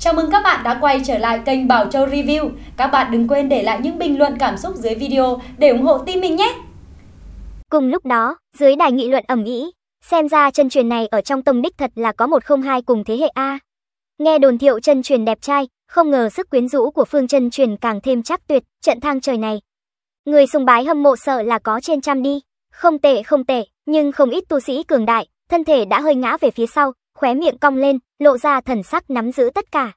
Chào mừng các bạn đã quay trở lại kênh Bảo Châu Review. Các bạn đừng quên để lại những bình luận cảm xúc dưới video để ủng hộ team mình nhé. Cùng lúc đó, dưới đài nghị luận ầm ĩ, xem ra chân truyền này ở trong tông đích thật là có một không hai cùng thế hệ A. Nghe đồn thiệu chân truyền đẹp trai, không ngờ sức quyến rũ của phương chân truyền càng thêm chắc tuyệt, trận thang trời này. Người sùng bái hâm mộ sợ là có trên trăm đi. Không tệ không tệ, nhưng không ít tu sĩ cường đại, thân thể đã hơi ngã về phía sau, khóe miệng cong lên, lộ ra thần sắc nắm giữ tất cả.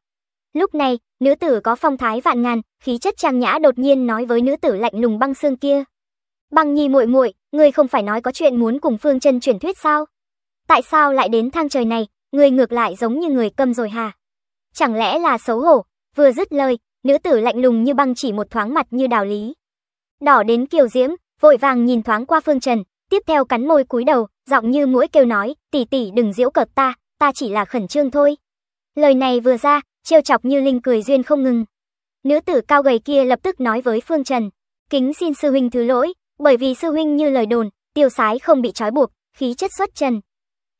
Lúc này, nữ tử có phong thái vạn ngàn, khí chất trang nhã đột nhiên nói với nữ tử lạnh lùng băng xương kia. Băng nhi muội muội, ngươi không phải nói có chuyện muốn cùng Phương chân truyền thuyết sao? Tại sao lại đến thang trời này, ngươi ngược lại giống như người câm rồi hà? Chẳng lẽ là xấu hổ? Vừa dứt lời, nữ tử lạnh lùng như băng chỉ một thoáng mặt như đào lý. Đỏ đến kiều diễm, vội vàng nhìn thoáng qua Phương Trần, tiếp theo cắn môi cúi đầu, giọng như mũi kêu nói, tỷ tỷ đừng giễu cợt ta, ta chỉ là khẩn trương thôi. Lời này vừa ra, trêu chọc như Linh cười duyên không ngừng. Nữ tử cao gầy kia lập tức nói với Phương Trần, kính xin sư huynh thứ lỗi, bởi vì sư huynh như lời đồn, tiêu sái không bị trói buộc, khí chất xuất trần.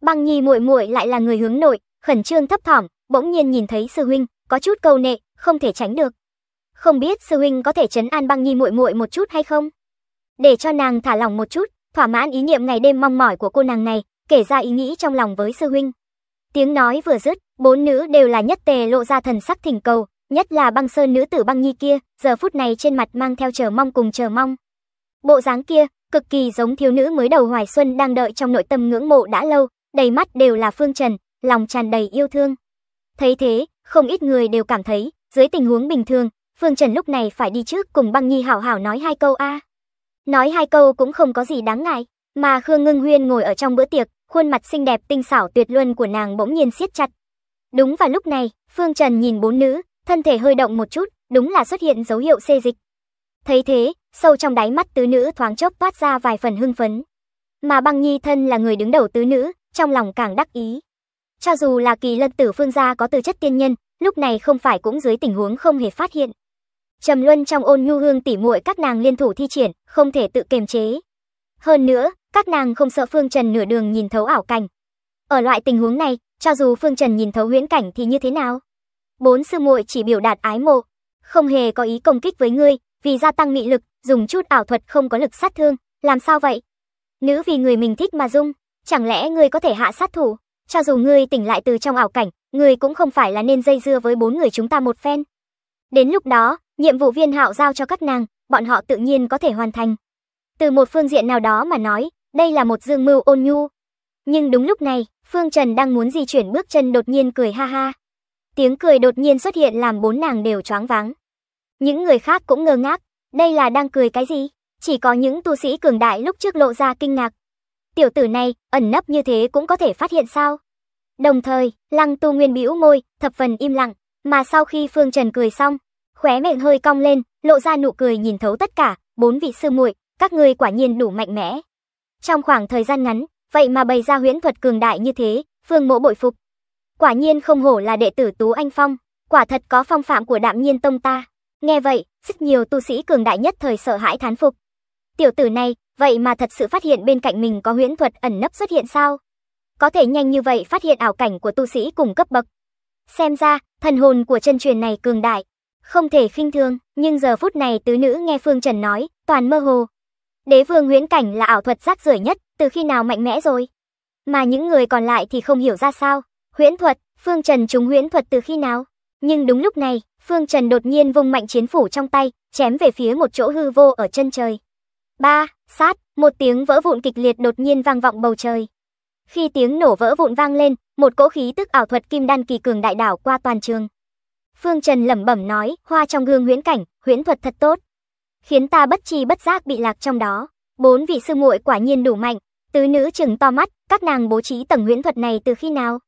Băng Nhi muội muội lại là người hướng nội, khẩn trương thấp thỏm, bỗng nhiên nhìn thấy sư huynh, có chút câu nệ, không thể tránh được. Không biết sư huynh có thể trấn an Băng Nhi muội muội một chút hay không? Để cho nàng thả lòng một chút, thỏa mãn ý niệm ngày đêm mong mỏi của cô nàng này, kể ra ý nghĩ trong lòng với sư huynh. Tiếng nói vừa dứt, bốn nữ đều là nhất tề lộ ra thần sắc thỉnh cầu, nhất là băng sơn nữ tử băng nhi kia, giờ phút này trên mặt mang theo chờ mong cùng chờ mong. Bộ dáng kia, cực kỳ giống thiếu nữ mới đầu hoài xuân đang đợi trong nội tâm ngưỡng mộ đã lâu, đầy mắt đều là phương trần, lòng tràn đầy yêu thương. Thấy thế, không ít người đều cảm thấy, dưới tình huống bình thường, Phương Trần lúc này phải đi trước cùng băng nhi hảo hảo nói hai câu a Nói hai câu cũng không có gì đáng ngại, mà Khương Ngưng Huyên ngồi ở trong bữa tiệc, khuôn mặt xinh đẹp tinh xảo tuyệt luân của nàng bỗng nhiên siết chặt. Đúng vào lúc này, Phương Trần nhìn bốn nữ, thân thể hơi động một chút, đúng là xuất hiện dấu hiệu xê dịch. Thấy thế, sâu trong đáy mắt tứ nữ thoáng chốc toát ra vài phần hưng phấn. Mà băng nhi thân là người đứng đầu tứ nữ, trong lòng càng đắc ý. Cho dù là kỳ lân tử phương gia có tư chất tiên nhân, lúc này không phải cũng dưới tình huống không hề phát hiện. Trầm luân trong ôn nhu hương tỉ muội các nàng liên thủ thi triển, không thể tự kềm chế, hơn nữa, các nàng không sợ Phương Trần nửa đường nhìn thấu ảo cảnh. Ở loại tình huống này, cho dù Phương Trần nhìn thấu huyễn cảnh thì như thế nào? Bốn sư muội chỉ biểu đạt ái mộ, không hề có ý công kích với ngươi, vì gia tăng mị lực, dùng chút ảo thuật không có lực sát thương, làm sao vậy? Nữ vì người mình thích mà dung, chẳng lẽ ngươi có thể hạ sát thủ? Cho dù ngươi tỉnh lại từ trong ảo cảnh, ngươi cũng không phải là nên dây dưa với bốn người chúng ta một phen. Đến lúc đó, nhiệm vụ viên hạo giao cho các nàng, bọn họ tự nhiên có thể hoàn thành. Từ một phương diện nào đó mà nói, đây là một dương mưu ôn nhu. Nhưng đúng lúc này, Phương Trần đang muốn di chuyển bước chân đột nhiên cười ha ha. Tiếng cười đột nhiên xuất hiện làm bốn nàng đều choáng váng. Những người khác cũng ngơ ngác, đây là đang cười cái gì? Chỉ có những tu sĩ cường đại lúc trước lộ ra kinh ngạc. Tiểu tử này, ẩn nấp như thế cũng có thể phát hiện sao? Đồng thời, Lăng Tu Nguyên bĩu môi, thập phần im lặng, mà sau khi Phương Trần cười xong, khóe miệng hơi cong lên, lộ ra nụ cười nhìn thấu tất cả, bốn vị sư muội, các ngươi quả nhiên đủ mạnh mẽ. Trong khoảng thời gian ngắn, vậy mà bày ra huyễn thuật cường đại như thế, Phương mộ bội phục. Quả nhiên không hổ là đệ tử Tú Anh Phong, quả thật có phong phạm của Đạm Nhiên Tông ta. Nghe vậy, rất nhiều tu sĩ cường đại nhất thời sợ hãi thán phục. Tiểu tử này, vậy mà thật sự phát hiện bên cạnh mình có huyễn thuật ẩn nấp xuất hiện sao? Có thể nhanh như vậy phát hiện ảo cảnh của tu sĩ cùng cấp bậc. Xem ra, thần hồn của chân truyền này cường đại, không thể khinh thường, nhưng giờ phút này tứ nữ nghe Phương Trần nói, toàn mơ hồ, Đế vương huyễn cảnh là ảo thuật rác rưởi nhất, từ khi nào mạnh mẽ rồi? Mà những người còn lại thì không hiểu ra sao. Huyễn thuật, Phương Trần chúng huyễn thuật từ khi nào? Nhưng đúng lúc này, Phương Trần đột nhiên vung mạnh chiến phủ trong tay, chém về phía một chỗ hư vô ở chân trời. Ba, sát, một tiếng vỡ vụn kịch liệt đột nhiên vang vọng bầu trời. Khi tiếng nổ vỡ vụn vang lên, một cỗ khí tức ảo thuật kim đan kỳ cường đại đảo qua toàn trường. Phương Trần lẩm bẩm nói, hoa trong gương huyễn cảnh, huyễn thuật thật tốt khiến ta bất chi bất giác bị lạc trong đó. Bốn vị sư muội quả nhiên đủ mạnh, tứ nữ chừng to mắt, các nàng bố trí tầng huyễn thuật này từ khi nào?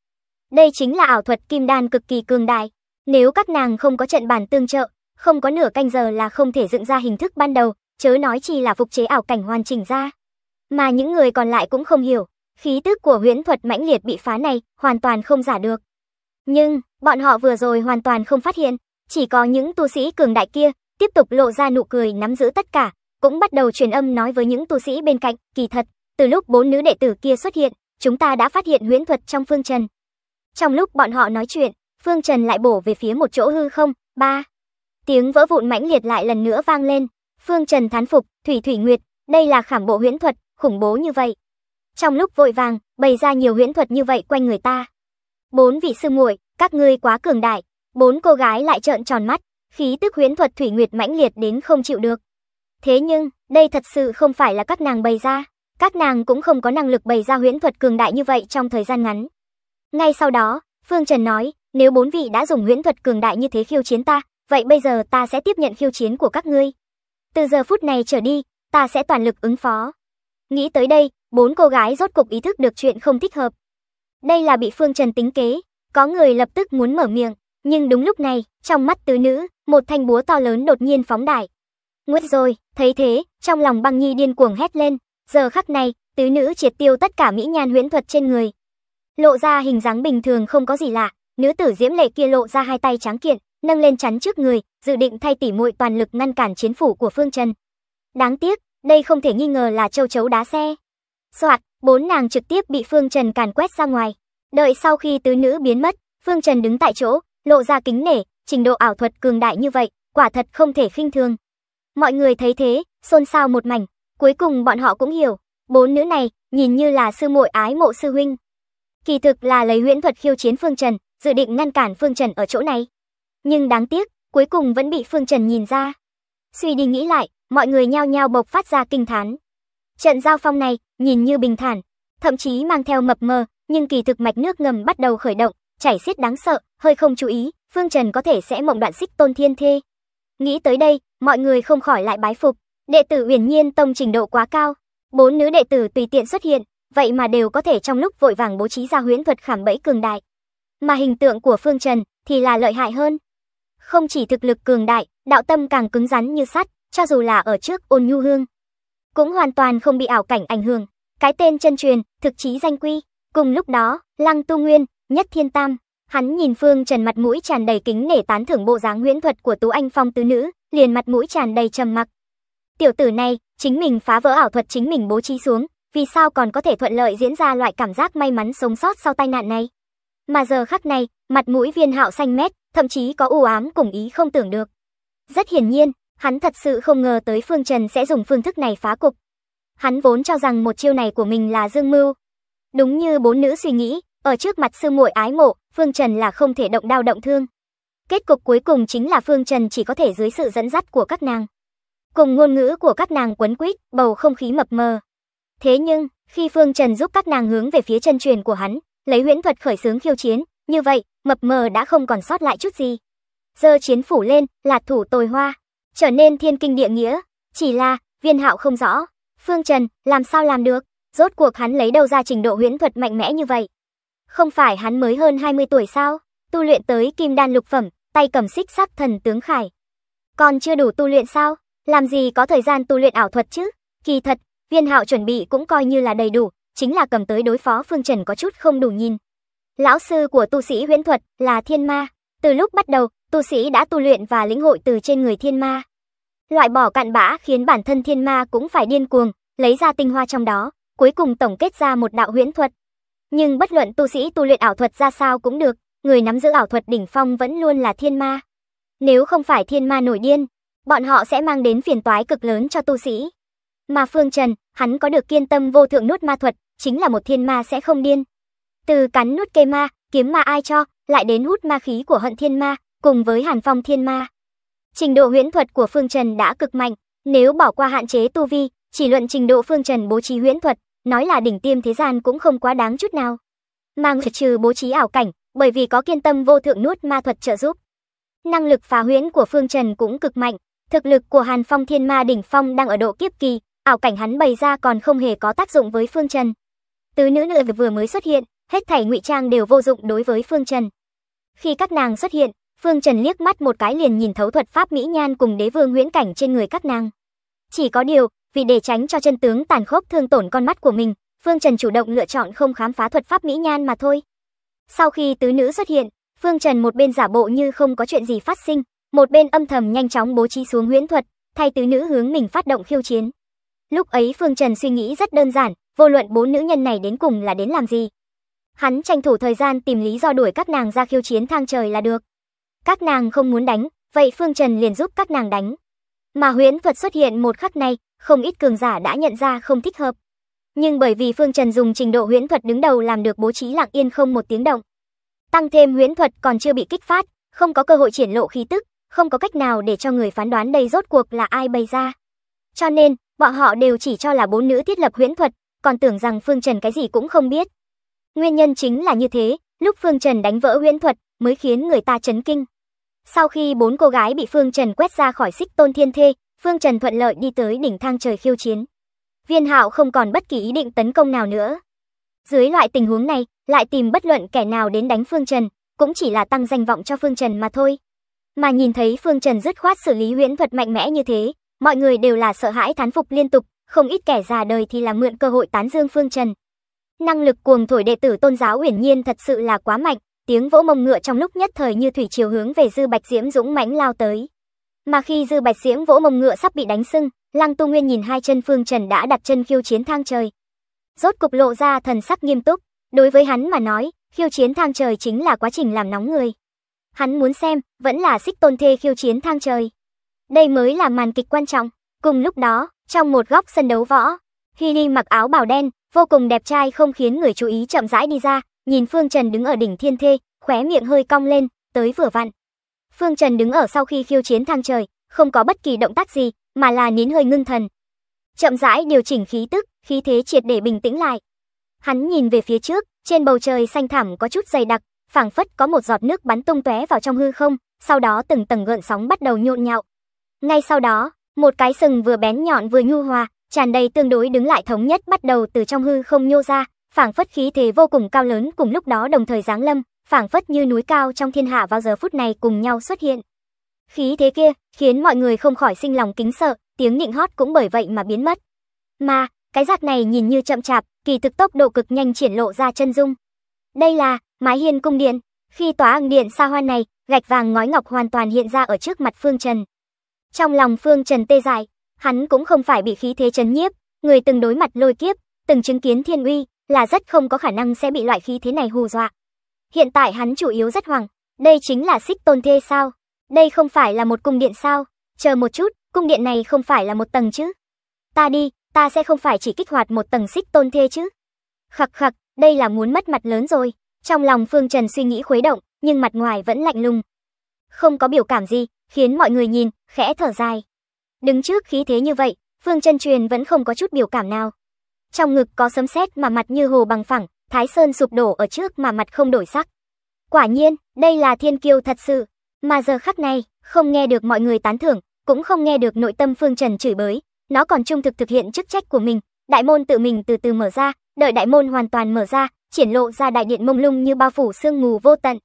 Đây chính là ảo thuật kim đan cực kỳ cường đại, nếu các nàng không có trận bản tương trợ, không có nửa canh giờ là không thể dựng ra hình thức ban đầu, chớ nói chi là phục chế ảo cảnh hoàn chỉnh ra. Mà những người còn lại cũng không hiểu, khí tức của huyễn thuật mãnh liệt bị phá này hoàn toàn không giả được. Nhưng, bọn họ vừa rồi hoàn toàn không phát hiện, chỉ có những tu sĩ cường đại kia tiếp tục lộ ra nụ cười nắm giữ tất cả, cũng bắt đầu truyền âm nói với những tu sĩ bên cạnh, kỳ thật, từ lúc bốn nữ đệ tử kia xuất hiện, chúng ta đã phát hiện huyễn thuật trong Phương Trần. Trong lúc bọn họ nói chuyện, Phương Trần lại bổ về phía một chỗ hư không, ba. Tiếng vỡ vụn mãnh liệt lại lần nữa vang lên, Phương Trần thán phục, Thủy Thủy Nguyệt, đây là khảm bộ huyễn thuật, khủng bố như vậy. Trong lúc vội vàng, bày ra nhiều huyễn thuật như vậy quanh người ta. Bốn vị sư muội, các ngươi quá cường đại, bốn cô gái lại trợn tròn mắt, khí tức huyễn thuật thủy nguyệt mãnh liệt đến không chịu được. Thế nhưng, đây thật sự không phải là các nàng bày ra, các nàng cũng không có năng lực bày ra huyễn thuật cường đại như vậy trong thời gian ngắn. Ngay sau đó, Phương Trần nói, nếu bốn vị đã dùng huyễn thuật cường đại như thế khiêu chiến ta, vậy bây giờ ta sẽ tiếp nhận khiêu chiến của các ngươi. Từ giờ phút này trở đi, ta sẽ toàn lực ứng phó. Nghĩ tới đây, bốn cô gái rốt cục ý thức được chuyện không thích hợp. Đây là bị Phương Trần tính kế, có người lập tức muốn mở miệng, nhưng đúng lúc này, trong mắt tứ nữ, một thanh búa to lớn đột nhiên phóng đại. nguyệt rồi, thấy thế, trong lòng băng nhi điên cuồng hét lên. Giờ khắc này, tứ nữ triệt tiêu tất cả mỹ nhan huyễn thuật trên người. Lộ ra hình dáng bình thường không có gì lạ, nữ tử diễm lệ kia lộ ra hai tay trắng kiện, nâng lên chắn trước người, dự định thay tỉ muội toàn lực ngăn cản chiến phủ của Phương Trần. Đáng tiếc, đây không thể nghi ngờ là châu chấu đá xe. Soạt, bốn nàng trực tiếp bị Phương Trần càn quét ra ngoài. Đợi sau khi tứ nữ biến mất, Phương Trần đứng tại chỗ, lộ ra kính nể, trình độ ảo thuật cường đại như vậy, quả thật không thể khinh thường. Mọi người thấy thế, xôn xao một mảnh, cuối cùng bọn họ cũng hiểu, bốn nữ này nhìn như là sư muội ái mộ sư huynh. Kỳ thực là lấy huyễn thuật khiêu chiến Phương Trần, dự định ngăn cản Phương Trần ở chỗ này. Nhưng đáng tiếc, cuối cùng vẫn bị Phương Trần nhìn ra. Suy đi nghĩ lại, mọi người nhao nhao bộc phát ra kinh thán. Trận giao phong này, nhìn như bình thản, thậm chí mang theo mập mờ, nhưng kỳ thực mạch nước ngầm bắt đầu khởi động, chảy xiết đáng sợ, hơi không chú ý, Phương Trần có thể sẽ mộng đoạn xích tôn thiên thê. Nghĩ tới đây, mọi người không khỏi lại bái phục, đệ tử Uyển Nhiên tông trình độ quá cao, bốn nữ đệ tử tùy tiện xuất hiện, vậy mà đều có thể trong lúc vội vàng bố trí ra huyễn thuật khảm bẫy cường đại. Mà hình tượng của Phương Trần thì là lợi hại hơn. Không chỉ thực lực cường đại, đạo tâm càng cứng rắn như sắt, cho dù là ở trước Ôn Nhu Hương, cũng hoàn toàn không bị ảo cảnh ảnh hưởng. Cái tên chân truyền, thực chí danh quy, cùng lúc đó, Lăng Tu Nguyên, Nhất Thiên Tam, hắn nhìn Phương Trần mặt mũi tràn đầy kính nể tán thưởng bộ dáng huyễn thuật của Tú Anh Phong tứ nữ, liền mặt mũi tràn đầy trầm mặc. Tiểu tử này, chính mình phá vỡ ảo thuật chính mình bố trí xuống, vì sao còn có thể thuận lợi diễn ra loại cảm giác may mắn sống sót sau tai nạn này? Mà giờ khắc này, mặt mũi Viên Hạo xanh mét, thậm chí có u ám cùng ý không tưởng được. Rất hiển nhiên, hắn thật sự không ngờ tới Phương Trần sẽ dùng phương thức này phá cục. Hắn vốn cho rằng một chiêu này của mình là dương mưu. Đúng như bốn nữ suy nghĩ, ở trước mặt sư muội ái mộ, Phương Trần là không thể động đao động thương. Kết cục cuối cùng chính là Phương Trần chỉ có thể dưới sự dẫn dắt của các nàng. Cùng ngôn ngữ của các nàng quấn quýt, bầu không khí mập mờ. Thế nhưng, khi Phương Trần giúp các nàng hướng về phía chân truyền của hắn, lấy huyễn thuật khởi xướng khiêu chiến, như vậy, mập mờ đã không còn sót lại chút gì. Giơ chiến phủ lên, lạt thủ tồi hoa, trở nên thiên kinh địa nghĩa, chỉ là, viên hạo không rõ. Phương Trần, làm sao làm được? Rốt cuộc hắn lấy đâu ra trình độ huyễn thuật mạnh mẽ như vậy? Không phải hắn mới hơn 20 tuổi sao? Tu luyện tới kim đan lục phẩm, tay cầm xích sắc thần tướng khải. Còn chưa đủ tu luyện sao? Làm gì có thời gian tu luyện ảo thuật chứ? Kỳ thật, viên hạo chuẩn bị cũng coi như là đầy đủ, chính là cầm tới đối phó Phương Trần có chút không đủ nhìn. Lão sư của tu sĩ huyễn thuật là thiên ma. Từ lúc bắt đầu, tu sĩ đã tu luyện và lĩnh hội từ trên người thiên ma. Loại bỏ cạn bã khiến bản thân thiên ma cũng phải điên cuồng, lấy ra tinh hoa trong đó, cuối cùng tổng kết ra một đạo huyễn thuật. Nhưng bất luận tu sĩ tu luyện ảo thuật ra sao cũng được, người nắm giữ ảo thuật đỉnh phong vẫn luôn là thiên ma. Nếu không phải thiên ma nổi điên, bọn họ sẽ mang đến phiền toái cực lớn cho tu sĩ. Mà Phương Trần, hắn có được kiên tâm vô thượng nút ma thuật, chính là một thiên ma sẽ không điên. Từ cắn nút cây ma, kiếm ma ai cho, lại đến hút ma khí của hận thiên ma, cùng với hàn phong thiên ma. Trình độ huyễn thuật của Phương Trần đã cực mạnh, nếu bỏ qua hạn chế tu vi, chỉ luận trình độ Phương Trần bố trí huyễn thuật, nói là đỉnh tiêm thế gian cũng không quá đáng chút nào. Mang trừ bố trí ảo cảnh, bởi vì có kiên tâm vô thượng nuốt ma thuật trợ giúp. Năng lực phá huyễn của Phương Trần cũng cực mạnh, thực lực của Hàn Phong Thiên Ma đỉnh phong đang ở độ kiếp kỳ, ảo cảnh hắn bày ra còn không hề có tác dụng với Phương Trần. Tứ nữ nữ vừa mới xuất hiện, hết thảy ngụy trang đều vô dụng đối với Phương Trần. Khi các nàng xuất hiện, Phương Trần liếc mắt một cái liền nhìn thấu thuật pháp mỹ nhan cùng đế vương huyễn cảnh trên người các nàng. Chỉ có điều, vì để tránh cho chân tướng tàn khốc thương tổn con mắt của mình, Phương Trần chủ động lựa chọn không khám phá thuật pháp mỹ nhan mà thôi. Sau khi tứ nữ xuất hiện, Phương Trần một bên giả bộ như không có chuyện gì phát sinh, một bên âm thầm nhanh chóng bố trí xuống huyễn thuật, thay tứ nữ hướng mình phát động khiêu chiến. Lúc ấy Phương Trần suy nghĩ rất đơn giản, vô luận bốn nữ nhân này đến cùng là đến làm gì. Hắn tranh thủ thời gian tìm lý do đuổi các nàng ra khiêu chiến thang trời là được. Các nàng không muốn đánh, vậy Phương Trần liền giúp các nàng đánh. Mà huyễn thuật xuất hiện một khắc này, không ít cường giả đã nhận ra không thích hợp. Nhưng bởi vì Phương Trần dùng trình độ huyễn thuật đứng đầu làm được bố trí lặng yên không một tiếng động. Tăng thêm huyễn thuật còn chưa bị kích phát, không có cơ hội triển lộ khí tức, không có cách nào để cho người phán đoán đây rốt cuộc là ai bày ra. Cho nên, bọn họ đều chỉ cho là bốn nữ thiết lập huyễn thuật, còn tưởng rằng Phương Trần cái gì cũng không biết. Nguyên nhân chính là như thế, lúc Phương Trần đánh vỡ huyễn thuật mới khiến người ta chấn kinh. Sau khi bốn cô gái bị Phương Trần quét ra khỏi xích tôn thiên thê, Phương Trần thuận lợi đi tới đỉnh thang trời khiêu chiến. Viên Hạo không còn bất kỳ ý định tấn công nào nữa. Dưới loại tình huống này, lại tìm bất luận kẻ nào đến đánh Phương Trần, cũng chỉ là tăng danh vọng cho Phương Trần mà thôi. Mà nhìn thấy Phương Trần dứt khoát xử lý huyễn thuật mạnh mẽ như thế, mọi người đều là sợ hãi thán phục liên tục, không ít kẻ già đời thì là mượn cơ hội tán dương Phương Trần. Năng lực cuồng thổi đệ tử tôn giáo uyển nhiên thật sự là quá mạnh, tiếng vỗ mông ngựa trong lúc nhất thời như thủy chiều hướng về Dư Bạch Diễm dũng mãnh lao tới. Mà khi Dư Bạch diễm vỗ mông ngựa sắp bị đánh sưng, Lăng Tu Nguyên nhìn hai chân Phương Trần đã đặt chân khiêu chiến thang trời. Rốt cục lộ ra thần sắc nghiêm túc, đối với hắn mà nói, khiêu chiến thang trời chính là quá trình làm nóng người. Hắn muốn xem, vẫn là xích tôn thê khiêu chiến thang trời. Đây mới là màn kịch quan trọng. Cùng lúc đó, trong một góc sân đấu võ, Hini mặc áo bào đen, vô cùng đẹp trai không khiến người chú ý chậm rãi đi ra, nhìn Phương Trần đứng ở đỉnh thiên thê, khóe miệng hơi cong lên, tới vừa vặn, Phương Trần đứng ở sau khi khiêu chiến thang trời, không có bất kỳ động tác gì, mà là nín hơi ngưng thần. Chậm rãi điều chỉnh khí tức, khí thế triệt để bình tĩnh lại. Hắn nhìn về phía trước, trên bầu trời xanh thẳm có chút dày đặc, phảng phất có một giọt nước bắn tung tóe vào trong hư không, sau đó từng tầng gợn sóng bắt đầu nhộn nhạo. Ngay sau đó, một cái sừng vừa bén nhọn vừa nhu hòa, tràn đầy tương đối đứng lại thống nhất bắt đầu từ trong hư không nhô ra, phảng phất khí thế vô cùng cao lớn cùng lúc đó đồng thời giáng lâm phảng phất như núi cao trong thiên hạ vào giờ phút này cùng nhau xuất hiện. Khí thế kia khiến mọi người không khỏi sinh lòng kính sợ, tiếng nịnh hót cũng bởi vậy mà biến mất. Mà, cái giác này nhìn như chậm chạp, kỳ thực tốc độ cực nhanh triển lộ ra chân dung. Đây là mái hiên cung điện, khi tòa ăng điện xa hoa này, gạch vàng ngói ngọc hoàn toàn hiện ra ở trước mặt Phương Trần. Trong lòng Phương Trần tê dại, hắn cũng không phải bị khí thế chấn nhiếp, người từng đối mặt lôi kiếp, từng chứng kiến thiên uy, là rất không có khả năng sẽ bị loại khí thế này hù dọa. Hiện tại hắn chủ yếu rất hoảng, đây chính là xích tôn thê sao? Đây không phải là một cung điện sao? Chờ một chút, cung điện này không phải là một tầng chứ? Ta đi, ta sẽ không phải chỉ kích hoạt một tầng xích tôn thê chứ? Khặc khặc, đây là muốn mất mặt lớn rồi. Trong lòng Phương Trần suy nghĩ khuấy động, nhưng mặt ngoài vẫn lạnh lùng. Không có biểu cảm gì, khiến mọi người nhìn, khẽ thở dài. Đứng trước khí thế như vậy, Phương Trần Truyền vẫn không có chút biểu cảm nào. Trong ngực có sấm sét mà mặt như hồ bằng phẳng, Thái Sơn sụp đổ ở trước mà mặt không đổi sắc. Quả nhiên, đây là thiên kiêu thật sự. Mà giờ khắc này, không nghe được mọi người tán thưởng, cũng không nghe được nội tâm Phương Trần chửi bới. Nó còn trung thực thực hiện chức trách của mình. Đại môn tự mình từ từ mở ra, đợi đại môn hoàn toàn mở ra, triển lộ ra đại điện mông lung như bao phủ sương mù vô tận.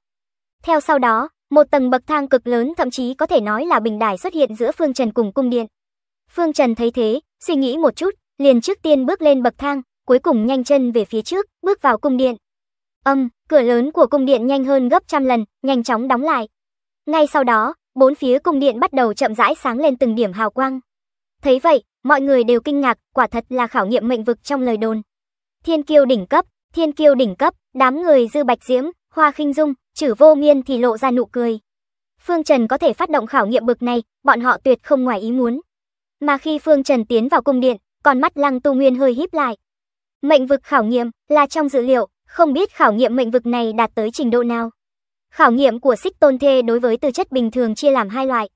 Theo sau đó, một tầng bậc thang cực lớn thậm chí có thể nói là bình đài xuất hiện giữa Phương Trần cùng cung điện. Phương Trần thấy thế, suy nghĩ một chút, liền trước tiên bước lên bậc thang, cuối cùng nhanh chân về phía trước, bước vào cung điện. Âm, cửa lớn của cung điện nhanh hơn gấp trăm lần, nhanh chóng đóng lại. Ngay sau đó, bốn phía cung điện bắt đầu chậm rãi sáng lên từng điểm hào quang. Thấy vậy, mọi người đều kinh ngạc, quả thật là khảo nghiệm mệnh vực trong lời đồn. Thiên kiêu đỉnh cấp, thiên kiêu đỉnh cấp, đám người dư bạch diễm, hoa khinh dung, chử vô miên thì lộ ra nụ cười. Phương Trần có thể phát động khảo nghiệm bực này, bọn họ tuyệt không ngoài ý muốn. Mà khi Phương Trần tiến vào cung điện, con mắt Lăng Tu Nguyên hơi híp lại, Mệnh vực khảo nghiệm là trong dữ liệu, không biết khảo nghiệm mệnh vực này đạt tới trình độ nào. Khảo nghiệm của Xích Tôn Thê đối với tư chất bình thường chia làm hai loại.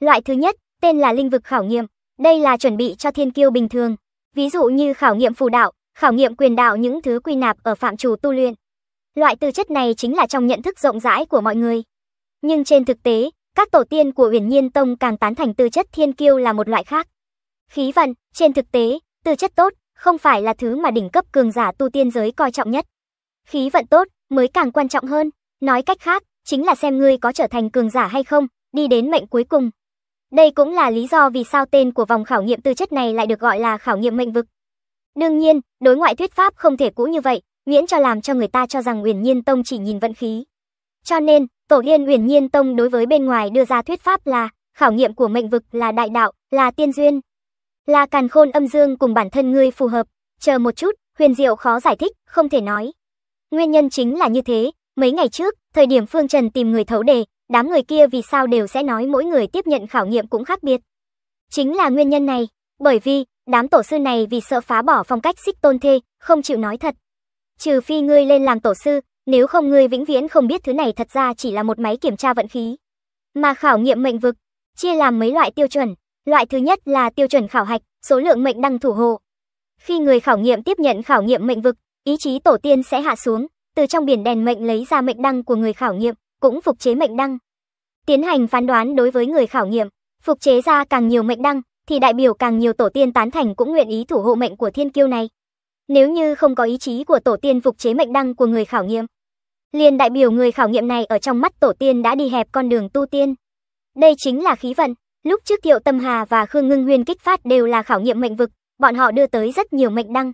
Loại thứ nhất, tên là linh vực khảo nghiệm, đây là chuẩn bị cho thiên kiêu bình thường, ví dụ như khảo nghiệm phù đạo, khảo nghiệm quyền đạo những thứ quy nạp ở phạm trù tu luyện. Loại tư chất này chính là trong nhận thức rộng rãi của mọi người. Nhưng trên thực tế, các tổ tiên của Huyền Nhiên Tông càng tán thành tư chất thiên kiêu là một loại khác. Khí vận, trên thực tế, tư chất tốt không phải là thứ mà đỉnh cấp cường giả tu tiên giới coi trọng nhất. Khí vận tốt mới càng quan trọng hơn, nói cách khác, chính là xem ngươi có trở thành cường giả hay không, đi đến mệnh cuối cùng. Đây cũng là lý do vì sao tên của vòng khảo nghiệm tư chất này lại được gọi là khảo nghiệm mệnh vực. Đương nhiên, đối ngoại thuyết pháp không thể cũ như vậy, miễn cho làm cho người ta cho rằng Uyển Nhiên Tông chỉ nhìn vận khí. Cho nên, Tổ liên Uyển Nhiên Tông đối với bên ngoài đưa ra thuyết pháp là khảo nghiệm của mệnh vực là đại đạo, là tiên duyên, là càn khôn âm dương cùng bản thân ngươi phù hợp, chờ một chút, huyền diệu khó giải thích, không thể nói. Nguyên nhân chính là như thế, mấy ngày trước, thời điểm Phương Trần tìm người thấu đề, đám người kia vì sao đều sẽ nói mỗi người tiếp nhận khảo nghiệm cũng khác biệt. Chính là nguyên nhân này, bởi vì, đám tổ sư này vì sợ phá bỏ phong cách xích tôn thê, không chịu nói thật. Trừ phi ngươi lên làm tổ sư, nếu không ngươi vĩnh viễn không biết thứ này thật ra chỉ là một máy kiểm tra vận khí. Mà khảo nghiệm mệnh vực, chia làm mấy loại tiêu chuẩn, Loại thứ nhất là tiêu chuẩn khảo hạch, số lượng mệnh đăng thủ hộ. Khi người khảo nghiệm tiếp nhận khảo nghiệm mệnh vực, ý chí tổ tiên sẽ hạ xuống, từ trong biển đèn mệnh lấy ra mệnh đăng của người khảo nghiệm, cũng phục chế mệnh đăng. Tiến hành phán đoán đối với người khảo nghiệm, phục chế ra càng nhiều mệnh đăng thì đại biểu càng nhiều tổ tiên tán thành cũng nguyện ý thủ hộ mệnh của thiên kiêu này. Nếu như không có ý chí của tổ tiên phục chế mệnh đăng của người khảo nghiệm, liền đại biểu người khảo nghiệm này ở trong mắt tổ tiên đã đi hẹp con đường tu tiên. Đây chính là khí vận. Lúc trước Thiệu Tâm Hà và Khương Ngưng Huyên kích phát đều là khảo nghiệm mệnh vực, bọn họ đưa tới rất nhiều mệnh đăng.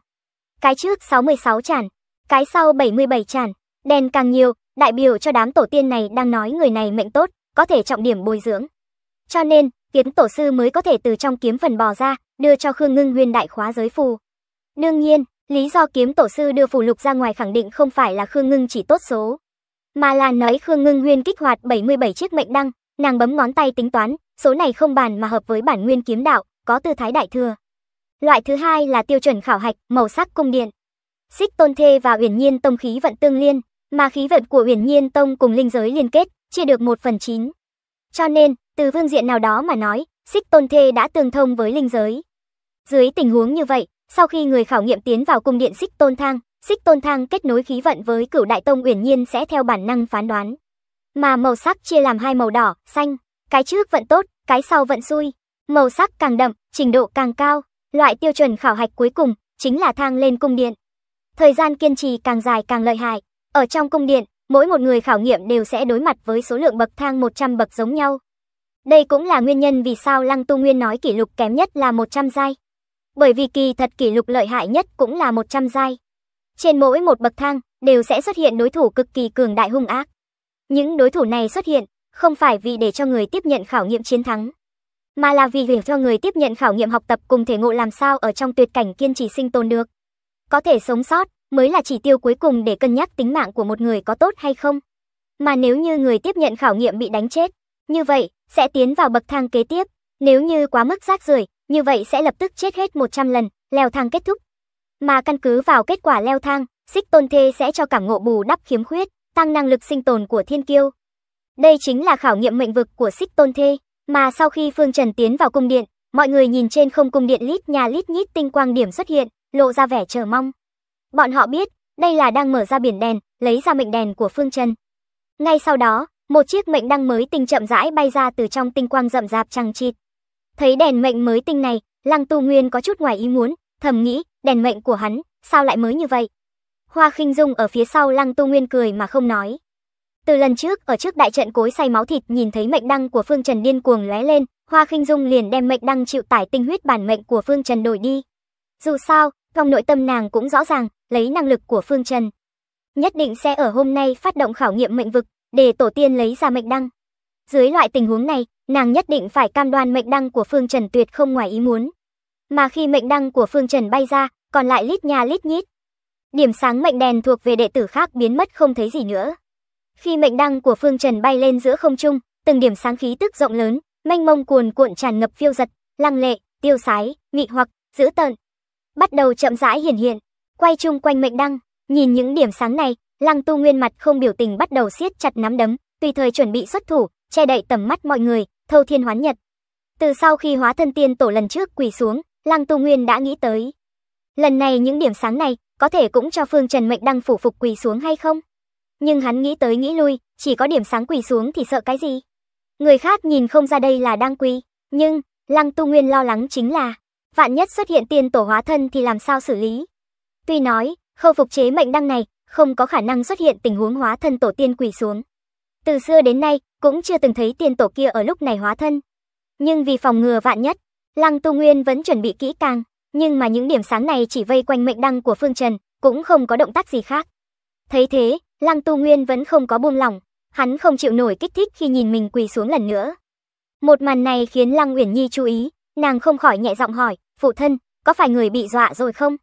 Cái trước 66 tràn, cái sau 77 tràn, đèn càng nhiều, đại biểu cho đám tổ tiên này đang nói người này mệnh tốt, có thể trọng điểm bồi dưỡng. Cho nên, kiếm tổ sư mới có thể từ trong kiếm phần bò ra, đưa cho Khương Ngưng Huyên đại khóa giới phù. Đương nhiên, lý do kiếm tổ sư đưa phù lục ra ngoài khẳng định không phải là Khương Ngưng chỉ tốt số, mà là nói Khương Ngưng Huyên kích hoạt 77 chiếc mệnh đăng, nàng bấm ngón tay tính toán, số này không bàn mà hợp với bản nguyên kiếm đạo, có tư thái đại thừa. Loại thứ hai là tiêu chuẩn khảo hạch, màu sắc cung điện. Xích Tôn Thê và Uyển Nhiên Tông khí vận tương liên, mà khí vận của Uyển Nhiên Tông cùng linh giới liên kết, chia được 1 phần 9. Cho nên, từ phương diện nào đó mà nói, Xích Tôn Thê đã tương thông với linh giới. Dưới tình huống như vậy, sau khi người khảo nghiệm tiến vào cung điện Xích Tôn Thang, Xích Tôn Thang kết nối khí vận với Cửu Đại Tông Uyển Nhiên sẽ theo bản năng phán đoán. Mà màu sắc chia làm hai màu đỏ, xanh, cái trước vận tốt, cái sau vận xui. Màu sắc càng đậm, trình độ càng cao, loại tiêu chuẩn khảo hạch cuối cùng chính là thang lên cung điện. Thời gian kiên trì càng dài càng lợi hại. Ở trong cung điện, mỗi một người khảo nghiệm đều sẽ đối mặt với số lượng bậc thang 100 bậc giống nhau. Đây cũng là nguyên nhân vì sao Lăng Tu Nguyên nói kỷ lục kém nhất là 100 giai. Bởi vì kỳ thật kỷ lục lợi hại nhất cũng là 100 giai. Trên mỗi một bậc thang đều sẽ xuất hiện đối thủ cực kỳ cường đại hung ác. Những đối thủ này xuất hiện không phải vì để cho người tiếp nhận khảo nghiệm chiến thắng, mà là vì để cho người tiếp nhận khảo nghiệm học tập cùng thể ngộ làm sao ở trong tuyệt cảnh kiên trì sinh tồn được. Có thể sống sót mới là chỉ tiêu cuối cùng để cân nhắc tính mạng của một người có tốt hay không. Mà nếu như người tiếp nhận khảo nghiệm bị đánh chết, như vậy sẽ tiến vào bậc thang kế tiếp, nếu như quá mức rác rưởi, như vậy sẽ lập tức chết hết 100 lần, leo thang kết thúc. Mà căn cứ vào kết quả leo thang, Xích Tôn Thê sẽ cho cảm ngộ bù đắp khiếm khuyết, tăng năng lực sinh tồn của thiên kiêu. Đây chính là khảo nghiệm mệnh vực của Xích Tôn Thê, mà sau khi Phương Trần tiến vào cung điện, mọi người nhìn trên không cung điện lít nhà lít nhít tinh quang điểm xuất hiện, lộ ra vẻ chờ mong. Bọn họ biết, đây là đang mở ra biển đèn, lấy ra mệnh đèn của Phương Trần. Ngay sau đó, một chiếc mệnh đăng mới tinh chậm rãi bay ra từ trong tinh quang rậm rạp chằng chịt. Thấy đèn mệnh mới tinh này, Lăng Tu Nguyên có chút ngoài ý muốn, thầm nghĩ, đèn mệnh của hắn, sao lại mới như vậy? Hoa Khinh Dung ở phía sau Lăng Tu Nguyên cười mà không nói. Từ lần trước ở trước đại trận cối say máu thịt nhìn thấy mệnh đăng của Phương Trần điên cuồng lóe lên, Hoa Khinh Dung liền đem mệnh đăng chịu tải tinh huyết bản mệnh của Phương Trần đổi đi. Dù sao, trong nội tâm nàng cũng rõ ràng, lấy năng lực của Phương Trần, nhất định sẽ ở hôm nay phát động khảo nghiệm mệnh vực, để tổ tiên lấy ra mệnh đăng. Dưới loại tình huống này, nàng nhất định phải cam đoan mệnh đăng của Phương Trần tuyệt không ngoài ý muốn. Mà khi mệnh đăng của Phương Trần bay ra, còn lại lít nha lít nhít. Điểm sáng mệnh đèn thuộc về đệ tử khác biến mất không thấy gì nữa. Khi mệnh đăng của Phương Trần bay lên giữa không trung, từng điểm sáng khí tức rộng lớn, mênh mông cuồn cuộn tràn ngập phiêu giật, lăng lệ, tiêu sái, mị hoặc, dữ tợn. Bắt đầu chậm rãi hiển hiện, quay chung quanh mệnh đăng, nhìn những điểm sáng này, Lăng Tu Nguyên mặt không biểu tình bắt đầu siết chặt nắm đấm, tùy thời chuẩn bị xuất thủ, che đậy tầm mắt mọi người, thâu thiên hoán nhật. Từ sau khi hóa thân tiên tổ lần trước quỳ xuống, Lăng Tu Nguyên đã nghĩ tới. Lần này những điểm sáng này, có thể cũng cho Phương Trần Mệnh Đăng phủ phục quỳ xuống hay không? nhưng hắn nghĩ tới nghĩ lui, chỉ có điểm sáng quỳ xuống thì sợ cái gì. Người khác nhìn không ra đây là đang quỳ, nhưng Lăng Tu Nguyên lo lắng chính là vạn nhất xuất hiện tiên tổ hóa thân thì làm sao xử lý. Tuy nói, khâu phục chế mệnh đăng này không có khả năng xuất hiện tình huống hóa thân tổ tiên quỳ xuống. Từ xưa đến nay cũng chưa từng thấy tiên tổ kia ở lúc này hóa thân. Nhưng vì phòng ngừa vạn nhất, Lăng Tu Nguyên vẫn chuẩn bị kỹ càng, nhưng mà những điểm sáng này chỉ vây quanh mệnh đăng của Phương Trần, cũng không có động tác gì khác. Thấy thế, Lăng Tu Nguyên vẫn không có buông lỏng, hắn không chịu nổi kích thích khi nhìn mình quỳ xuống lần nữa. Một màn này khiến Lăng Uyển Nhi chú ý, nàng không khỏi nhẹ giọng hỏi, "Phụ thân, có phải người bị dọa rồi không?"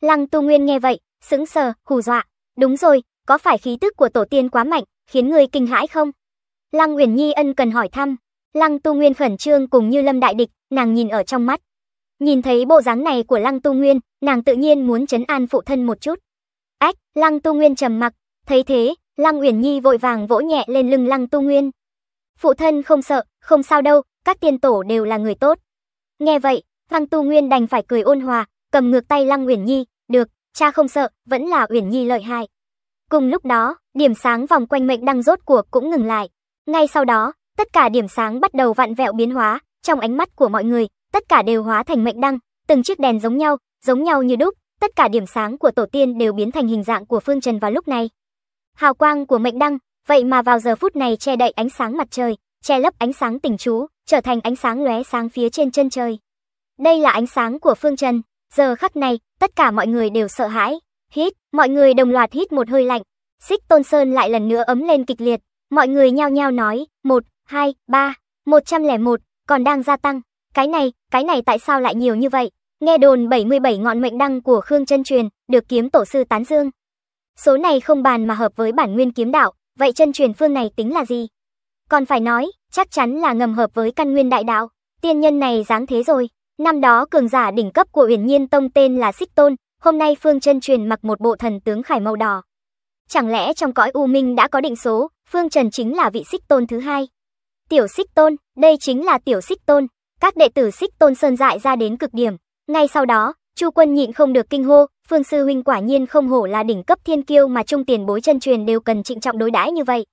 Lăng Tu Nguyên nghe vậy, sững sờ, hù dọa, "Đúng rồi, có phải khí tức của tổ tiên quá mạnh, khiến người kinh hãi không?" Lăng Uyển Nhi ân cần hỏi thăm, Lăng Tu Nguyên khẩn trương cùng như Lâm Đại Địch, nàng nhìn ở trong mắt. Nhìn thấy bộ dáng này của Lăng Tu Nguyên, nàng tự nhiên muốn trấn an phụ thân một chút. Ách, Lăng Tu Nguyên trầm mặc, Thấy thế, Lăng Uyển Nhi vội vàng vỗ nhẹ lên lưng Lăng Tu Nguyên. Phụ thân không sợ, không sao đâu, các tiên tổ đều là người tốt. Nghe vậy, Lăng Tu Nguyên đành phải cười ôn hòa, cầm ngược tay Lăng Uyển Nhi, được, cha không sợ, vẫn là Uyển Nhi lợi hại. Cùng lúc đó, điểm sáng vòng quanh mệnh đăng rốt cuộc cũng ngừng lại. Ngay sau đó, tất cả điểm sáng bắt đầu vặn vẹo biến hóa, trong ánh mắt của mọi người, tất cả đều hóa thành mệnh đăng, từng chiếc đèn giống nhau, giống nhau như đúc, tất cả điểm sáng của tổ tiên đều biến thành hình dạng của Phương Trần vào lúc này. Hào quang của mệnh đăng, vậy mà vào giờ phút này che đậy ánh sáng mặt trời, che lấp ánh sáng tỉnh chú, trở thành ánh sáng lóe sáng phía trên chân trời. Đây là ánh sáng của phương trần, giờ khắc này, tất cả mọi người đều sợ hãi. Hít, mọi người đồng loạt hít một hơi lạnh. Xích Tôn Sơn lại lần nữa ấm lên kịch liệt, mọi người nhao nhao nói, 1, 2, 3, 101, còn đang gia tăng. Cái này, cái này tại sao lại nhiều như vậy? Nghe đồn 77 ngọn mệnh đăng của Khương chân truyền, được kiếm tổ sư tán dương. Số này không bàn mà hợp với bản nguyên kiếm đạo, vậy chân truyền phương này tính là gì? Còn phải nói, chắc chắn là ngầm hợp với căn nguyên đại đạo, tiên nhân này dáng thế rồi. Năm đó cường giả đỉnh cấp của Uyển Nhiên Tông tên là Xích Tôn, hôm nay Phương Chân Truyền mặc một bộ thần tướng khải màu đỏ. Chẳng lẽ trong cõi U Minh đã có định số, Phương Trần chính là vị Xích Tôn thứ hai? Tiểu Xích Tôn, đây chính là Tiểu Xích Tôn. Các đệ tử Xích Tôn Sơn dại ra đến cực điểm. Ngay sau đó, Chu Quân nhịn không được kinh hô, Phương sư huynh quả nhiên không hổ là đỉnh cấp thiên kiêu mà trung tiền bối chân truyền đều cần trịnh trọng đối đãi như vậy.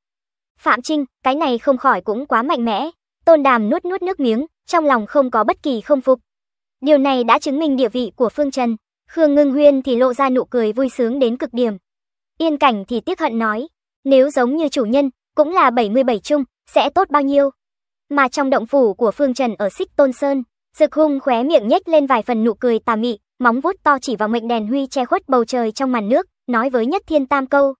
Phạm Trinh, cái này không khỏi cũng quá mạnh mẽ. Tôn Đàm nuốt nuốt nước miếng, trong lòng không có bất kỳ không phục. Điều này đã chứng minh địa vị của Phương Trần. Khương Ngưng Huyên thì lộ ra nụ cười vui sướng đến cực điểm. Yên Cảnh thì tiếc hận nói, nếu giống như chủ nhân, cũng là 77 chung, sẽ tốt bao nhiêu. Mà trong động phủ của Phương Trần ở Xích Tôn Sơn, Dực Hung khóe miệng nhếch lên vài phần nụ cười tà mị, móng vuốt to chỉ vào mệnh đèn huy che khuất bầu trời trong màn nước, nói với Nhất Thiên Tam câu.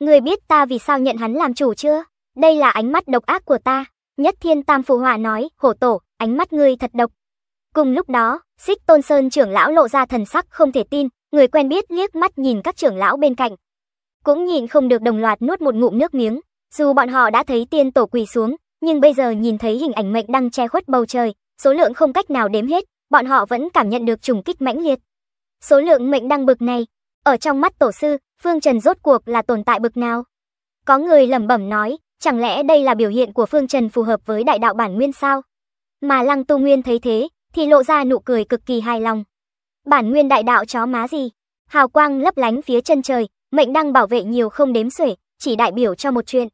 Người biết ta vì sao nhận hắn làm chủ chưa? Đây là ánh mắt độc ác của ta. Nhất Thiên Tam phù hòa nói, hổ tổ, ánh mắt ngươi thật độc. Cùng lúc đó, Xích Tôn Sơn trưởng lão lộ ra thần sắc không thể tin, người quen biết liếc mắt nhìn các trưởng lão bên cạnh. Cũng nhìn không được đồng loạt nuốt một ngụm nước miếng, dù bọn họ đã thấy tiên tổ quỳ xuống, nhưng bây giờ nhìn thấy hình ảnh mệnh đang che khuất bầu trời, số lượng không cách nào đếm hết, bọn họ vẫn cảm nhận được trùng kích mãnh liệt. Số lượng mệnh đăng bực này, ở trong mắt tổ sư, Phương Trần rốt cuộc là tồn tại bực nào? Có người lẩm bẩm nói, chẳng lẽ đây là biểu hiện của Phương Trần phù hợp với đại đạo bản nguyên sao? Mà Lăng Tu Nguyên thấy thế, thì lộ ra nụ cười cực kỳ hài lòng. Bản nguyên đại đạo chó má gì? Hào quang lấp lánh phía chân trời, mệnh đăng bảo vệ nhiều không đếm xuể, chỉ đại biểu cho một chuyện.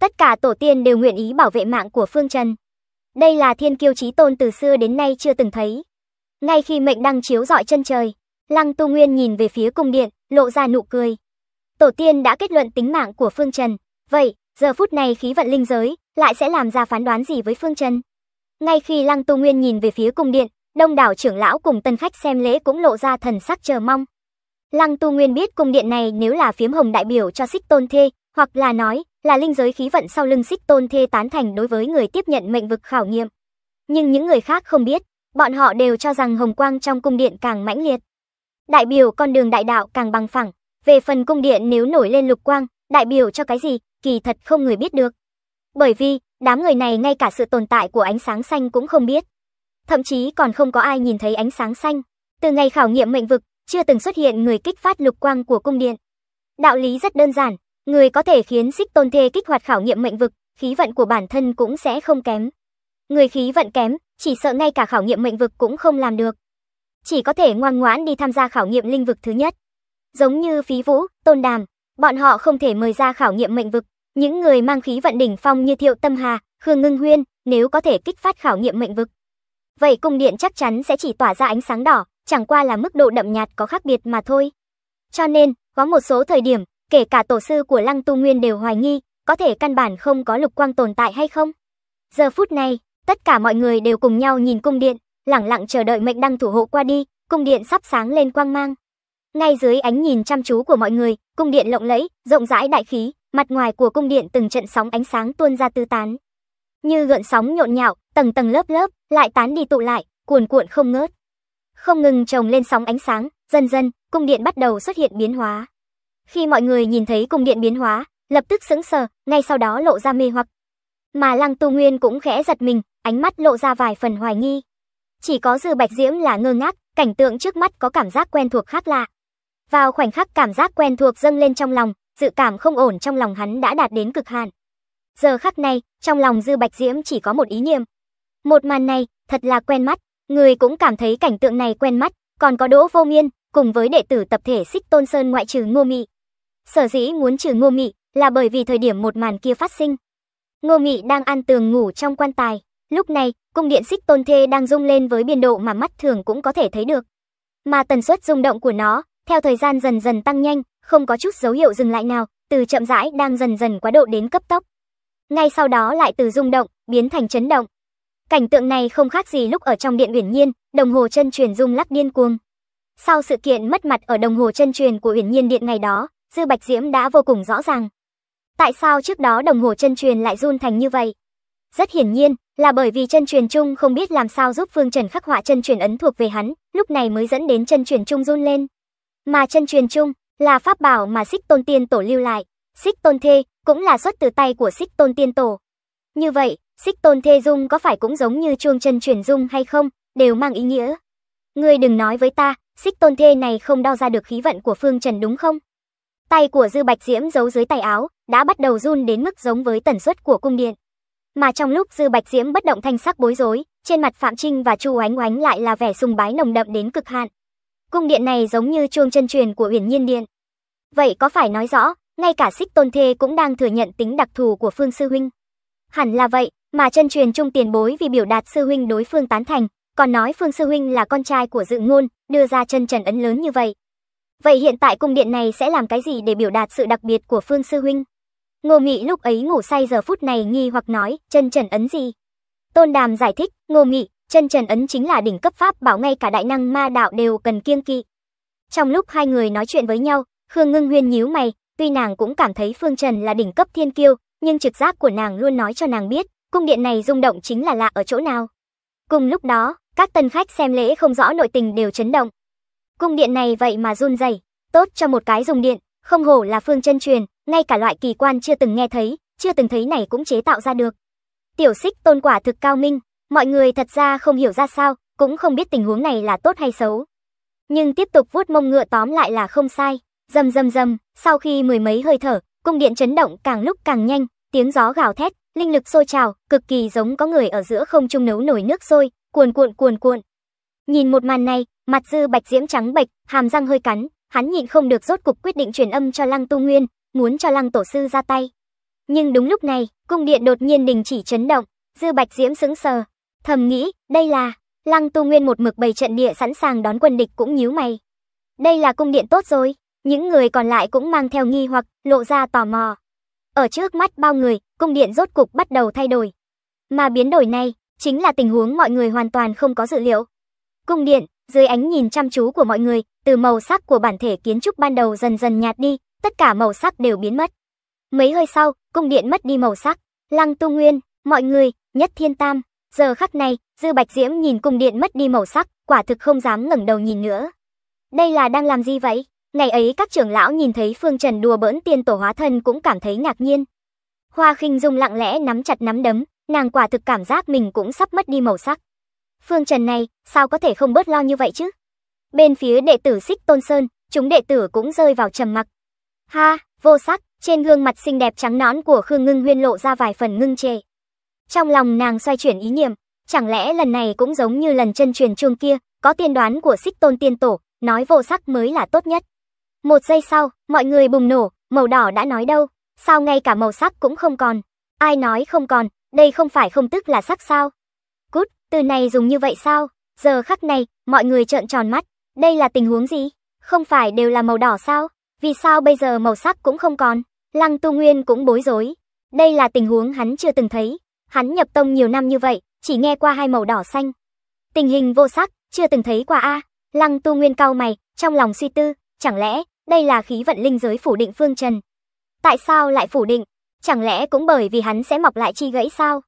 Tất cả tổ tiên đều nguyện ý bảo vệ mạng của Phương Trần. Đây là thiên kiêu chí tôn từ xưa đến nay chưa từng thấy. Ngay khi mệnh đăng chiếu rọi chân trời, Lăng Tu Nguyên nhìn về phía cung điện, lộ ra nụ cười. Tổ tiên đã kết luận tính mạng của Phương Trần, vậy, giờ phút này khí vận linh giới lại sẽ làm ra phán đoán gì với Phương Trần? Ngay khi Lăng Tu Nguyên nhìn về phía cung điện, đông đảo trưởng lão cùng tân khách xem lễ cũng lộ ra thần sắc chờ mong. Lăng Tu Nguyên biết cung điện này nếu là phiếm hồng đại biểu cho xích tôn thê, hoặc là nói, là linh giới khí vận sau lưng xích tôn thê tán thành đối với người tiếp nhận mệnh vực khảo nghiệm. Nhưng những người khác không biết, bọn họ đều cho rằng hồng quang trong cung điện càng mãnh liệt. Đại biểu con đường đại đạo càng bằng phẳng, về phần cung điện nếu nổi lên lục quang, đại biểu cho cái gì, kỳ thật không người biết được. Bởi vì, đám người này ngay cả sự tồn tại của ánh sáng xanh cũng không biết. Thậm chí còn không có ai nhìn thấy ánh sáng xanh. Từ ngày khảo nghiệm mệnh vực, chưa từng xuất hiện người kích phát lục quang của cung điện. Đạo lý rất đơn giản, Người có thể khiến xích tôn thê kích hoạt khảo nghiệm mệnh vực, khí vận của bản thân cũng sẽ không kém. Người khí vận kém, chỉ sợ ngay cả khảo nghiệm mệnh vực cũng không làm được. Chỉ có thể ngoan ngoãn đi tham gia khảo nghiệm linh vực thứ nhất. Giống như phí vũ, tôn đàm, bọn họ không thể mời ra khảo nghiệm mệnh vực. Những người mang khí vận đỉnh phong như Thiệu Tâm Hà, Khương Ngưng Huyên, nếu có thể kích phát khảo nghiệm mệnh vực. Vậy cung điện chắc chắn sẽ chỉ tỏa ra ánh sáng đỏ, chẳng qua là mức độ đậm nhạt có khác biệt mà thôi. Cho nên, có một số thời điểm, Kể cả tổ sư của Lăng Tu Nguyên đều hoài nghi, có thể căn bản không có lục quang tồn tại hay không? Giờ phút này, tất cả mọi người đều cùng nhau nhìn cung điện, lặng lặng chờ đợi mệnh đăng thủ hộ qua đi, cung điện sắp sáng lên quang mang. Ngay dưới ánh nhìn chăm chú của mọi người, cung điện lộng lẫy, rộng rãi đại khí, mặt ngoài của cung điện từng trận sóng ánh sáng tuôn ra tứ tán. Như gợn sóng nhộn nhạo, tầng tầng lớp lớp, lại tán đi tụ lại, cuồn cuộn không ngớt. Không ngừng chồng lên sóng ánh sáng, dần dần, cung điện bắt đầu xuất hiện biến hóa. Khi mọi người nhìn thấy cung điện biến hóa, lập tức sững sờ, ngay sau đó lộ ra mê hoặc. Mà Lăng Tu Nguyên cũng khẽ giật mình, ánh mắt lộ ra vài phần hoài nghi. Chỉ có Dư Bạch Diễm là ngơ ngác, cảnh tượng trước mắt có cảm giác quen thuộc khác lạ. Vào khoảnh khắc cảm giác quen thuộc dâng lên trong lòng, dự cảm không ổn trong lòng hắn đã đạt đến cực hạn. Giờ khắc này, trong lòng Dư Bạch Diễm chỉ có một ý niệm. Một màn này, thật là quen mắt, người cũng cảm thấy cảnh tượng này quen mắt, còn có Đỗ Vô Miên, cùng với đệ tử tập thể Xích Tôn Sơn ngoại trừ Ngô Mị, Sở dĩ muốn trừ Ngô Mị là bởi vì thời điểm một màn kia phát sinh. Ngô Mị đang ăn tường ngủ trong quan tài, lúc này, cung điện xích tôn thê đang rung lên với biên độ mà mắt thường cũng có thể thấy được. Mà tần suất rung động của nó, theo thời gian dần dần tăng nhanh, không có chút dấu hiệu dừng lại nào, từ chậm rãi đang dần dần quá độ đến cấp tốc. Ngay sau đó lại từ rung động, biến thành chấn động. Cảnh tượng này không khác gì lúc ở trong điện uyển nhiên, đồng hồ chân truyền rung lắc điên cuồng. Sau sự kiện mất mặt ở đồng hồ chân truyền của uyển nhiên điện ngày đó, Dư Bạch Diễm đã vô cùng rõ ràng. Tại sao trước đó đồng hồ chân truyền lại run thành như vậy? Rất hiển nhiên, là bởi vì chân truyền chung không biết làm sao giúp Phương Trần khắc họa chân truyền ấn thuộc về hắn, lúc này mới dẫn đến chân truyền chung run lên. Mà chân truyền chung là pháp bảo mà Xích Tôn Tiên Tổ lưu lại, Xích Tôn Thê cũng là xuất từ tay của Xích Tôn Tiên Tổ. Như vậy, Xích Tôn Thê Dung có phải cũng giống như chuông chân truyền dung hay không, đều mang ý nghĩa. Ngươi đừng nói với ta, Xích Tôn Thê này không đo ra được khí vận của Phương Trần đúng không? Tay của Dư Bạch Diễm giấu dưới tay áo, đã bắt đầu run đến mức giống với tần suất của cung điện. Mà trong lúc Dư Bạch Diễm bất động thanh sắc bối rối, trên mặt Phạm Trinh và Chu Oánh Oánh lại là vẻ sùng bái nồng đậm đến cực hạn. Cung điện này giống như chuông chân truyền của Huyền Nhiên Điện. Vậy có phải nói rõ, ngay cả Xích Tôn Thê cũng đang thừa nhận tính đặc thù của Phương sư huynh? Hẳn là vậy, mà chân truyền trung tiền bối vì biểu đạt sư huynh đối phương tán thành, còn nói Phương sư huynh là con trai của Dự Ngôn, đưa ra chân trần ấn lớn như vậy, Vậy hiện tại cung điện này sẽ làm cái gì để biểu đạt sự đặc biệt của Phương Sư Huynh? Ngô Nghị lúc ấy ngủ say giờ phút này nghi hoặc nói, chân trần ấn gì? Tôn Đàm giải thích, Ngô Nghị, chân trần ấn chính là đỉnh cấp pháp bảo ngay cả đại năng ma đạo đều cần kiêng kỵ. Trong lúc hai người nói chuyện với nhau, Khương Ngưng Huyên nhíu mày, tuy nàng cũng cảm thấy Phương Trần là đỉnh cấp thiên kiêu, nhưng trực giác của nàng luôn nói cho nàng biết, cung điện này rung động chính là lạ ở chỗ nào. Cùng lúc đó, các tân khách xem lễ không rõ nội tình đều chấn động, Cung điện này vậy mà run rẩy, tốt cho một cái dùng điện, không hổ là phương chân truyền, ngay cả loại kỳ quan chưa từng nghe thấy, chưa từng thấy này cũng chế tạo ra được. Tiểu Xích tôn quả thực cao minh, mọi người thật ra không hiểu ra sao, cũng không biết tình huống này là tốt hay xấu. Nhưng tiếp tục vuốt mông ngựa tóm lại là không sai, rầm rầm rầm, sau khi mười mấy hơi thở, cung điện chấn động càng lúc càng nhanh, tiếng gió gào thét, linh lực sôi trào, cực kỳ giống có người ở giữa không trung nấu nổi nước sôi, cuồn cuộn cuồn cuộn, Nhìn một màn này, mặt dư bạch diễm trắng bệch, hàm răng hơi cắn, hắn nhịn không được rốt cục quyết định truyền âm cho Lăng Tu Nguyên, muốn cho Lăng Tổ sư ra tay. Nhưng đúng lúc này, cung điện đột nhiên đình chỉ chấn động, dư bạch diễm sững sờ, thầm nghĩ, đây là Lăng Tu Nguyên một mực bày trận địa sẵn sàng đón quân địch cũng nhíu mày. Đây là cung điện tốt rồi, những người còn lại cũng mang theo nghi hoặc lộ ra tò mò. Ở trước mắt bao người, cung điện rốt cục bắt đầu thay đổi. Mà biến đổi này, chính là tình huống mọi người hoàn toàn không có dự liệu. Cung điện, dưới ánh nhìn chăm chú của mọi người, từ màu sắc của bản thể kiến trúc ban đầu dần dần nhạt đi, tất cả màu sắc đều biến mất. Mấy hơi sau, cung điện mất đi màu sắc. Lăng Tu Nguyên, mọi người, Nhất Thiên Tam, giờ khắc này, Dư Bạch Diễm nhìn cung điện mất đi màu sắc, quả thực không dám ngẩng đầu nhìn nữa. Đây là đang làm gì vậy? Ngày ấy các trưởng lão nhìn thấy Phương Trần đùa bỡn tiên tổ hóa thân cũng cảm thấy ngạc nhiên. Hoa Khinh Dung lặng lẽ nắm chặt nắm đấm, nàng quả thực cảm giác mình cũng sắp mất đi màu sắc. Phương Trần này, sao có thể không bớt lo như vậy chứ? Bên phía đệ tử Xích Tôn Sơn, chúng đệ tử cũng rơi vào trầm mặc. Ha, vô sắc, trên gương mặt xinh đẹp trắng nõn của Khương Ngưng Huyên lộ ra vài phần ngưng trệ. Trong lòng nàng xoay chuyển ý niệm, chẳng lẽ lần này cũng giống như lần chân truyền chuông kia, có tiên đoán của Xích Tôn Tiên Tổ, nói vô sắc mới là tốt nhất. Một giây sau, mọi người bùng nổ, màu đỏ đã nói đâu, sao ngay cả màu sắc cũng không còn. Ai nói không còn, đây không phải không tức là sắc sao? Từ này dùng như vậy sao? Giờ khắc này, mọi người trợn tròn mắt. Đây là tình huống gì? Không phải đều là màu đỏ sao? Vì sao bây giờ màu sắc cũng không còn? Lăng Tu Nguyên cũng bối rối. Đây là tình huống hắn chưa từng thấy. Hắn nhập tông nhiều năm như vậy, chỉ nghe qua hai màu đỏ xanh. Tình hình vô sắc, chưa từng thấy qua a. Lăng Tu Nguyên cau mày, trong lòng suy tư, chẳng lẽ đây là khí vận linh giới phủ định phương trần? Tại sao lại phủ định? Chẳng lẽ cũng bởi vì hắn sẽ mọc lại chi gãy sao?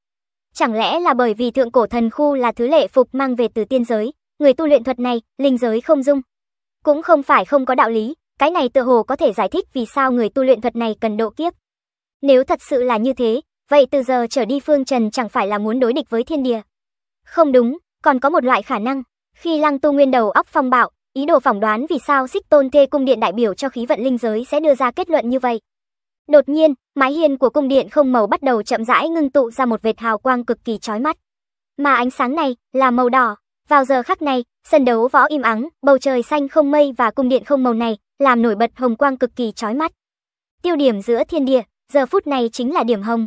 Chẳng lẽ là bởi vì thượng cổ thần khu là thứ lệ phục mang về từ tiên giới, người tu luyện thuật này, linh giới không dung. Cũng không phải không có đạo lý, cái này tự hồ có thể giải thích vì sao người tu luyện thuật này cần độ kiếp. Nếu thật sự là như thế, vậy từ giờ trở đi Phương Trần chẳng phải là muốn đối địch với thiên địa. Không đúng, còn có một loại khả năng, khi Lăng Tu Nguyên đầu óc phong bạo, ý đồ phỏng đoán vì sao Xích Tôn Thê cung điện đại biểu cho khí vận linh giới sẽ đưa ra kết luận như vậy. Đột nhiên, mái hiên của cung điện không màu bắt đầu chậm rãi ngưng tụ ra một vệt hào quang cực kỳ chói mắt. Mà ánh sáng này là màu đỏ. Vào giờ khắc này, sân đấu võ im ắng, bầu trời xanh không mây và cung điện không màu này làm nổi bật hồng quang cực kỳ chói mắt. Tiêu điểm giữa thiên địa, giờ phút này chính là điểm hồng.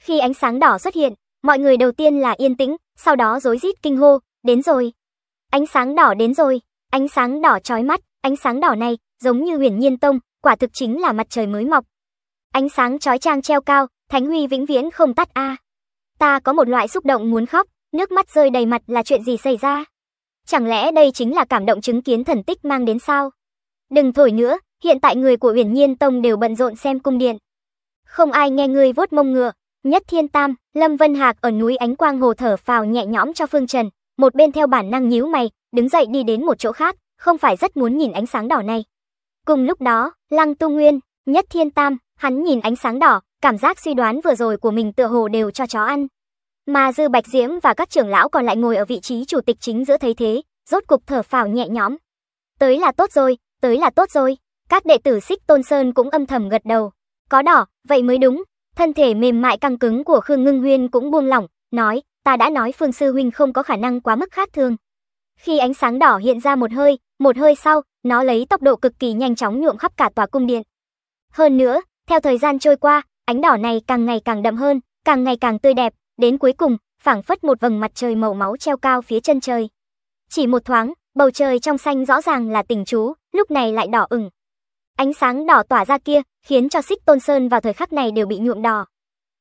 Khi ánh sáng đỏ xuất hiện, mọi người đầu tiên là yên tĩnh, sau đó rối rít kinh hô, đến rồi. Ánh sáng đỏ đến rồi, ánh sáng đỏ chói mắt, ánh sáng đỏ này giống như huyền nhiên tông, quả thực chính là mặt trời mới mọc, Ánh sáng chói chang treo cao, thánh huy vĩnh viễn không tắt a. Ta có một loại xúc động muốn khóc, nước mắt rơi đầy mặt là chuyện gì xảy ra? Chẳng lẽ đây chính là cảm động chứng kiến thần tích mang đến sao? Đừng thổi nữa, hiện tại người của Uyển Nhiên Tông đều bận rộn xem cung điện. Không ai nghe ngươi vuốt mông ngựa, Nhất Thiên Tam, Lâm Vân Hạc ở núi Ánh Quang Hồ thở phào nhẹ nhõm cho Phương Trần, một bên theo bản năng nhíu mày, đứng dậy đi đến một chỗ khác, không phải rất muốn nhìn ánh sáng đỏ này. Cùng lúc đó, Lăng Tu Nguyên, Nhất Thiên Tam, Hắn nhìn ánh sáng đỏ, cảm giác suy đoán vừa rồi của mình tựa hồ đều cho chó ăn. Mà Dư Bạch Diễm và các trưởng lão còn lại ngồi ở vị trí chủ tịch chính giữa thấy thế, rốt cục thở phào nhẹ nhõm. Tới là tốt rồi, tới là tốt rồi. Các đệ tử Xích Tôn Sơn cũng âm thầm gật đầu. Có đỏ, vậy mới đúng. Thân thể mềm mại căng cứng của Khương Ngưng Huyên cũng buông lỏng, nói, ta đã nói Phương Sư Huynh không có khả năng quá mức khác thường. Khi ánh sáng đỏ hiện ra một hơi, một hơi sau, nó lấy tốc độ cực kỳ nhanh chóng nhuộm khắp cả tòa cung điện. Hơn nữa, theo thời gian trôi qua, ánh đỏ này càng ngày càng đậm hơn, càng ngày càng tươi đẹp, đến cuối cùng, phảng phất một vầng mặt trời màu máu treo cao phía chân trời. Chỉ một thoáng, bầu trời trong xanh rõ ràng là tỉnh chú, lúc này lại đỏ ửng. Ánh sáng đỏ tỏa ra kia, khiến cho Xích Tôn Sơn vào thời khắc này đều bị nhuộm đỏ.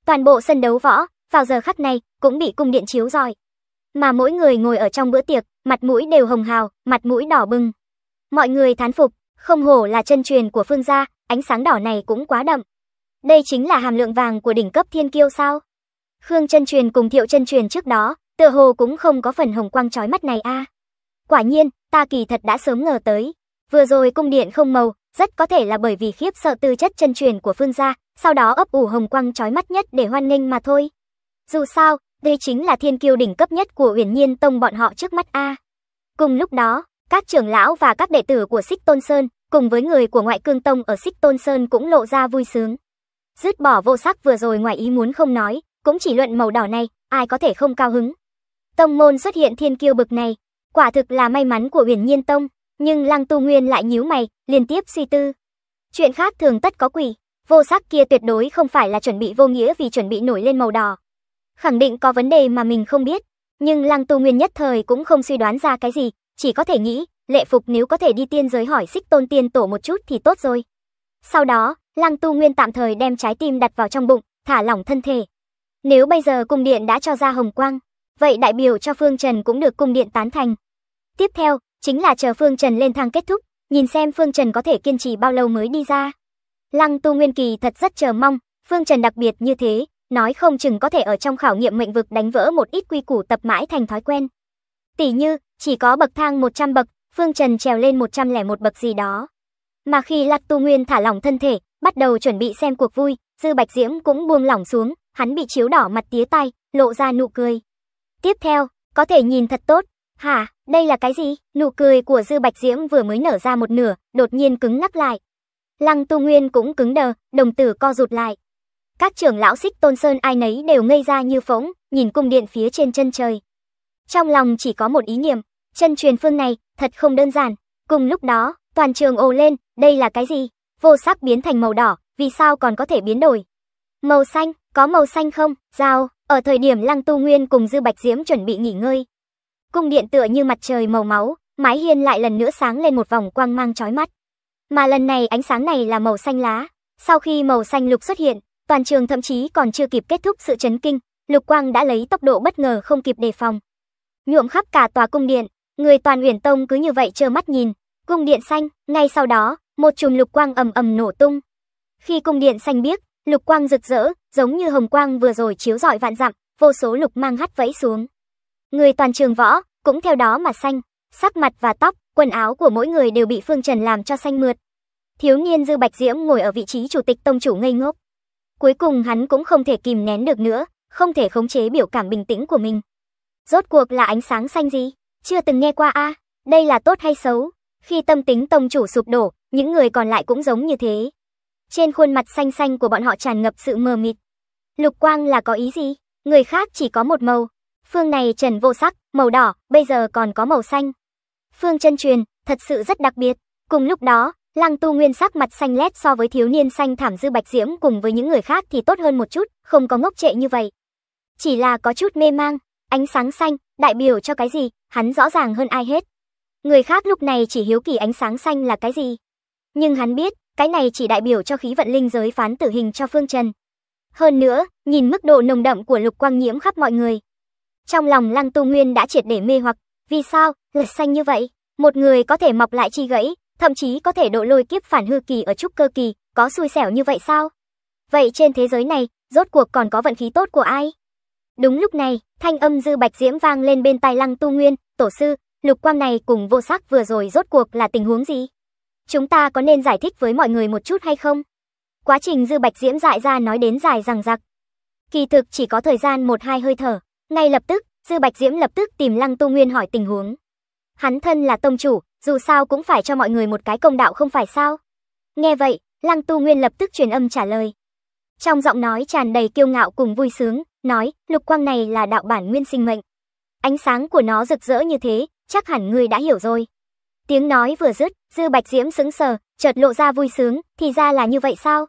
Toàn bộ sân đấu võ, vào giờ khắc này, cũng bị cung điện chiếu rọi. Mà mỗi người ngồi ở trong bữa tiệc, mặt mũi đều hồng hào, mặt mũi đỏ bừng. Mọi người thán phục, không hổ là chân truyền của Phương gia, ánh sáng đỏ này cũng quá đậm. Đây chính là hàm lượng vàng của đỉnh cấp thiên kiêu sao? Khương chân truyền cùng Thiệu chân truyền trước đó, tựa hồ cũng không có phần hồng quang chói mắt này a. Quả nhiên, ta kỳ thật đã sớm ngờ tới. Vừa rồi cung điện không màu, rất có thể là bởi vì khiếp sợ tư chất chân truyền của Phương gia, sau đó ấp ủ hồng quang chói mắt nhất để hoan nghênh mà thôi. Dù sao, đây chính là thiên kiêu đỉnh cấp nhất của Uyển Nhiên Tông bọn họ trước mắt a. Cùng lúc đó, các trưởng lão và các đệ tử của Sích Tôn Sơn, cùng với người của ngoại cương tông ở Sích Tôn Sơn cũng lộ ra vui sướng. Dứt bỏ vô sắc vừa rồi ngoài ý muốn không nói, cũng chỉ luận màu đỏ này, ai có thể không cao hứng. Tông môn xuất hiện thiên kiêu bực này, quả thực là may mắn của huyền nhiên tông, nhưng Lăng Tu Nguyên lại nhíu mày, liên tiếp suy tư. Chuyện khác thường tất có quỷ, vô sắc kia tuyệt đối không phải là chuẩn bị vô nghĩa vì chuẩn bị nổi lên màu đỏ. Khẳng định có vấn đề mà mình không biết, nhưng Lăng Tu Nguyên nhất thời cũng không suy đoán ra cái gì, chỉ có thể nghĩ, lệ phục nếu có thể đi tiên giới hỏi xích tôn tiên tổ một chút thì tốt rồi. Sau đó, Lăng Tu Nguyên tạm thời đem trái tim đặt vào trong bụng, thả lỏng thân thể. Nếu bây giờ cung điện đã cho ra hồng quang, vậy đại biểu cho Phương Trần cũng được cung điện tán thành. Tiếp theo, chính là chờ Phương Trần lên thang kết thúc, nhìn xem Phương Trần có thể kiên trì bao lâu mới đi ra. Lăng Tu Nguyên Kỳ thật rất chờ mong, Phương Trần đặc biệt như thế, nói không chừng có thể ở trong khảo nghiệm mệnh vực đánh vỡ một ít quy củ tập mãi thành thói quen. Tỷ như, chỉ có bậc thang 100 bậc, Phương Trần trèo lên 101 bậc gì đó. Mà khi Lạc Tu Nguyên thả lỏng thân thể, bắt đầu chuẩn bị xem cuộc vui, Dư Bạch Diễm cũng buông lỏng xuống, hắn bị chiếu đỏ mặt tía tay, lộ ra nụ cười. Tiếp theo, có thể nhìn thật tốt. Hả, đây là cái gì? Nụ cười của Dư Bạch Diễm vừa mới nở ra một nửa, đột nhiên cứng ngắc lại. Lăng Tu Nguyên cũng cứng đờ, đồng tử co rụt lại. Các trưởng lão xích tôn sơn ai nấy đều ngây ra như phỗng, nhìn cung điện phía trên chân trời. Trong lòng chỉ có một ý niệm, Chân truyền phương này, thật không đơn giản. Cùng lúc đó, toàn trường ồ lên, đây là cái gì? Vô sắc biến thành màu đỏ, vì sao còn có thể biến đổi? Màu xanh, có màu xanh không? Giao, ở thời điểm Lăng Tu Nguyên cùng Dư Bạch Diễm chuẩn bị nghỉ ngơi. Cung điện tựa như mặt trời màu máu, mái hiên lại lần nữa sáng lên một vòng quang mang chói mắt. Mà lần này ánh sáng này là màu xanh lá. Sau khi màu xanh lục xuất hiện, toàn trường thậm chí còn chưa kịp kết thúc sự chấn kinh, lục quang đã lấy tốc độ bất ngờ không kịp đề phòng. Nhuộm khắp cả tòa cung điện, người toàn huyền tông cứ như vậy trơ mắt nhìn. Cung điện xanh, ngay sau đó, một chùm lục quang ầm ầm nổ tung. Khi cung điện xanh biếc, lục quang rực rỡ, giống như hồng quang vừa rồi chiếu rọi vạn dặm, vô số lục mang hắt vẫy xuống. Người toàn trường võ, cũng theo đó mà xanh, sắc mặt và tóc, quần áo của mỗi người đều bị phương trần làm cho xanh mượt. Thiếu niên Dư Bạch Diễm ngồi ở vị trí chủ tịch tông chủ ngây ngốc. Cuối cùng hắn cũng không thể kìm nén được nữa, không thể khống chế biểu cảm bình tĩnh của mình. Rốt cuộc là ánh sáng xanh gì? Chưa từng nghe qua a, đây là tốt hay xấu? Khi tâm tính tông chủ sụp đổ, những người còn lại cũng giống như thế. Trên khuôn mặt xanh xanh của bọn họ tràn ngập sự mờ mịt. Lục quang là có ý gì? Người khác chỉ có một màu. Phương này trần vô sắc, màu đỏ, bây giờ còn có màu xanh. Phương chân truyền, thật sự rất đặc biệt. Cùng lúc đó, Lăng Tu Nguyên sắc mặt xanh lét so với thiếu niên xanh thảm dư bạch diễm cùng với những người khác thì tốt hơn một chút, không có ngốc trệ như vậy. Chỉ là có chút mê mang, Ánh sáng xanh, đại biểu cho cái gì, hắn rõ ràng hơn ai hết. Người khác lúc này chỉ hiếu kỳ ánh sáng xanh là cái gì. Nhưng hắn biết, cái này chỉ đại biểu cho khí vận linh giới phán tử hình cho Phương Trần. Hơn nữa, nhìn mức độ nồng đậm của lục quang nhiễm khắp mọi người. Trong lòng Lăng Tu Nguyên đã triệt để mê hoặc, vì sao, lật xanh như vậy, một người có thể mọc lại chi gãy, thậm chí có thể độ lôi kiếp phản hư kỳ ở trúc cơ kỳ, có xui xẻo như vậy sao? Vậy trên thế giới này, rốt cuộc còn có vận khí tốt của ai? Đúng lúc này, thanh âm dư bạch diễm vang lên bên tai lăng tu nguyên, tổ sư, lục quang này cùng vô sắc vừa rồi rốt cuộc là tình huống gì? Chúng ta có nên giải thích với mọi người một chút hay không? Quá trình dư bạch diễm dại ra nói đến dài rằng rặc. Kỳ thực chỉ có thời gian một hai hơi thở, ngay lập tức, dư bạch diễm lập tức tìm lăng tu nguyên hỏi tình huống. Hắn thân là tông chủ, dù sao cũng phải cho mọi người một cái công đạo không phải sao? Nghe vậy, lăng tu nguyên lập tức truyền âm trả lời. Trong giọng nói tràn đầy kiêu ngạo cùng vui sướng, nói, lục quang này là đạo bản nguyên sinh mệnh. Ánh sáng của nó rực rỡ như thế, chắc hẳn ngươi đã hiểu rồi. Tiếng nói vừa dứt, Dư Bạch Diễm sững sờ, chợt lộ ra vui sướng, thì ra là như vậy sao?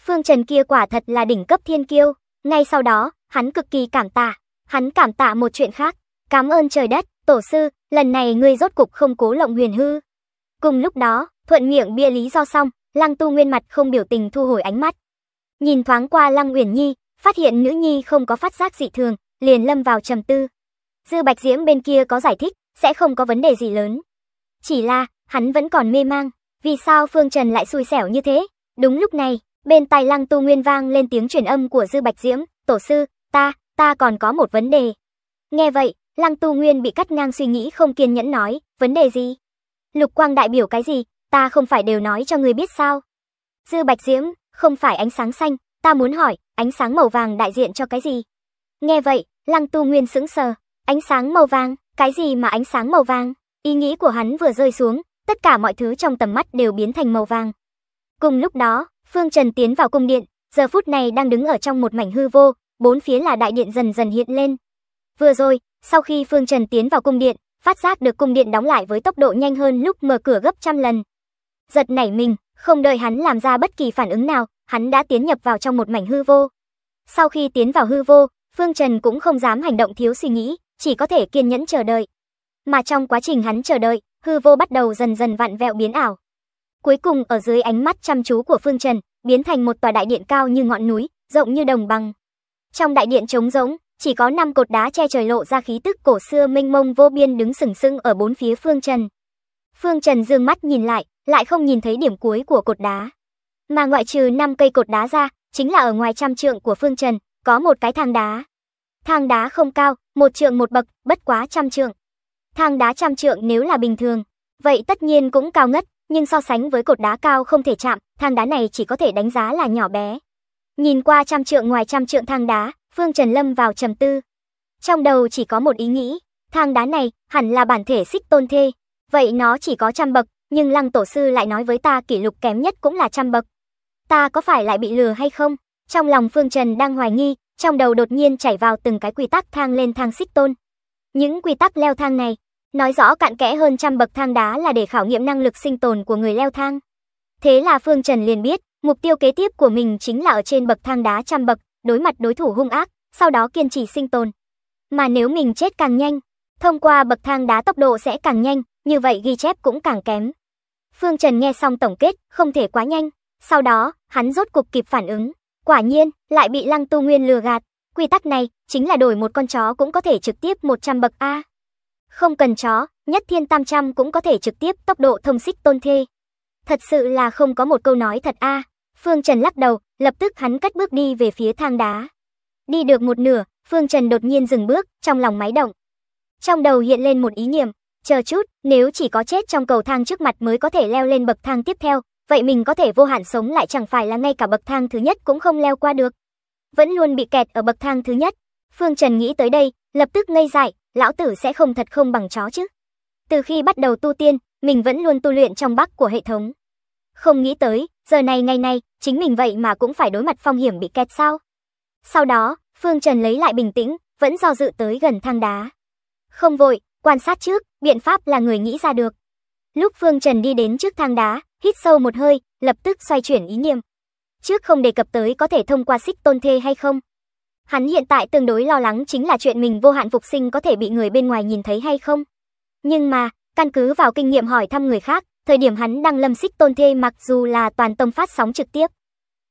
Phương Trần kia quả thật là đỉnh cấp thiên kiêu, ngay sau đó, hắn cực kỳ cảm tạ, hắn cảm tạ một chuyện khác, cảm ơn trời đất, tổ sư, lần này ngươi rốt cục không cố lộng huyền hư. Cùng lúc đó, thuận miệng bia lý do xong, Lăng Tu Nguyên mặt không biểu tình thu hồi ánh mắt. Nhìn thoáng qua Lăng Uyển Nhi, Phát hiện nữ nhi không có phát giác dị thường, liền lâm vào trầm tư. Dư Bạch Diễm bên kia có giải thích, sẽ không có vấn đề gì lớn. Chỉ là, hắn vẫn còn mê mang, vì sao Phương Trần lại xui xẻo như thế? Đúng lúc này, bên tai Lăng Tu Nguyên vang lên tiếng truyền âm của Dư Bạch Diễm, "Tổ sư, ta, ta còn có một vấn đề." Nghe vậy, Lăng Tu Nguyên bị cắt ngang suy nghĩ không kiên nhẫn nói, "Vấn đề gì?" Lục Quang đại biểu cái gì, ta không phải đều nói cho ngươi biết sao? Dư Bạch Diễm, không phải ánh sáng xanh, ta muốn hỏi, ánh sáng màu vàng đại diện cho cái gì? Nghe vậy, Lăng Tu Nguyên sững sờ, ánh sáng màu vàng, cái gì mà ánh sáng màu vàng? Ý nghĩ của hắn vừa rơi xuống, tất cả mọi thứ trong tầm mắt đều biến thành màu vàng. Cùng lúc đó, Phương Trần tiến vào cung điện, giờ phút này đang đứng ở trong một mảnh hư vô, bốn phía là đại điện dần dần hiện lên. Vừa rồi, sau khi Phương Trần tiến vào cung điện, phát giác được cung điện đóng lại với tốc độ nhanh hơn lúc mở cửa gấp trăm lần. Giật nảy mình, không đợi hắn làm ra bất kỳ phản ứng nào, hắn đã tiến nhập vào trong một mảnh hư vô. Sau khi tiến vào hư vô, Phương Trần cũng không dám hành động thiếu suy nghĩ, chỉ có thể kiên nhẫn chờ đợi. Mà trong quá trình hắn chờ đợi, hư vô bắt đầu dần dần vặn vẹo biến ảo. Cuối cùng ở dưới ánh mắt chăm chú của Phương Trần, biến thành một tòa đại điện cao như ngọn núi, rộng như đồng bằng. Trong đại điện trống rỗng, chỉ có năm cột đá che trời lộ ra khí tức cổ xưa mênh mông vô biên đứng sừng sững ở bốn phía Phương Trần. Phương Trần dương mắt nhìn lại, lại không nhìn thấy điểm cuối của cột đá. Mà ngoại trừ năm cây cột đá ra, chính là ở ngoài trăm trượng của Phương Trần, có một cái thang đá. Thang đá không cao, một trượng một bậc, bất quá trăm trượng. Thang đá trăm trượng nếu là bình thường, vậy tất nhiên cũng cao ngất, nhưng so sánh với cột đá cao không thể chạm, thang đá này chỉ có thể đánh giá là nhỏ bé. Nhìn qua trăm trượng ngoài trăm trượng thang đá, Phương Trần Lâm vào trầm tư. Trong đầu chỉ có một ý nghĩ, thang đá này hẳn là bản thể xích tôn thê, vậy nó chỉ có trăm bậc, nhưng Lăng Tổ Sư lại nói với ta kỷ lục kém nhất cũng là trăm bậc ta có phải lại bị lừa hay không? Trong lòng Phương Trần đang hoài nghi, trong đầu đột nhiên chảy vào từng cái quy tắc thang lên thang xích tôn. Những quy tắc leo thang này, nói rõ cạn kẽ hơn trăm bậc thang đá là để khảo nghiệm năng lực sinh tồn của người leo thang. Thế là Phương Trần liền biết, mục tiêu kế tiếp của mình chính là ở trên bậc thang đá trăm bậc, đối mặt đối thủ hung ác, sau đó kiên trì sinh tồn. Mà nếu mình chết càng nhanh, thông qua bậc thang đá tốc độ sẽ càng nhanh, như vậy ghi chép cũng càng kém. Phương Trần nghe xong tổng kết, không thể quá nhanh, sau đó, hắn rốt cục kịp phản ứng. Quả nhiên, lại bị Lăng Tu Nguyên lừa gạt. Quy tắc này, chính là đổi một con chó cũng có thể trực tiếp 100 bậc A. Không cần chó, nhất thiên tam trăm cũng có thể trực tiếp tốc độ thông xích tôn thê. Thật sự là không có một câu nói thật A. Phương Trần lắc đầu, lập tức hắn cất bước đi về phía thang đá. Đi được một nửa, Phương Trần đột nhiên dừng bước, trong lòng máy động. Trong đầu hiện lên một ý niệm, chờ chút, nếu chỉ có chết trong cầu thang trước mặt mới có thể leo lên bậc thang tiếp theo, vậy mình có thể vô hạn sống lại chẳng phải là ngay cả bậc thang thứ nhất cũng không leo qua được. Vẫn luôn bị kẹt ở bậc thang thứ nhất. Phương Trần nghĩ tới đây, lập tức ngây dại, lão tử sẽ không thật không bằng chó chứ. Từ khi bắt đầu tu tiên, mình vẫn luôn tu luyện trong bắc của hệ thống. Không nghĩ tới, giờ này ngày nay, chính mình vậy mà cũng phải đối mặt phong hiểm bị kẹt sao. Sau đó, Phương Trần lấy lại bình tĩnh, vẫn do dự tới gần thang đá. Không vội, quan sát trước, biện pháp là người nghĩ ra được. Lúc Phương Trần đi đến trước thang đá, hít sâu một hơi, lập tức xoay chuyển ý niệm. Trước không đề cập tới có thể thông qua xích tôn thê hay không. Hắn hiện tại tương đối lo lắng chính là chuyện mình vô hạn phục sinh có thể bị người bên ngoài nhìn thấy hay không. Nhưng mà, căn cứ vào kinh nghiệm hỏi thăm người khác, thời điểm hắn đang lâm xích tôn thê mặc dù là toàn tông phát sóng trực tiếp.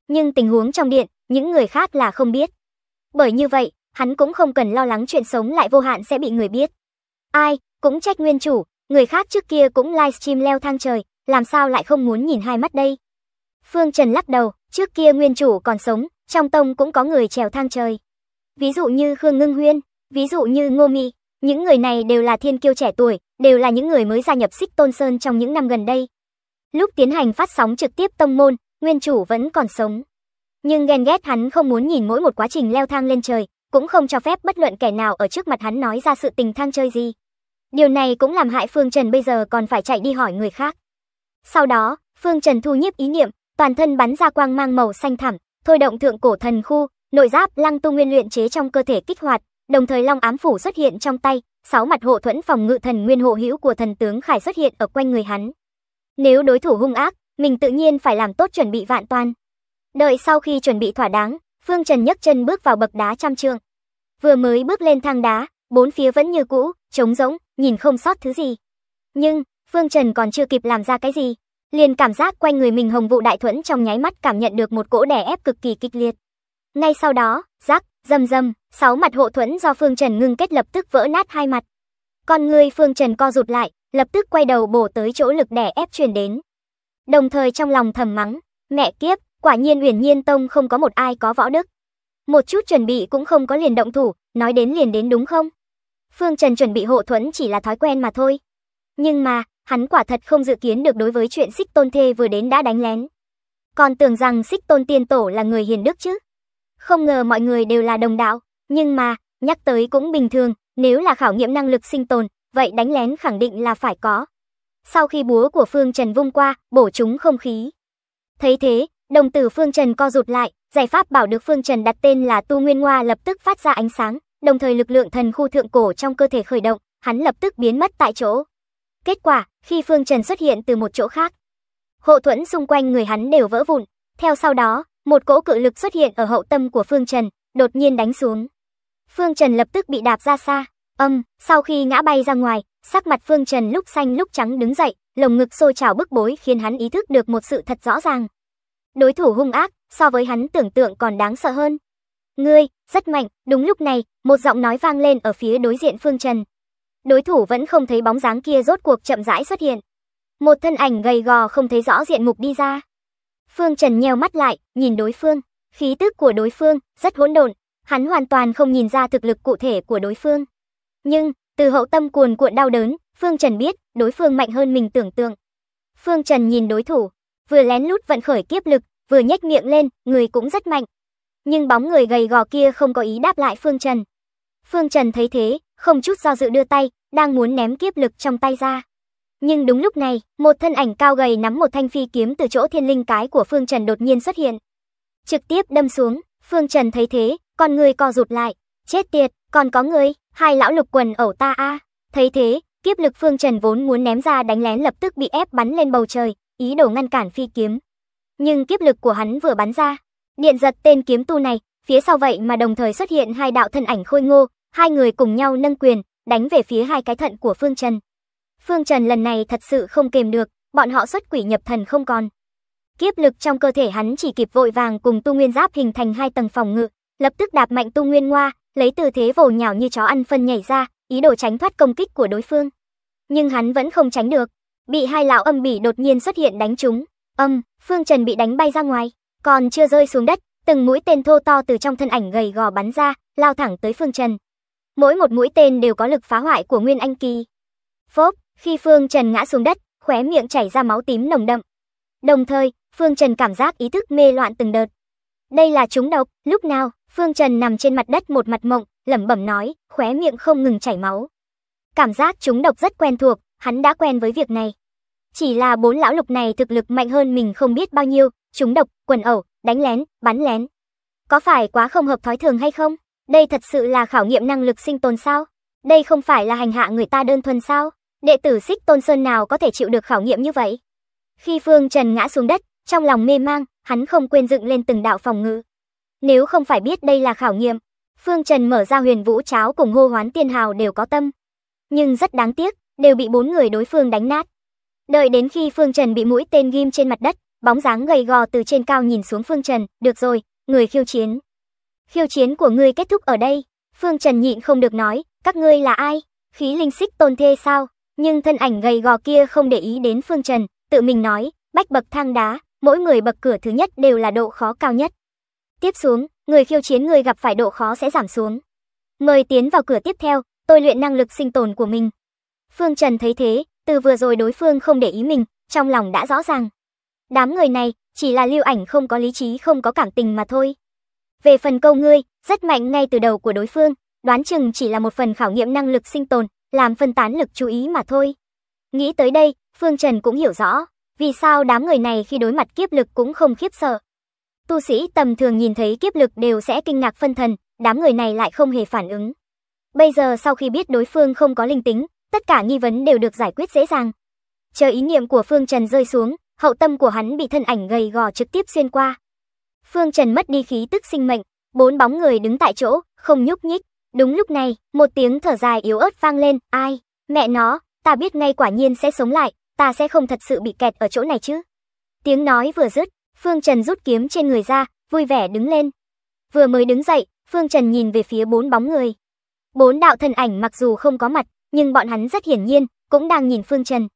Nhưng tình huống trong điện, những người khác là không biết. Bởi như vậy, hắn cũng không cần lo lắng chuyện sống lại vô hạn sẽ bị người biết. Ai, cũng trách nguyên chủ, người khác trước kia cũng livestream leo thang trời, làm sao lại không muốn nhìn hai mắt đây? Phương Trần lắc đầu, trước kia nguyên chủ còn sống, trong tông cũng có người trèo thang trời. Ví dụ như Khương Ngưng Huyên, ví dụ như Ngô Mị, những người này đều là thiên kiêu trẻ tuổi, đều là những người mới gia nhập Xích Tôn Sơn trong những năm gần đây. Lúc tiến hành phát sóng trực tiếp tông môn, nguyên chủ vẫn còn sống. Nhưng ghen ghét hắn không muốn nhìn mỗi một quá trình leo thang lên trời, cũng không cho phép bất luận kẻ nào ở trước mặt hắn nói ra sự tình thang chơi gì. Điều này cũng làm hại Phương Trần bây giờ còn phải chạy đi hỏi người khác. Sau đó, Phương Trần thu nhiếp ý niệm, toàn thân bắn ra quang mang màu xanh thẳm, thôi động thượng cổ thần khu, nội giáp lăng tu nguyên luyện chế trong cơ thể kích hoạt, đồng thời long ám phủ xuất hiện trong tay, sáu mặt hộ thuẫn phòng ngự thần nguyên hộ hữu của thần tướng Khải xuất hiện ở quanh người hắn. Nếu đối thủ hung ác, mình tự nhiên phải làm tốt chuẩn bị vạn toàn. Đợi sau khi chuẩn bị thỏa đáng, Phương Trần nhấc chân bước vào bậc đá trăm trượng. Vừa mới bước lên thang đá, bốn phía vẫn như cũ, trống rỗng, nhìn không sót thứ gì. Nhưng, Phương Trần còn chưa kịp làm ra cái gì, liền cảm giác quanh người mình hồng vụ đại thuẫn trong nháy mắt cảm nhận được một cỗ đè ép cực kỳ kịch liệt. Ngay sau đó, rắc, dầm dầm, sáu mặt hộ thuẫn do Phương Trần ngưng kết lập tức vỡ nát hai mặt. Con người Phương Trần co rụt lại, lập tức quay đầu bổ tới chỗ lực đè ép truyền đến. Đồng thời trong lòng thầm mắng, mẹ kiếp, quả nhiên Uyển Nhiên Tông không có một ai có võ đức. Một chút chuẩn bị cũng không có liền động thủ, nói đến liền đến đúng không? Phương Trần chuẩn bị hộ thuẫn chỉ là thói quen mà thôi. Nhưng mà, hắn quả thật không dự kiến được đối với chuyện xích tôn thê vừa đến đã đánh lén. Còn tưởng rằng xích tôn tiên tổ là người hiền đức chứ. Không ngờ mọi người đều là đồng đạo, nhưng mà, nhắc tới cũng bình thường, nếu là khảo nghiệm năng lực sinh tồn, vậy đánh lén khẳng định là phải có. Sau khi búa của Phương Trần vung qua, bổ trúng không khí. Thấy thế, đồng tử Phương Trần co rụt lại, giải pháp bảo được Phương Trần đặt tên là Tu Nguyên Hoa lập tức phát ra ánh sáng, đồng thời lực lượng thần khu thượng cổ trong cơ thể khởi động, hắn lập tức biến mất tại chỗ. Kết quả, khi Phương Trần xuất hiện từ một chỗ khác, hộ thuẫn xung quanh người hắn đều vỡ vụn. Theo sau đó, một cỗ cự lực xuất hiện ở hậu tâm của Phương Trần, đột nhiên đánh xuống. Phương Trần lập tức bị đạp ra xa, âm, sau khi ngã bay ra ngoài, sắc mặt Phương Trần lúc xanh lúc trắng đứng dậy, lồng ngực sôi trào bức bối khiến hắn ý thức được một sự thật rõ ràng. Đối thủ hung ác, so với hắn tưởng tượng còn đáng sợ hơn. Ngươi, rất mạnh, đúng lúc này, một giọng nói vang lên ở phía đối diện Phương Trần, đối thủ vẫn không thấy bóng dáng kia rốt cuộc chậm rãi xuất hiện. Một thân ảnh gầy gò không thấy rõ diện mục đi ra. Phương Trần nheo mắt lại, nhìn đối phương, khí tức của đối phương rất hỗn độn, hắn hoàn toàn không nhìn ra thực lực cụ thể của đối phương. Nhưng, từ hậu tâm cuồn cuộn đau đớn, Phương Trần biết, đối phương mạnh hơn mình tưởng tượng. Phương Trần nhìn đối thủ, vừa lén lút vận khởi kiếp lực, vừa nhếch miệng lên, người cũng rất mạnh. Nhưng bóng người gầy gò kia không có ý đáp lại Phương Trần. Phương Trần thấy thế, không chút do dự đưa tay, đang muốn ném kiếp lực trong tay ra. Nhưng đúng lúc này, một thân ảnh cao gầy nắm một thanh phi kiếm từ chỗ thiên linh cái của Phương Trần đột nhiên xuất hiện. Trực tiếp đâm xuống, Phương Trần thấy thế, con người co rụt lại, chết tiệt, còn có người, hai lão lục quần ẩu ta a. Thấy thế, kiếp lực Phương Trần vốn muốn ném ra đánh lén lập tức bị ép bắn lên bầu trời, ý đồ ngăn cản phi kiếm. Nhưng kiếp lực của hắn vừa bắn ra, điện giật tên kiếm tu này, phía sau vậy mà đồng thời xuất hiện hai đạo thân ảnh khôi ngô, Hai người cùng nhau nâng quyền, đánh về phía hai cái thận của Phương Trần. Phương Trần lần này thật sự không kềm được, bọn họ xuất quỷ nhập thần không còn. Kiếp lực trong cơ thể hắn chỉ kịp vội vàng cùng tu nguyên giáp hình thành hai tầng phòng ngự, lập tức đạp mạnh tu nguyên ngoa, lấy tư thế vồ nhào như chó ăn phân nhảy ra, ý đồ tránh thoát công kích của đối phương. Nhưng hắn vẫn không tránh được, bị hai lão âm bỉ đột nhiên xuất hiện đánh trúng. Âm, Phương Trần bị đánh bay ra ngoài, còn chưa rơi xuống đất, từng mũi tên thô to từ trong thân ảnh gầy gò bắn ra, lao thẳng tới Phương Trần. Mỗi một mũi tên đều có lực phá hoại của Nguyên Anh Kỳ. Phốp, khi Phương Trần ngã xuống đất, khóe miệng chảy ra máu tím nồng đậm. Đồng thời, Phương Trần cảm giác ý thức mê loạn từng đợt. Đây là chúng độc, lúc nào, Phương Trần nằm trên mặt đất một mặt mộng, lẩm bẩm nói, khóe miệng không ngừng chảy máu. Cảm giác chúng độc rất quen thuộc, hắn đã quen với việc này. Chỉ là bốn lão lục này thực lực mạnh hơn mình không biết bao nhiêu, chúng độc, quần ẩu, đánh lén, bắn lén. Có phải quá không hợp thói thường hay không? Đây thật sự là khảo nghiệm năng lực sinh tồn sao? Đây không phải là hành hạ người ta đơn thuần sao? Đệ tử xích tôn sơn nào có thể chịu được khảo nghiệm như vậy? Khi Phương Trần ngã xuống đất, trong lòng mê mang, hắn không quên dựng lên từng đạo phòng ngự. Nếu không phải biết đây là khảo nghiệm, Phương Trần mở ra huyền vũ cháo cùng hô hoán tiên hào đều có tâm. Nhưng rất đáng tiếc, đều bị bốn người đối phương đánh nát. Đợi đến khi Phương Trần bị mũi tên ghim trên mặt đất, bóng dáng gầy gò từ trên cao nhìn xuống Phương Trần, được rồi, người khiêu chiến. Khiêu chiến của ngươi kết thúc ở đây. Phương Trần nhịn không được nói, các ngươi là ai? Khí linh xích tôn thê sao? Nhưng thân ảnh gầy gò kia không để ý đến Phương Trần, tự mình nói, bách bậc thang đá, mỗi người bậc cửa thứ nhất đều là độ khó cao nhất. Tiếp xuống, người khiêu chiến người gặp phải độ khó sẽ giảm xuống. Mời tiến vào cửa tiếp theo, tôi luyện năng lực sinh tồn của mình. Phương Trần thấy thế, từ vừa rồi đối phương không để ý mình, trong lòng đã rõ ràng. Đám người này chỉ là lưu ảnh không có lý trí không có cảm tình mà thôi. Về phần câu ngươi, rất mạnh ngay từ đầu của đối phương, đoán chừng chỉ là một phần khảo nghiệm năng lực sinh tồn, làm phân tán lực chú ý mà thôi. Nghĩ tới đây, Phương Trần cũng hiểu rõ, vì sao đám người này khi đối mặt kiếp lực cũng không khiếp sợ. Tu sĩ tầm thường nhìn thấy kiếp lực đều sẽ kinh ngạc phân thần, đám người này lại không hề phản ứng. Bây giờ sau khi biết đối phương không có linh tính, tất cả nghi vấn đều được giải quyết dễ dàng. Chờ ý niệm của Phương Trần rơi xuống, hậu tâm của hắn bị thân ảnh gầy gò trực tiếp xuyên qua. Phương Trần mất đi khí tức sinh mệnh, bốn bóng người đứng tại chỗ, không nhúc nhích. Đúng lúc này, một tiếng thở dài yếu ớt vang lên, ai, mẹ nó, ta biết ngay quả nhiên sẽ sống lại, ta sẽ không thật sự bị kẹt ở chỗ này chứ. Tiếng nói vừa dứt, Phương Trần rút kiếm trên người ra, vui vẻ đứng lên. Vừa mới đứng dậy, Phương Trần nhìn về phía bốn bóng người. Bốn đạo thần ảnh mặc dù không có mặt, nhưng bọn hắn rất hiển nhiên, cũng đang nhìn Phương Trần.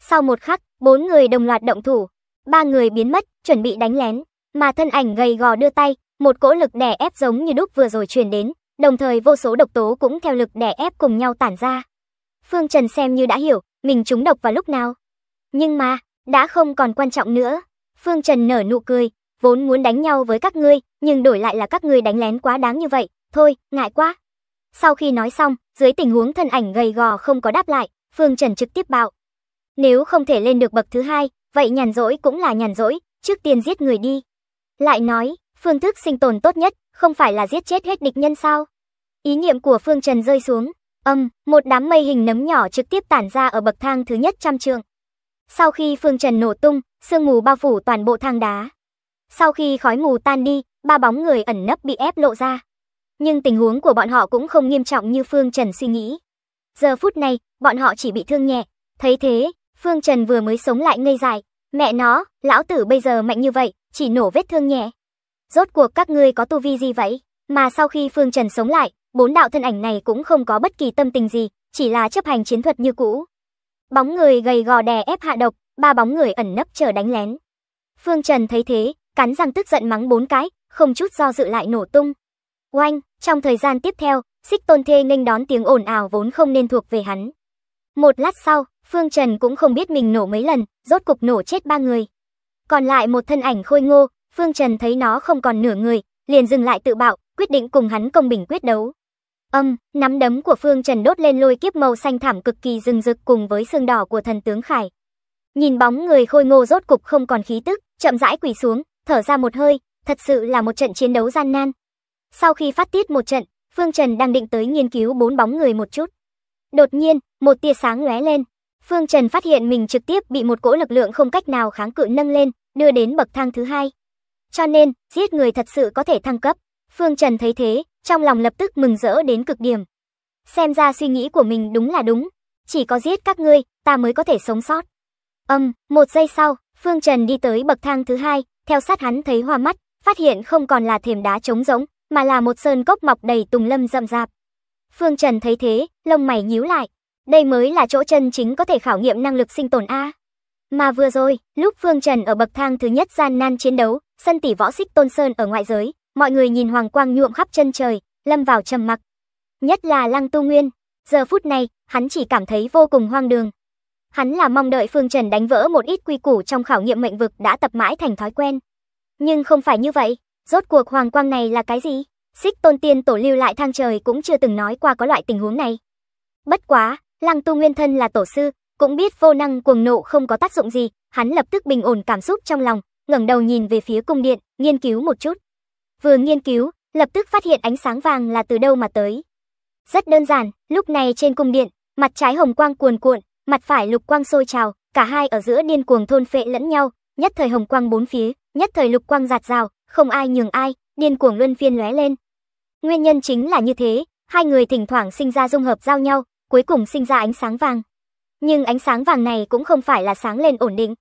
Sau một khắc, bốn người đồng loạt động thủ, ba người biến mất, chuẩn bị đánh lén mà thân ảnh gầy gò đưa tay, một cỗ lực đè ép giống như đúc vừa rồi truyền đến, đồng thời vô số độc tố cũng theo lực đè ép cùng nhau tản ra. Phương Trần xem như đã hiểu, mình trúng độc vào lúc nào. Nhưng mà, đã không còn quan trọng nữa. Phương Trần nở nụ cười, vốn muốn đánh nhau với các ngươi, nhưng đổi lại là các ngươi đánh lén quá đáng như vậy, thôi, ngại quá. Sau khi nói xong, dưới tình huống thân ảnh gầy gò không có đáp lại, Phương Trần trực tiếp bạo. Nếu không thể lên được bậc thứ hai, vậy nhàn rỗi cũng là nhàn rỗi, trước tiên giết người đi. Lại nói, phương thức sinh tồn tốt nhất, không phải là giết chết hết địch nhân sao? Ý niệm của Phương Trần rơi xuống, âm, một đám mây hình nấm nhỏ trực tiếp tản ra ở bậc thang thứ nhất trăm trượng. Sau khi Phương Trần nổ tung, sương mù bao phủ toàn bộ thang đá. Sau khi khói mù tan đi, ba bóng người ẩn nấp bị ép lộ ra. Nhưng tình huống của bọn họ cũng không nghiêm trọng như Phương Trần suy nghĩ. Giờ phút này, bọn họ chỉ bị thương nhẹ. Thấy thế, Phương Trần vừa mới sống lại ngây dài. Mẹ nó, lão tử bây giờ mạnh như vậy, chỉ nổ vết thương nhẹ. Rốt cuộc các ngươi có tu vi gì vậy? Mà sau khi Phương Trần sống lại, bốn đạo thân ảnh này cũng không có bất kỳ tâm tình gì, chỉ là chấp hành chiến thuật như cũ. Bóng người gầy gò đè ép hạ độc, ba bóng người ẩn nấp chờ đánh lén. Phương Trần thấy thế, cắn răng tức giận mắng bốn cái, không chút do dự lại nổ tung. Oanh, trong thời gian tiếp theo, Xích Tôn Thê nghênh đón tiếng ồn ào vốn không nên thuộc về hắn. Một lát sau, Phương Trần cũng không biết mình nổ mấy lần, rốt cục nổ chết ba người. Còn lại một thân ảnh khôi ngô, Phương Trần thấy nó không còn nửa người, liền dừng lại tự bạo, quyết định cùng hắn công bình quyết đấu. Âm, nắm đấm của Phương Trần đốt lên lôi kiếp màu xanh thảm cực kỳ rừng rực cùng với xương đỏ của thần tướng Khải. Nhìn bóng người khôi ngô rốt cục không còn khí tức, chậm rãi quỳ xuống, thở ra một hơi, thật sự là một trận chiến đấu gian nan. Sau khi phát tiết một trận, Phương Trần đang định tới nghiên cứu bốn bóng người một chút. Đột nhiên, một tia sáng lóe lên. Phương Trần phát hiện mình trực tiếp bị một cỗ lực lượng không cách nào kháng cự nâng lên, đưa đến bậc thang thứ hai. Cho nên, giết người thật sự có thể thăng cấp. Phương Trần thấy thế, trong lòng lập tức mừng rỡ đến cực điểm. Xem ra suy nghĩ của mình đúng là đúng, chỉ có giết các ngươi, ta mới có thể sống sót. Âm, um, một giây sau, Phương Trần đi tới bậc thang thứ hai, theo sát hắn thấy hoa mắt, phát hiện không còn là thềm đá trống rỗng, mà là một sơn cốc mọc đầy tùng lâm rậm rạp. Phương Trần thấy thế, lông mày nhíu lại. Đây mới là chỗ chân chính có thể khảo nghiệm năng lực sinh tồn A. Mà vừa rồi, lúc Vương Trần ở bậc thang thứ nhất gian nan chiến đấu, sân tỷ võ xích Tôn Sơn ở ngoại giới, mọi người nhìn hoàng quang nhuộm khắp chân trời, lâm vào trầm mặc. Nhất là Lăng Tu Nguyên, giờ phút này, hắn chỉ cảm thấy vô cùng hoang đường. Hắn là mong đợi Phương Trần đánh vỡ một ít quy củ trong khảo nghiệm mệnh vực đã tập mãi thành thói quen. Nhưng không phải như vậy, rốt cuộc hoàng quang này là cái gì? Xích Tôn Tiên tổ lưu lại thang trời cũng chưa từng nói qua có loại tình huống này. Bất quá, Lăng Tu Nguyên thân là tổ sư, cũng biết vô năng cuồng nộ không có tác dụng gì, hắn lập tức bình ổn cảm xúc trong lòng, ngẩng đầu nhìn về phía cung điện, nghiên cứu một chút. Vừa nghiên cứu, lập tức phát hiện ánh sáng vàng là từ đâu mà tới. Rất đơn giản, lúc này trên cung điện, mặt trái hồng quang cuồn cuộn, mặt phải lục quang sôi trào, cả hai ở giữa điên cuồng thôn phệ lẫn nhau, nhất thời hồng quang bốn phía, nhất thời lục quang giạt rào, không ai nhường ai, điên cuồng luân phiên lóe lên. Nguyên nhân chính là như thế, hai người thỉnh thoảng sinh ra dung hợp giao nhau, cuối cùng sinh ra ánh sáng vàng. Nhưng ánh sáng vàng này cũng không phải là sáng lên ổn định.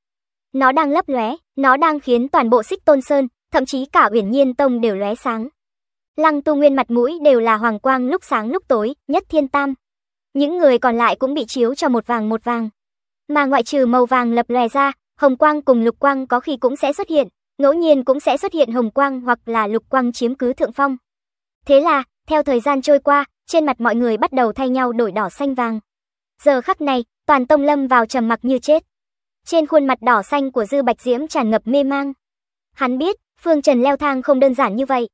Nó đang lấp lóe, nó đang khiến toàn bộ xích tôn sơn, thậm chí cả uyển nhiên tông đều lóe sáng. Lăng tu nguyên mặt mũi đều là hoàng quang lúc sáng lúc tối, nhất thiên tam. Những người còn lại cũng bị chiếu cho một vàng một vàng. Mà ngoại trừ màu vàng lập lòe ra, hồng quang cùng lục quang có khi cũng sẽ xuất hiện, ngẫu nhiên cũng sẽ xuất hiện hồng quang hoặc là lục quang chiếm cứ thượng phong. Thế là, theo thời gian trôi qua, trên mặt mọi người bắt đầu thay nhau đổi đỏ xanh vàng. Giờ khắc này, toàn tông lâm vào trầm mặc như chết. Trên khuôn mặt đỏ xanh của Dư Bạch Diễm tràn ngập mê mang. Hắn biết, Phương Trần leo thang không đơn giản như vậy.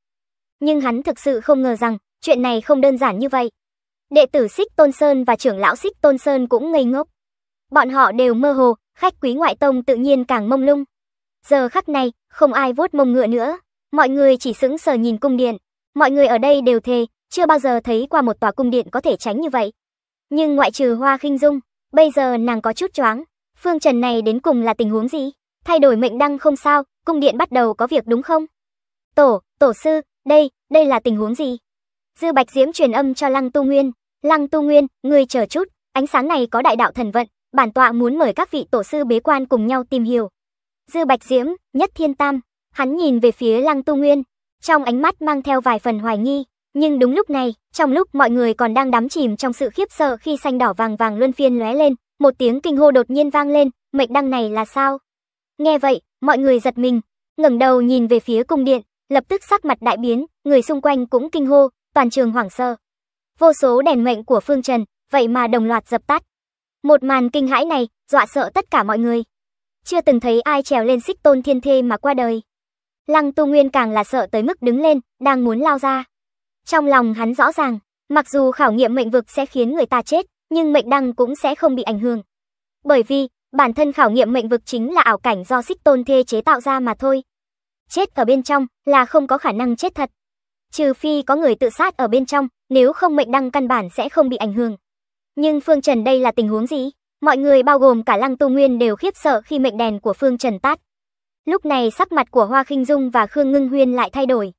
Nhưng hắn thực sự không ngờ rằng, chuyện này không đơn giản như vậy. Đệ tử Xích Tôn Sơn và trưởng lão Xích Tôn Sơn cũng ngây ngốc. Bọn họ đều mơ hồ, khách quý ngoại tông tự nhiên càng mông lung. Giờ khắc này, không ai vuốt mông ngựa nữa. Mọi người chỉ sững sờ nhìn cung điện. Mọi người ở đây đều thề, chưa bao giờ thấy qua một tòa cung điện có thể tránh như vậy. Nhưng ngoại trừ Hoa Khinh Dung, bây giờ nàng có chút choáng, Phương Trần này đến cùng là tình huống gì? Thay đổi mệnh đăng không sao, cung điện bắt đầu có việc đúng không? Tổ, tổ sư, đây, đây là tình huống gì? Dư Bạch Diễm truyền âm cho Lăng Tu Nguyên, "Lăng Tu Nguyên, người chờ chút, ánh sáng này có đại đạo thần vận, bản tọa muốn mời các vị tổ sư bế quan cùng nhau tìm hiểu." Dư Bạch Diễm, Nhất Thiên Tam, hắn nhìn về phía Lăng Tu Nguyên, trong ánh mắt mang theo vài phần hoài nghi. Nhưng đúng lúc này, trong lúc mọi người còn đang đắm chìm trong sự khiếp sợ khi xanh đỏ vàng vàng luân phiên lóe lên, một tiếng kinh hô đột nhiên vang lên, mệnh đăng này là sao? Nghe vậy, mọi người giật mình, ngẩng đầu nhìn về phía cung điện, lập tức sắc mặt đại biến, người xung quanh cũng kinh hô, toàn trường hoảng sợ. Vô số đèn mệnh của Phương Trần, vậy mà đồng loạt dập tắt. Một màn kinh hãi này, dọa sợ tất cả mọi người. Chưa từng thấy ai trèo lên xích tôn thiên thê mà qua đời. Lăng Tu Nguyên càng là sợ tới mức đứng lên, đang muốn lao ra. Trong lòng hắn rõ ràng, mặc dù khảo nghiệm mệnh vực sẽ khiến người ta chết, nhưng mệnh đăng cũng sẽ không bị ảnh hưởng. Bởi vì, bản thân khảo nghiệm mệnh vực chính là ảo cảnh do xích tôn thê chế tạo ra mà thôi. Chết ở bên trong là không có khả năng chết thật. Trừ phi có người tự sát ở bên trong, nếu không mệnh đăng căn bản sẽ không bị ảnh hưởng. Nhưng Phương Trần đây là tình huống gì? Mọi người bao gồm cả Lăng tu Nguyên đều khiếp sợ khi mệnh đèn của Phương Trần tắt. Lúc này sắc mặt của Hoa kinh Dung và Khương Ngưng Huyên lại thay đổi.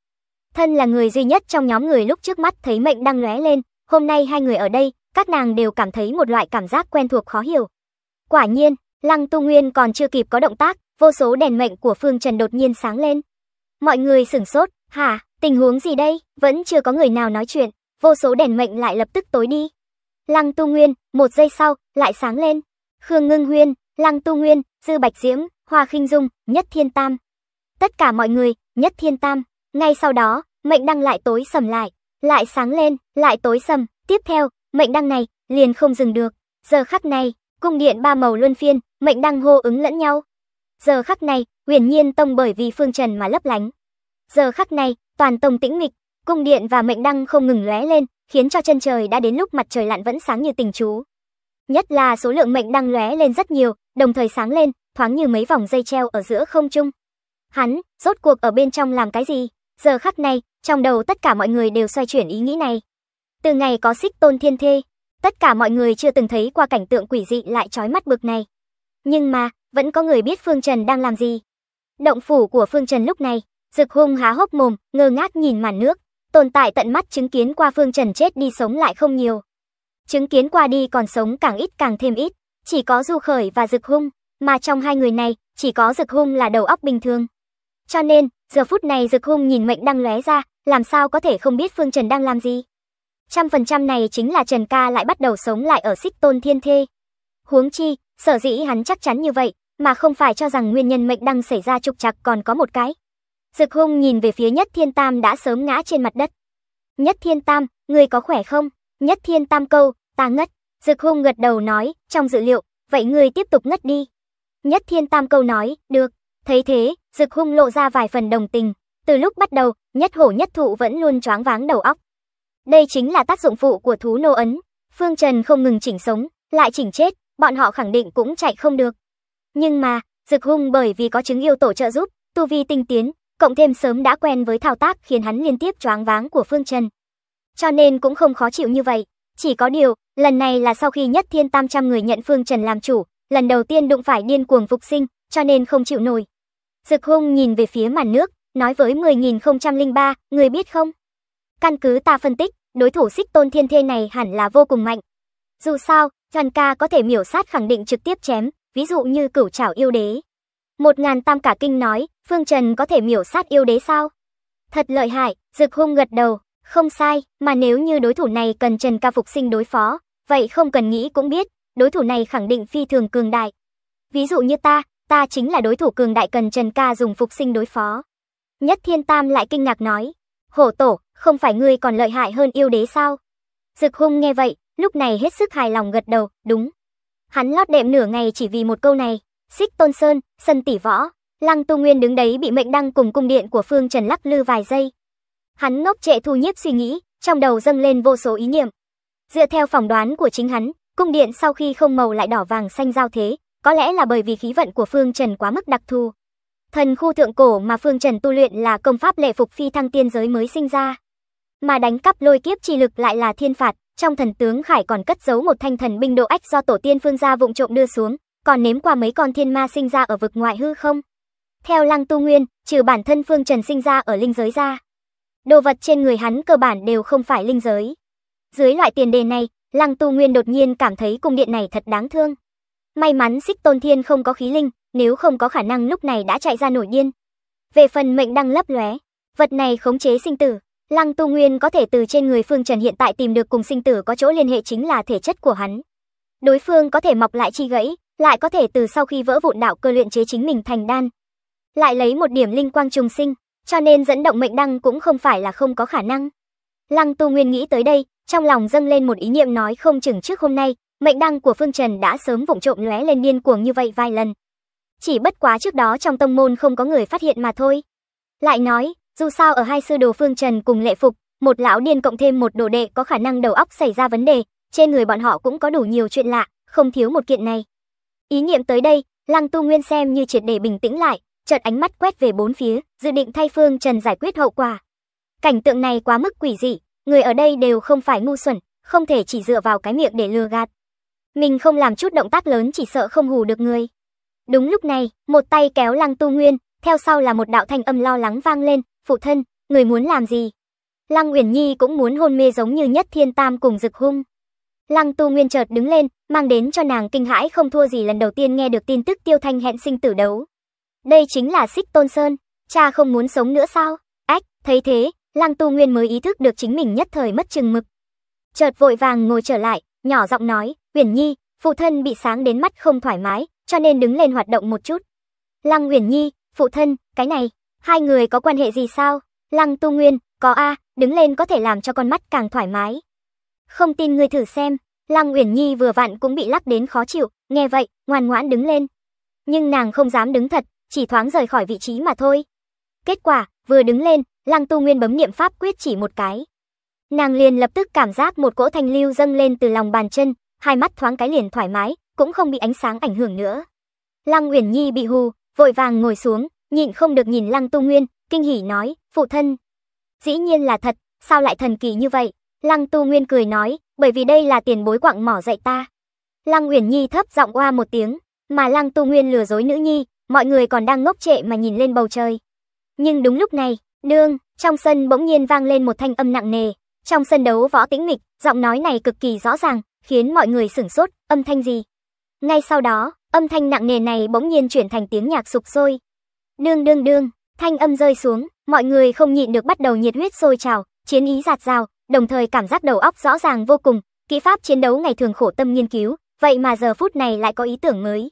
Thân là người duy nhất trong nhóm người lúc trước mắt thấy mệnh đang lóe lên, hôm nay hai người ở đây, các nàng đều cảm thấy một loại cảm giác quen thuộc khó hiểu. Quả nhiên, Lăng Tu Nguyên còn chưa kịp có động tác, vô số đèn mệnh của Phương Trần đột nhiên sáng lên. Mọi người sửng sốt, hả, tình huống gì đây, vẫn chưa có người nào nói chuyện, vô số đèn mệnh lại lập tức tối đi. Lăng Tu Nguyên, một giây sau, lại sáng lên. Khương Ngưng Huyên, Lăng Tu Nguyên, Dư Bạch Diễm, Hoa Khinh Dung, Nhất Thiên Tam. Tất cả mọi người, Nhất Thiên Tam. Ngay sau đó, mệnh đăng lại tối sầm lại, lại sáng lên, lại tối sầm, tiếp theo, mệnh đăng này liền không dừng được. Giờ khắc này, cung điện ba màu luân phiên, mệnh đăng hô ứng lẫn nhau. Giờ khắc này, huyền nhiên tông bởi vì phương trần mà lấp lánh. Giờ khắc này, toàn tông tĩnh mịch, cung điện và mệnh đăng không ngừng lóe lên, khiến cho chân trời đã đến lúc mặt trời lặn vẫn sáng như tình chú. Nhất là số lượng mệnh đăng lóe lên rất nhiều, đồng thời sáng lên, thoáng như mấy vòng dây treo ở giữa không trung. Hắn, rốt cuộc ở bên trong làm cái gì? Giờ khắc này, trong đầu tất cả mọi người đều xoay chuyển ý nghĩ này. Từ ngày có xích tôn thiên thê, tất cả mọi người chưa từng thấy qua cảnh tượng quỷ dị lại trói mắt bực này. Nhưng mà, vẫn có người biết Phương Trần đang làm gì. Động phủ của Phương Trần lúc này, rực hung há hốc mồm, ngơ ngác nhìn màn nước, tồn tại tận mắt chứng kiến qua Phương Trần chết đi sống lại không nhiều. Chứng kiến qua đi còn sống càng ít càng thêm ít, chỉ có Du Khởi và Dực Hung, mà trong hai người này, chỉ có Dực Hung là đầu óc bình thường. Cho nên, Giờ phút này Dực Hung nhìn mệnh đang lóe ra, làm sao có thể không biết Phương Trần đang làm gì. Trăm phần trăm này chính là Trần Ca lại bắt đầu sống lại ở xích tôn thiên thê. Huống chi, sở dĩ hắn chắc chắn như vậy, mà không phải cho rằng nguyên nhân mệnh đang xảy ra trục trặc còn có một cái. Dực Hung nhìn về phía Nhất Thiên Tam đã sớm ngã trên mặt đất. Nhất Thiên Tam, người có khỏe không? Nhất Thiên Tam câu, ta ngất. Dực Hung gật đầu nói, trong dự liệu, vậy ngươi tiếp tục ngất đi. Nhất Thiên Tam câu nói, được. Thấy thế, Dực hung lộ ra vài phần đồng tình. Từ lúc bắt đầu, nhất hổ nhất thụ vẫn luôn choáng váng đầu óc. Đây chính là tác dụng phụ của thú nô ấn. Phương Trần không ngừng chỉnh sống, lại chỉnh chết, bọn họ khẳng định cũng chạy không được. Nhưng mà, Dực hung bởi vì có chứng yêu tổ trợ giúp, tu vi tinh tiến, cộng thêm sớm đã quen với thao tác khiến hắn liên tiếp choáng váng của Phương Trần. Cho nên cũng không khó chịu như vậy. Chỉ có điều, lần này là sau khi nhất thiên tam trăm người nhận Phương Trần làm chủ, lần đầu tiên đụng phải điên cuồng phục sinh, cho nên không chịu nổi. Dực hung nhìn về phía màn nước, nói với 10.003, người biết không? Căn cứ ta phân tích, đối thủ xích tôn thiên thê này hẳn là vô cùng mạnh. Dù sao, Trần ca có thể miểu sát khẳng định trực tiếp chém, ví dụ như cửu trảo yêu đế. Một ngàn tam cả kinh nói, Phương Trần có thể miểu sát yêu đế sao? Thật lợi hại, Dực hung gật đầu, không sai, mà nếu như đối thủ này cần Trần ca phục sinh đối phó, vậy không cần nghĩ cũng biết, đối thủ này khẳng định phi thường cường đại. Ví dụ như ta, Ta chính là đối thủ cường đại cần Trần Ca dùng phục sinh đối phó. Nhất Thiên Tam lại kinh ngạc nói. Hổ tổ, không phải ngươi còn lợi hại hơn yêu đế sao? Dực hung nghe vậy, lúc này hết sức hài lòng gật đầu, đúng. Hắn lót đệm nửa ngày chỉ vì một câu này. Xích Tôn Sơn, sân tỷ võ. Lăng Tu Nguyên đứng đấy bị mệnh đăng cùng cung điện của Phương Trần lắc lư vài giây. Hắn ngốc trệ thu nhiếp suy nghĩ, trong đầu dâng lên vô số ý niệm. Dựa theo phỏng đoán của chính hắn, cung điện sau khi không màu lại đỏ vàng xanh giao thế, có lẽ là bởi vì khí vận của Phương Trần quá mức đặc thù. Thần khu thượng cổ mà Phương Trần tu luyện là công pháp lệ phục phi thăng tiên giới mới sinh ra. Mà đánh cắp lôi kiếp chi lực lại là thiên phạt, trong thần tướng Khải còn cất giấu một thanh thần binh độ ách do tổ tiên Phương gia vụng trộm đưa xuống, còn nếm qua mấy con thiên ma sinh ra ở vực ngoại hư không. Theo Lăng Tu Nguyên, trừ bản thân Phương Trần sinh ra ở linh giới ra, đồ vật trên người hắn cơ bản đều không phải linh giới. Dưới loại tiền đề này, Lăng Tu Nguyên đột nhiên cảm thấy cung điện này thật đáng thương. May mắn xích tôn thiên không có khí linh, nếu không có khả năng lúc này đã chạy ra nổi điên. Về phần mệnh đăng lấp lóe, vật này khống chế sinh tử. Lăng Tu Nguyên có thể từ trên người Phương Trần hiện tại tìm được cùng sinh tử có chỗ liên hệ chính là thể chất của hắn. Đối phương có thể mọc lại chi gãy, lại có thể từ sau khi vỡ vụn đạo cơ luyện chế chính mình thành đan. Lại lấy một điểm linh quang trùng sinh, cho nên dẫn động mệnh đăng cũng không phải là không có khả năng. Lăng Tu Nguyên nghĩ tới đây, trong lòng dâng lên một ý niệm nói không chừng trước hôm nay, mệnh đăng của Phương Trần đã sớm vụng trộm lóe lên điên cuồng như vậy vài lần. Chỉ bất quá trước đó trong tông môn không có người phát hiện mà thôi. Lại nói, dù sao ở hai sư đồ Phương Trần cùng lệ phục, một lão điên cộng thêm một đồ đệ có khả năng đầu óc xảy ra vấn đề, trên người bọn họ cũng có đủ nhiều chuyện lạ, không thiếu một kiện này. Ý niệm tới đây, Lăng Tu Nguyên xem như triệt để bình tĩnh lại, chợt ánh mắt quét về bốn phía, dự định thay Phương Trần giải quyết hậu quả. Cảnh tượng này quá mức quỷ dị, người ở đây đều không phải ngu xuẩn, không thể chỉ dựa vào cái miệng để lừa gạt mình không làm chút động tác lớn chỉ sợ không hù được người. Đúng lúc này, một tay kéo Lăng Tu Nguyên, theo sau là một đạo thanh âm lo lắng vang lên, "Phụ thân, người muốn làm gì?" Lăng Uyển Nhi cũng muốn hôn mê giống như Nhất Thiên Tam cùng Dực Hung. Lăng Tu Nguyên chợt đứng lên, mang đến cho nàng kinh hãi không thua gì lần đầu tiên nghe được tin tức Tiêu Thanh hẹn sinh tử đấu. Đây chính là Xích Tôn Sơn, cha không muốn sống nữa sao? Ách, thấy thế, Lăng Tu Nguyên mới ý thức được chính mình nhất thời mất chừng mực. Chợt vội vàng ngồi trở lại, nhỏ giọng nói, Uyển Nhi, phụ thân bị sáng đến mắt không thoải mái, cho nên đứng lên hoạt động một chút. Lăng Uyển Nhi, phụ thân, cái này, hai người có quan hệ gì sao? Lăng Tu Nguyên, có a, đứng lên có thể làm cho con mắt càng thoải mái. Không tin ngươi thử xem, Lăng Uyển Nhi vừa vặn cũng bị lắc đến khó chịu, nghe vậy, ngoan ngoãn đứng lên. Nhưng nàng không dám đứng thật, chỉ thoáng rời khỏi vị trí mà thôi. Kết quả, vừa đứng lên, Lăng Tu Nguyên bấm niệm pháp quyết chỉ một cái. Nàng liền lập tức cảm giác một cỗ thanh lưu dâng lên từ lòng bàn chân, hai mắt thoáng cái liền thoải mái, cũng không bị ánh sáng ảnh hưởng nữa. Lăng Uyển Nhi bị hù, vội vàng ngồi xuống, nhịn không được nhìn Lăng Tu Nguyên, kinh hỉ nói, phụ thân. Dĩ nhiên là thật, sao lại thần kỳ như vậy? Lăng Tu Nguyên cười nói, bởi vì đây là tiền bối quặng mỏ dạy ta. Lăng Uyển Nhi thấp giọng qua một tiếng, mà Lăng Tu Nguyên lừa dối nữ nhi, mọi người còn đang ngốc trệ mà nhìn lên bầu trời. Nhưng đúng lúc này, đương, trong sân bỗng nhiên vang lên một thanh âm nặng nề, trong sân đấu võ tĩnh mịch, giọng nói này cực kỳ rõ ràng, khiến mọi người sửng sốt, âm thanh gì? Ngay sau đó, âm thanh nặng nề này bỗng nhiên chuyển thành tiếng nhạc sục sôi. Đương đương đương, thanh âm rơi xuống, mọi người không nhịn được bắt đầu nhiệt huyết sôi trào, chiến ý giạt rào, đồng thời cảm giác đầu óc rõ ràng vô cùng, kỹ pháp chiến đấu ngày thường khổ tâm nghiên cứu, vậy mà giờ phút này lại có ý tưởng mới.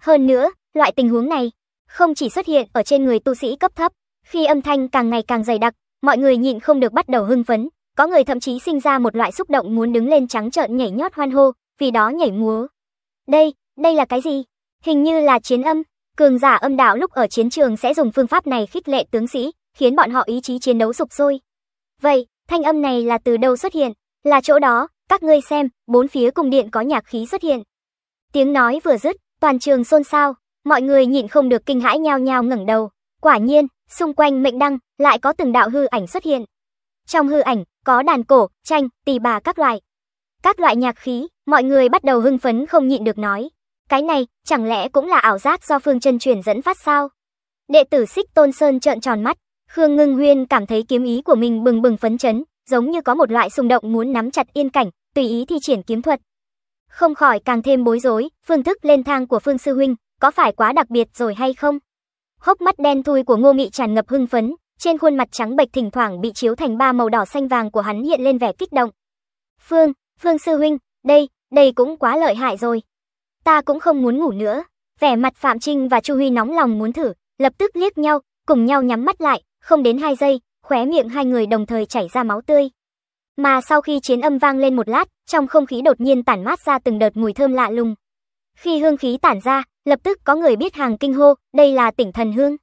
Hơn nữa, loại tình huống này không chỉ xuất hiện ở trên người tu sĩ cấp thấp, khi âm thanh càng ngày càng dày đặc, mọi người nhịn không được bắt đầu hưng phấn, có người thậm chí sinh ra một loại xúc động muốn đứng lên trắng trợn nhảy nhót hoan hô, vì đó nhảy múa. Đây, đây là cái gì? Hình như là chiến âm. Cường giả âm đạo lúc ở chiến trường sẽ dùng phương pháp này khích lệ tướng sĩ, khiến bọn họ ý chí chiến đấu sụp sôi. Vậy, thanh âm này là từ đâu xuất hiện? Là chỗ đó, các ngươi xem, bốn phía cùng điện có nhạc khí xuất hiện. Tiếng nói vừa dứt, toàn trường xôn xao, mọi người nhịn không được kinh hãi nhao nhao ngẩng đầu. Quả nhiên, xung quanh mệnh đăng, lại có từng đạo hư ảnh xuất hiện. Trong hư ảnh, có đàn cổ, tranh, tỳ bà các loại. Các loại nhạc khí, mọi người bắt đầu hưng phấn không nhịn được nói. Cái này, chẳng lẽ cũng là ảo giác do phương chân truyền dẫn phát sao? Đệ tử xích tôn sơn trợn tròn mắt, Khương Ngưng Huyên cảm thấy kiếm ý của mình bừng bừng phấn chấn, giống như có một loại xung động muốn nắm chặt yên cảnh, tùy ý thi triển kiếm thuật. Không khỏi càng thêm bối rối, phương thức lên thang của Phương Sư Huynh, có phải quá đặc biệt rồi hay không? Hốc mắt đen thui của Ngô Nghị tràn ngập hưng phấn, trên khuôn mặt trắng bệch thỉnh thoảng bị chiếu thành ba màu đỏ xanh vàng của hắn hiện lên vẻ kích động. Phương, Phương sư huynh, đây, đây cũng quá lợi hại rồi. Ta cũng không muốn ngủ nữa. Vẻ mặt Phạm Trinh và Chu Huy nóng lòng muốn thử, lập tức liếc nhau, cùng nhau nhắm mắt lại, không đến 2 giây, khóe miệng hai người đồng thời chảy ra máu tươi. Mà sau khi chiến âm vang lên một lát, trong không khí đột nhiên tản mát ra từng đợt mùi thơm lạ lùng. Khi hương khí tản ra, lập tức có người biết hàng kinh hô, đây là tỉnh thần hương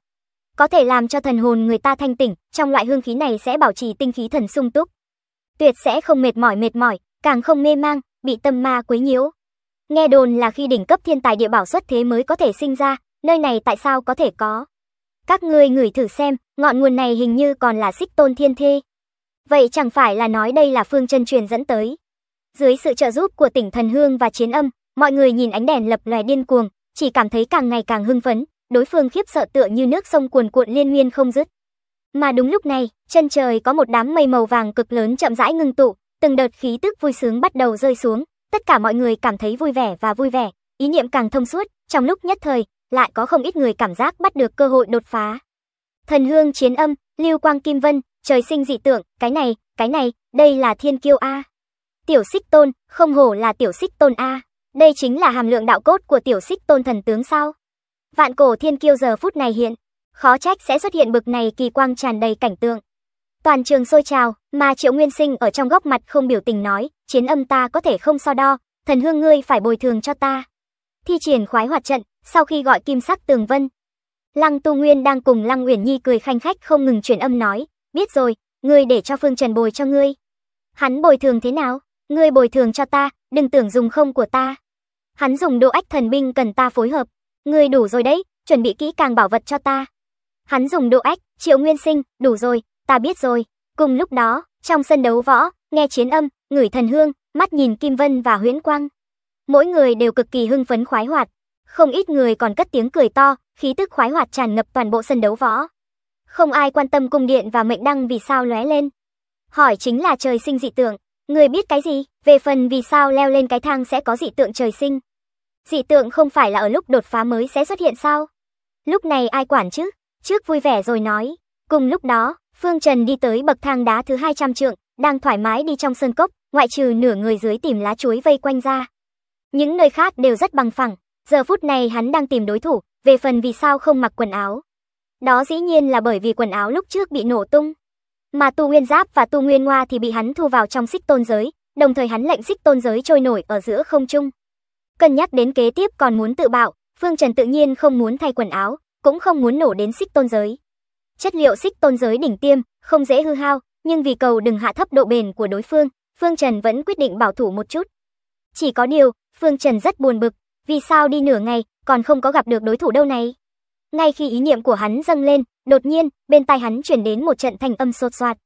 có thể làm cho thần hồn người ta thanh tỉnh, trong loại hương khí này sẽ bảo trì tinh khí thần sung túc. Tuyệt sẽ không mệt mỏi mệt mỏi, càng không mê mang, bị tâm ma quấy nhiễu. Nghe đồn là khi đỉnh cấp thiên tài địa bảo xuất thế mới có thể sinh ra, nơi này tại sao có thể có? Các ngươi ngửi thử xem, ngọn nguồn này hình như còn là xích tôn thiên thê. Vậy chẳng phải là nói đây là phương chân truyền dẫn tới. Dưới sự trợ giúp của tỉnh thần hương và chiến âm, mọi người nhìn ánh đèn lập lòe điên cuồng, chỉ cảm thấy càng ngày càng hưng phấn, đối phương khiếp sợ tựa như nước sông cuồn cuộn liên miên không dứt. Mà đúng lúc này, chân trời có một đám mây màu vàng cực lớn chậm rãi ngưng tụ, từng đợt khí tức vui sướng bắt đầu rơi xuống, tất cả mọi người cảm thấy vui vẻ và vui vẻ, ý niệm càng thông suốt, trong lúc nhất thời, lại có không ít người cảm giác bắt được cơ hội đột phá. Thần hương chiến âm, lưu quang kim vân, trời sinh dị tượng, cái này, cái này, đây là thiên kiêu A. Tiểu xích tôn, không hổ là tiểu xích tôn A. Đây chính là hàm lượng đạo cốt của tiểu xích tôn thần tướng sao? Vạn cổ thiên kiêu giờ phút này hiện, khó trách sẽ xuất hiện bực này kỳ quang tràn đầy cảnh tượng. Toàn trường sôi trào, mà Triệu Nguyên Sinh ở trong góc mặt không biểu tình nói, chiến âm ta có thể không so đo, thần hương ngươi phải bồi thường cho ta. Thi triển khoái hoạt trận, sau khi gọi kim sắc tường vân. Lăng Tu Nguyên đang cùng Lăng Uyển Nhi cười khanh khách không ngừng chuyển âm nói, biết rồi, ngươi để cho Phương Trần bồi cho ngươi. Hắn bồi thường thế nào? Ngươi bồi thường cho ta, đừng tưởng dùng không của ta. Hắn dùng độ ách thần binh cần ta phối hợp, Người đủ rồi đấy, chuẩn bị kỹ càng bảo vật cho ta. Hắn dùng độ ách, triệu nguyên sinh, đủ rồi, ta biết rồi. Cùng lúc đó, trong sân đấu võ, nghe chiến âm, ngửi thần hương, mắt nhìn Kim Vân và Huyễn Quang. Mỗi người đều cực kỳ hưng phấn khoái hoạt. Không ít người còn cất tiếng cười to, khí tức khoái hoạt tràn ngập toàn bộ sân đấu võ. Không ai quan tâm cung điện và mệnh đăng vì sao lóe lên. Hỏi chính là trời sinh dị tượng, người biết cái gì, về phần vì sao leo lên cái thang sẽ có dị tượng trời sinh. Dị tượng không phải là ở lúc đột phá mới sẽ xuất hiện sao? Lúc này ai quản chứ? Trước vui vẻ rồi nói. Cùng lúc đó, Phương Trần đi tới bậc thang đá thứ 200 trượng, đang thoải mái đi trong sơn cốc, ngoại trừ nửa người dưới tìm lá chuối vây quanh ra. Những nơi khác đều rất bằng phẳng, giờ phút này hắn đang tìm đối thủ, về phần vì sao không mặc quần áo. Đó dĩ nhiên là bởi vì quần áo lúc trước bị nổ tung. Mà tu nguyên giáp và tu nguyên Hoa thì bị hắn thu vào trong xích tôn giới, đồng thời hắn lệnh xích tôn giới trôi nổi ở giữa không trung. Cân nhắc đến kế tiếp còn muốn tự bạo, Phương Trần tự nhiên không muốn thay quần áo, cũng không muốn nổ đến xích tôn giới. Chất liệu xích tôn giới đỉnh tiêm, không dễ hư hao, nhưng vì cầu đừng hạ thấp độ bền của đối phương, Phương Trần vẫn quyết định bảo thủ một chút. Chỉ có điều, Phương Trần rất buồn bực, vì sao đi nửa ngày còn không có gặp được đối thủ đâu này. Ngay khi ý niệm của hắn dâng lên, đột nhiên, bên tai hắn chuyển đến một trận thanh âm sột soạt.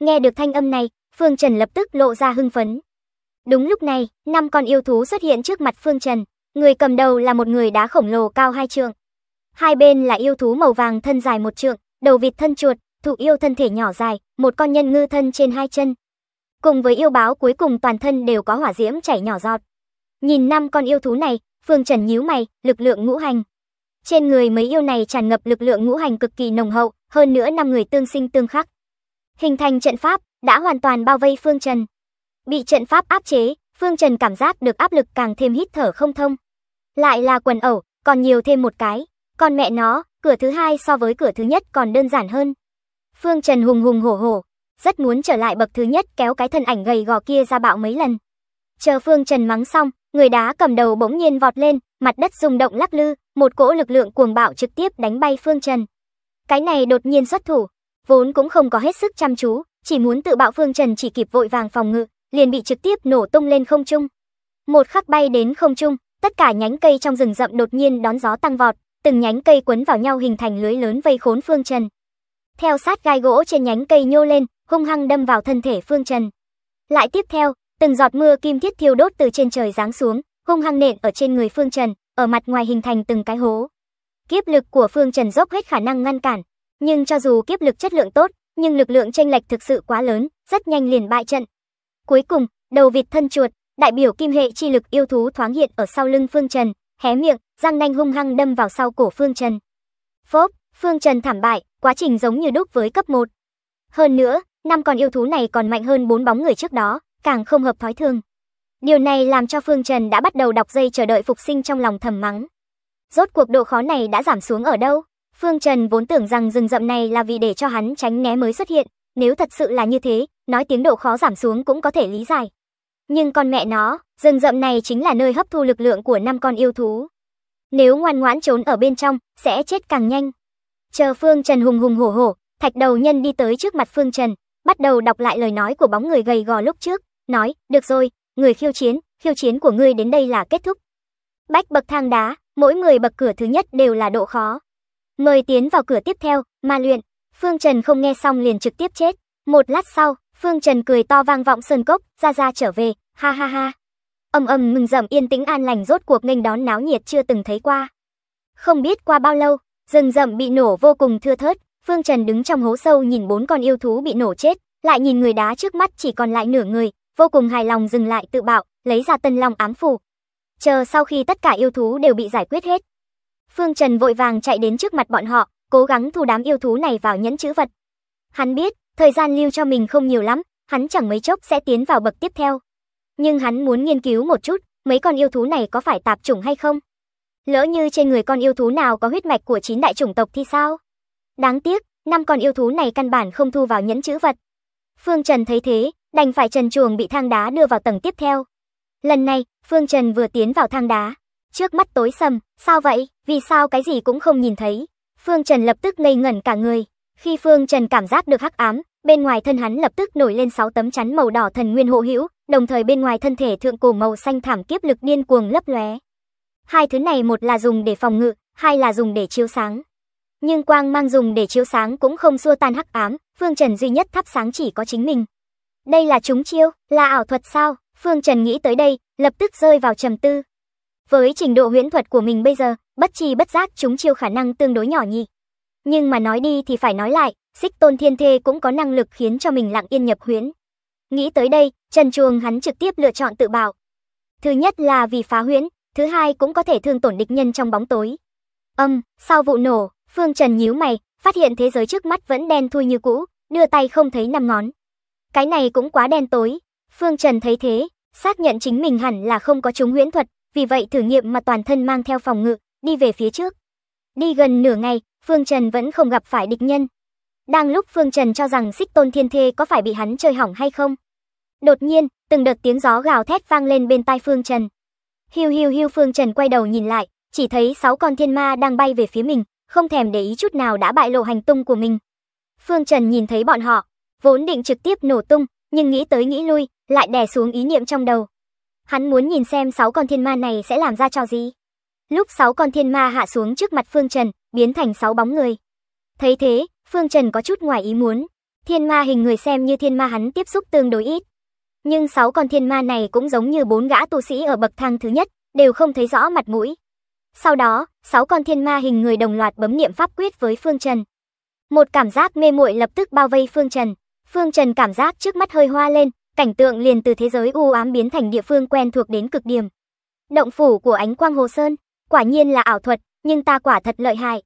Nghe được thanh âm này, Phương Trần lập tức lộ ra hưng phấn, Đúng lúc này, năm con yêu thú xuất hiện trước mặt Phương Trần, người cầm đầu là một người đá khổng lồ cao hai trượng. Hai bên là yêu thú màu vàng thân dài một trượng, đầu vịt thân chuột, thụ yêu thân thể nhỏ dài, một con nhân ngư thân trên hai chân. Cùng với yêu báo cuối cùng toàn thân đều có hỏa diễm chảy nhỏ giọt. Nhìn năm con yêu thú này, Phương Trần nhíu mày, lực lượng ngũ hành. Trên người mấy yêu này tràn ngập lực lượng ngũ hành cực kỳ nồng hậu, hơn nữa năm người tương sinh tương khắc. Hình thành trận pháp đã hoàn toàn bao vây Phương Trần. Bị trận pháp áp chế, Phương Trần cảm giác được áp lực càng thêm hít thở không thông. Lại là quần ẩu, còn nhiều thêm một cái. Còn mẹ nó, cửa thứ hai so với cửa thứ nhất còn đơn giản hơn. Phương Trần hùng hùng hổ hổ, rất muốn trở lại bậc thứ nhất kéo cái thân ảnh gầy gò kia ra bạo mấy lần. Chờ Phương Trần mắng xong, người đá cầm đầu bỗng nhiên vọt lên, mặt đất rung động lắc lư, một cỗ lực lượng cuồng bạo trực tiếp đánh bay Phương Trần. Cái này đột nhiên xuất thủ, vốn cũng không có hết sức chăm chú, chỉ muốn tự bạo Phương Trần chỉ kịp vội vàng phòng ngự, liền bị trực tiếp nổ tung lên không trung. Một khắc bay đến không trung, tất cả nhánh cây trong rừng rậm đột nhiên đón gió tăng vọt, từng nhánh cây quấn vào nhau hình thành lưới lớn vây khốn Phương Trần. Theo sát gai gỗ trên nhánh cây nhô lên, hung hăng đâm vào thân thể Phương Trần. Lại tiếp theo, từng giọt mưa kim thiết thiêu đốt từ trên trời giáng xuống, hung hăng nện ở trên người Phương Trần, ở mặt ngoài hình thành từng cái hố. Kiếp lực của Phương Trần dốc hết khả năng ngăn cản, nhưng cho dù kiếp lực chất lượng tốt, nhưng lực lượng chênh lệch thực sự quá lớn, rất nhanh liền bại trận, Cuối cùng, đầu vịt thân chuột, đại biểu kim hệ chi lực yêu thú thoáng hiện ở sau lưng Phương Trần, hé miệng, răng nanh hung hăng đâm vào sau cổ Phương Trần. Phốp, Phương Trần thảm bại, quá trình giống như đúc với cấp 1. Hơn nữa, năm con yêu thú này còn mạnh hơn bốn bóng người trước đó, càng không hợp thói thường. Điều này làm cho Phương Trần đã bắt đầu đọc dây chờ đợi phục sinh trong lòng thầm mắng. Rốt cuộc độ khó này đã giảm xuống ở đâu? Phương Trần vốn tưởng rằng rừng rậm này là vì để cho hắn tránh né mới xuất hiện, nếu thật sự là như thế, nói tiếng độ khó giảm xuống cũng có thể lý giải. Nhưng con mẹ nó, rừng rậm này chính là nơi hấp thu lực lượng của năm con yêu thú. Nếu ngoan ngoãn trốn ở bên trong, sẽ chết càng nhanh. Chờ Phương Trần hùng hùng hổ hổ, thạch đầu nhân đi tới trước mặt Phương Trần, bắt đầu đọc lại lời nói của bóng người gầy gò lúc trước, nói, được rồi, người khiêu chiến, khiêu chiến của ngươi đến đây là kết thúc. Bách bậc thang đá, mỗi người bậc cửa thứ nhất đều là độ khó. Mời tiến vào cửa tiếp theo, ma luyện. Phương Trần không nghe xong liền trực tiếp chết. Một lát sau, Phương Trần cười to vang vọng sơn cốc, ra ra trở về, ha ha ha. Âm âm mừng rầm yên tĩnh an lành rốt cuộc nghênh đón náo nhiệt chưa từng thấy qua. Không biết qua bao lâu, rừng rậm bị nổ vô cùng thưa thớt, Phương Trần đứng trong hố sâu nhìn bốn con yêu thú bị nổ chết, lại nhìn người đá trước mắt chỉ còn lại nửa người, vô cùng hài lòng dừng lại tự bạo, lấy ra tân long ám phù. Chờ sau khi tất cả yêu thú đều bị giải quyết hết. Phương Trần vội vàng chạy đến trước mặt bọn họ, cố gắng thu đám yêu thú này vào nhẫn chữ vật. Hắn biết, Thời gian lưu cho mình không nhiều lắm, hắn chẳng mấy chốc sẽ tiến vào bậc tiếp theo. Nhưng hắn muốn nghiên cứu một chút, mấy con yêu thú này có phải tạp chủng hay không? Lỡ như trên người con yêu thú nào có huyết mạch của chín đại chủng tộc thì sao? Đáng tiếc, năm con yêu thú này căn bản không thu vào nhẫn chữ vật. Phương Trần thấy thế, đành phải trần chuồng bị thang đá đưa vào tầng tiếp theo. Lần này, Phương Trần vừa tiến vào thang đá. Trước mắt tối sầm, sao vậy, vì sao cái gì cũng không nhìn thấy. Phương Trần lập tức ngây ngẩn cả người, khi Phương Trần cảm giác được hắc ám, bên ngoài thân hắn lập tức nổi lên 6 tấm chắn màu đỏ thần nguyên hộ hữu, đồng thời bên ngoài thân thể thượng cổ màu xanh thảm kiếp lực điên cuồng lấp lóe. Hai thứ này một là dùng để phòng ngự, hai là dùng để chiếu sáng. Nhưng quang mang dùng để chiếu sáng cũng không xua tan hắc ám, Phương Trần duy nhất thắp sáng chỉ có chính mình. Đây là chúng chiêu, là ảo thuật sao? Phương Trần nghĩ tới đây, lập tức rơi vào trầm tư. Với trình độ huyễn thuật của mình bây giờ, bất chi bất giác chúng chiêu khả năng tương đối nhỏ nhị. Nhưng mà nói đi thì phải nói lại, xích tôn thiên thê cũng có năng lực khiến cho mình lặng yên nhập huyễn. Nghĩ tới đây, Trần Chuồng hắn trực tiếp lựa chọn tự bảo. Thứ nhất là vì phá huyễn, thứ hai cũng có thể thương tổn địch nhân trong bóng tối. Âm, sau vụ nổ, Phương Trần nhíu mày, phát hiện thế giới trước mắt vẫn đen thui như cũ, đưa tay không thấy năm ngón. Cái này cũng quá đen tối. Phương Trần thấy thế, xác nhận chính mình hẳn là không có chúng huyễn thuật, vì vậy thử nghiệm mà toàn thân mang theo phòng ngự, đi về phía trước. Đi gần nửa ngày, Phương Trần vẫn không gặp phải địch nhân. Đang lúc Phương Trần cho rằng xích tôn thiên thê có phải bị hắn chơi hỏng hay không. Đột nhiên, từng đợt tiếng gió gào thét vang lên bên tai Phương Trần. Hiu hiu hiu Phương Trần quay đầu nhìn lại, chỉ thấy sáu con thiên ma đang bay về phía mình, không thèm để ý chút nào đã bại lộ hành tung của mình. Phương Trần nhìn thấy bọn họ, vốn định trực tiếp nổ tung, nhưng nghĩ tới nghĩ lui, lại đè xuống ý niệm trong đầu. Hắn muốn nhìn xem sáu con thiên ma này sẽ làm ra trò gì. Lúc sáu con thiên ma hạ xuống trước mặt Phương Trần, biến thành sáu bóng người. Thấy thế, Phương Trần có chút ngoài ý muốn. Thiên ma hình người xem như thiên ma hắn tiếp xúc tương đối ít. Nhưng sáu con thiên ma này cũng giống như bốn gã tu sĩ ở bậc thang thứ nhất, đều không thấy rõ mặt mũi. Sau đó, sáu con thiên ma hình người đồng loạt bấm niệm pháp quyết với Phương Trần. Một cảm giác mê muội lập tức bao vây Phương Trần. Phương Trần cảm giác trước mắt hơi hoa lên, cảnh tượng liền từ thế giới u ám biến thành địa phương quen thuộc đến cực điểm. Động phủ của ánh quang hồ sơn, quả nhiên là ảo thuật, nhưng ta quả thật lợi hại.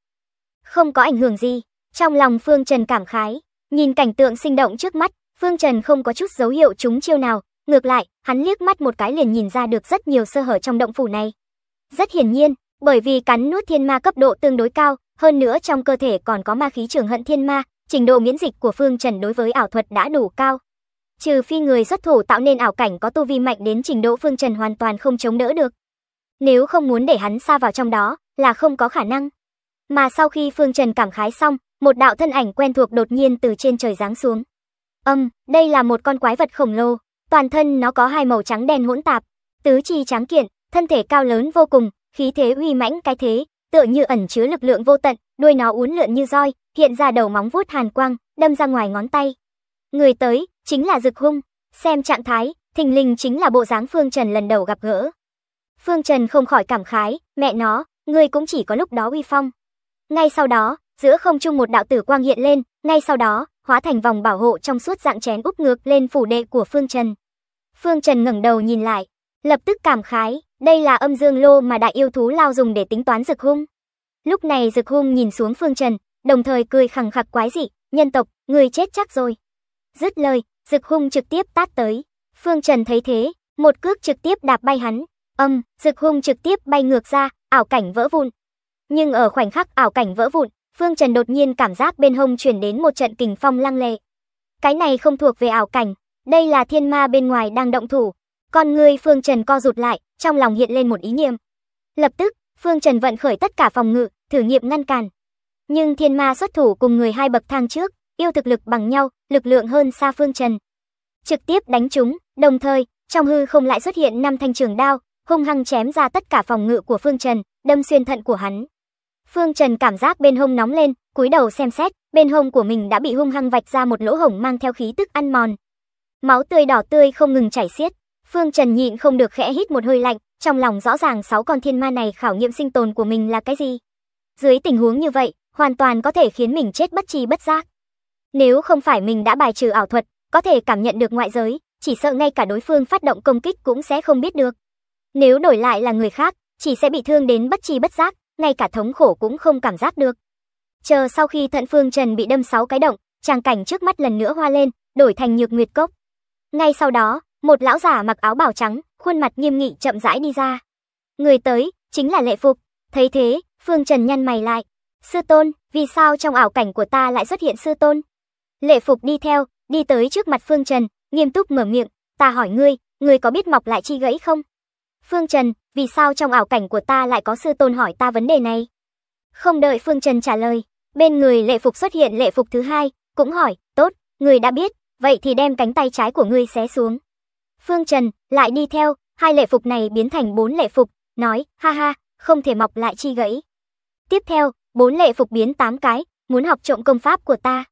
Không có ảnh hưởng gì, trong lòng Phương Trần cảm khái, nhìn cảnh tượng sinh động trước mắt, Phương Trần không có chút dấu hiệu trúng chiêu nào, ngược lại, hắn liếc mắt một cái liền nhìn ra được rất nhiều sơ hở trong động phủ này. Rất hiển nhiên, bởi vì cắn nuốt thiên ma cấp độ tương đối cao, hơn nữa trong cơ thể còn có ma khí trường hận thiên ma, trình độ miễn dịch của Phương Trần đối với ảo thuật đã đủ cao. Trừ phi người xuất thủ tạo nên ảo cảnh có tu vi mạnh đến trình độ Phương Trần hoàn toàn không chống đỡ được. Nếu không muốn để hắn xa vào trong đó, là không có khả năng. Mà sau khi Phương Trần cảm khái xong, một đạo thân ảnh quen thuộc đột nhiên từ trên trời giáng xuống. Âm, đây là một con quái vật khổng lồ, toàn thân nó có hai màu trắng đen hỗn tạp, tứ chi trắng kiện, thân thể cao lớn vô cùng, khí thế uy mãnh cái thế, tựa như ẩn chứa lực lượng vô tận, đuôi nó uốn lượn như roi, hiện ra đầu móng vuốt hàn quang, đâm ra ngoài ngón tay. Người tới, chính là Dực Hung, xem trạng thái, thình lình chính là bộ dáng Phương Trần lần đầu gặp gỡ. Phương Trần không khỏi cảm khái, mẹ nó, ngươi cũng chỉ có lúc đó uy phong. Ngay sau đó, giữa không trung một đạo tử quang hiện lên, ngay sau đó, hóa thành vòng bảo hộ trong suốt dạng chén úp ngược lên phủ đệ của Phương Trần. Phương Trần ngẩng đầu nhìn lại, lập tức cảm khái, đây là âm dương lô mà đại yêu thú lao dùng để tính toán rực hung. Lúc này rực hung nhìn xuống Phương Trần, đồng thời cười khẳng khặc quái dị, nhân tộc, người chết chắc rồi. Dứt lời, rực hung trực tiếp tát tới. Phương Trần thấy thế, một cước trực tiếp đạp bay hắn, Âm, um, Hung trực tiếp bay ngược ra, ảo cảnh vỡ vụn. Nhưng ở khoảnh khắc ảo cảnh vỡ vụn, Phương Trần đột nhiên cảm giác bên hông chuyển đến một trận kình phong lăng lệ. Cái này không thuộc về ảo cảnh, đây là thiên ma bên ngoài đang động thủ. Con người Phương Trần co rụt lại, trong lòng hiện lên một ý niệm. Lập tức, Phương Trần vận khởi tất cả phòng ngự, thử nghiệm ngăn cản. Nhưng thiên ma xuất thủ cùng người hai bậc thang trước, yêu thực lực bằng nhau, lực lượng hơn xa Phương Trần. Trực tiếp đánh chúng, đồng thời, trong hư không lại xuất hiện năm thanh trường đao, hung hăng chém ra tất cả phòng ngự của Phương Trần, đâm xuyên thận của hắn. Phương Trần cảm giác bên hông nóng lên, cúi đầu xem xét, bên hông của mình đã bị hung hăng vạch ra một lỗ hổng mang theo khí tức ăn mòn. Máu tươi đỏ tươi không ngừng chảy xiết, Phương Trần nhịn không được khẽ hít một hơi lạnh, trong lòng rõ ràng sáu con thiên ma này khảo nghiệm sinh tồn của mình là cái gì. Dưới tình huống như vậy, hoàn toàn có thể khiến mình chết bất tri bất giác. Nếu không phải mình đã bài trừ ảo thuật, có thể cảm nhận được ngoại giới, chỉ sợ ngay cả đối phương phát động công kích cũng sẽ không biết được. Nếu đổi lại là người khác, chỉ sẽ bị thương đến bất tri bất giác, ngay cả thống khổ cũng không cảm giác được. Chờ sau khi Thận Phương Trần bị đâm sáu cái động, tràng cảnh trước mắt lần nữa hoa lên, đổi thành nhược nguyệt cốc. Ngay sau đó, một lão giả mặc áo bào trắng, khuôn mặt nghiêm nghị chậm rãi đi ra. Người tới, chính là Lệ Phục. Thấy thế, Phương Trần nhăn mày lại. Sư Tôn, vì sao trong ảo cảnh của ta lại xuất hiện Sư Tôn? Lệ Phục đi theo, đi tới trước mặt Phương Trần, nghiêm túc mở miệng. Ta hỏi ngươi, ngươi có biết mọc lại chi gãy không? Phương Trần, vì sao trong ảo cảnh của ta lại có sư tôn hỏi ta vấn đề này? Không đợi Phương Trần trả lời, bên người lệ phục xuất hiện lệ phục thứ hai, cũng hỏi, tốt, người đã biết, vậy thì đem cánh tay trái của ngươi xé xuống. Phương Trần, lại đi theo, hai lệ phục này biến thành bốn lệ phục, nói, ha ha, không thể mọc lại chi gãy. Tiếp theo, bốn lệ phục biến tám cái, muốn học trộm công pháp của ta.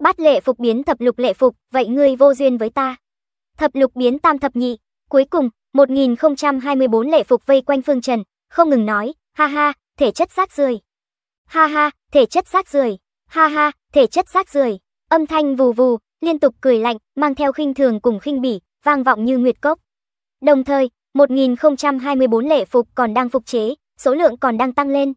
Bát lệ phục biến thập lục lệ phục, vậy ngươi vô duyên với ta. Thập lục biến tam thập nhị, Cuối cùng, 1024 lệ phục vây quanh Phương Trần, không ngừng nói, ha ha, thể chất rác rưởi. Ha ha, thể chất rác rưởi. Ha ha, thể chất rác rưởi. Âm thanh vù vù, liên tục cười lạnh, mang theo khinh thường cùng khinh bỉ, vang vọng như nguyệt cốc. Đồng thời, 1024 lệ phục còn đang phục chế, số lượng còn đang tăng lên.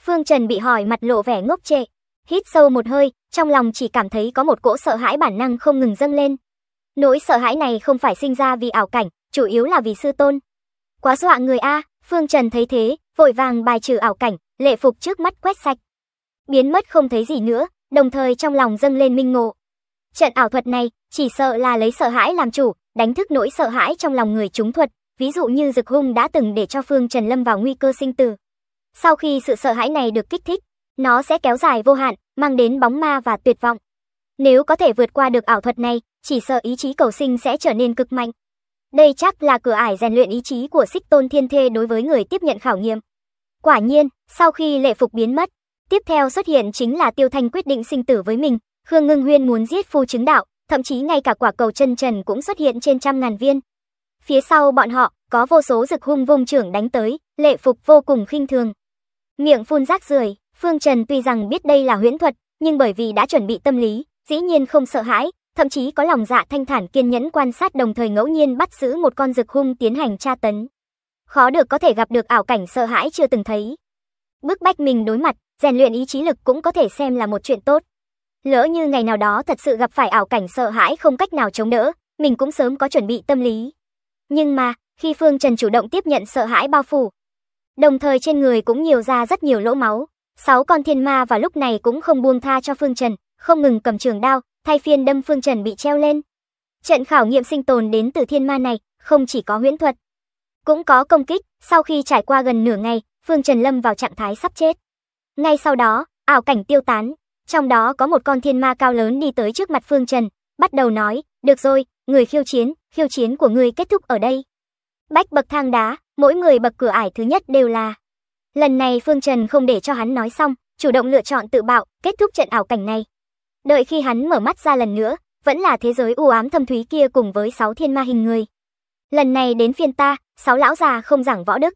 Phương Trần bị hỏi mặt lộ vẻ ngốc trệ, hít sâu một hơi, trong lòng chỉ cảm thấy có một cỗ sợ hãi bản năng không ngừng dâng lên. Nỗi sợ hãi này không phải sinh ra vì ảo cảnh, chủ yếu là vì sư tôn. Quá dọa người A, Phương Trần thấy thế, vội vàng bài trừ ảo cảnh, lệ phục trước mắt quét sạch. Biến mất không thấy gì nữa, đồng thời trong lòng dâng lên minh ngộ. Trận ảo thuật này, chỉ sợ là lấy sợ hãi làm chủ, đánh thức nỗi sợ hãi trong lòng người chúng thuật, ví dụ như Dực Hung đã từng để cho Phương Trần lâm vào nguy cơ sinh tử. Sau khi sự sợ hãi này được kích thích, nó sẽ kéo dài vô hạn, mang đến bóng ma và tuyệt vọng. Nếu có thể vượt qua được ảo thuật này, chỉ sợ ý chí cầu sinh sẽ trở nên cực mạnh, đây chắc là cửa ải rèn luyện ý chí của Sích Tôn Thiên Thê đối với người tiếp nhận khảo nghiệm. Quả nhiên, sau khi lệ phục biến mất, tiếp theo xuất hiện chính là Tiêu Thanh quyết định sinh tử với mình. Khương Ngưng Huyên muốn giết phu chứng đạo, thậm chí ngay cả quả cầu chân trần cũng xuất hiện trên trăm ngàn viên. Phía sau bọn họ, có vô số rực hung vung trưởng đánh tới, lệ phục vô cùng khinh thường. Miệng phun rác rưởi, Phương Trần tuy rằng biết đây là huyễn thuật, nhưng bởi vì đã chuẩn bị tâm lý, dĩ nhiên không sợ hãi, thậm chí có lòng dạ thanh thản kiên nhẫn quan sát đồng thời ngẫu nhiên bắt giữ một con rực hung tiến hành tra tấn. Khó được có thể gặp được ảo cảnh sợ hãi chưa từng thấy. bước bách mình đối mặt, rèn luyện ý chí lực cũng có thể xem là một chuyện tốt. Lỡ như ngày nào đó thật sự gặp phải ảo cảnh sợ hãi không cách nào chống đỡ, mình cũng sớm có chuẩn bị tâm lý. Nhưng mà, khi Phương Trần chủ động tiếp nhận sợ hãi bao phủ, đồng thời trên người cũng nhiều ra rất nhiều lỗ máu, sáu con thiên ma vào lúc này cũng không buông tha cho Phương Trần, không ngừng cầm trường đao, thay phiên đâm Phương Trần bị treo lên. Trận khảo nghiệm sinh tồn đến từ thiên ma này không chỉ có huyễn thuật, cũng có công kích, sau khi trải qua gần nửa ngày, Phương Trần lâm vào trạng thái sắp chết. Ngay sau đó, ảo cảnh tiêu tán, trong đó có một con thiên ma cao lớn đi tới trước mặt Phương Trần, bắt đầu nói, được rồi, người khiêu chiến, khiêu chiến của người kết thúc ở đây. Bách bậc thang đá, mỗi người bậc cửa ải thứ nhất đều là. Lần này Phương Trần không để cho hắn nói xong, chủ động lựa chọn tự bạo, kết thúc trận ảo cảnh này. Đợi khi hắn mở mắt ra lần nữa, vẫn là thế giới u ám thâm thúy kia cùng với sáu thiên ma hình người. Lần này đến phiên ta, sáu lão già không giảng võ đức.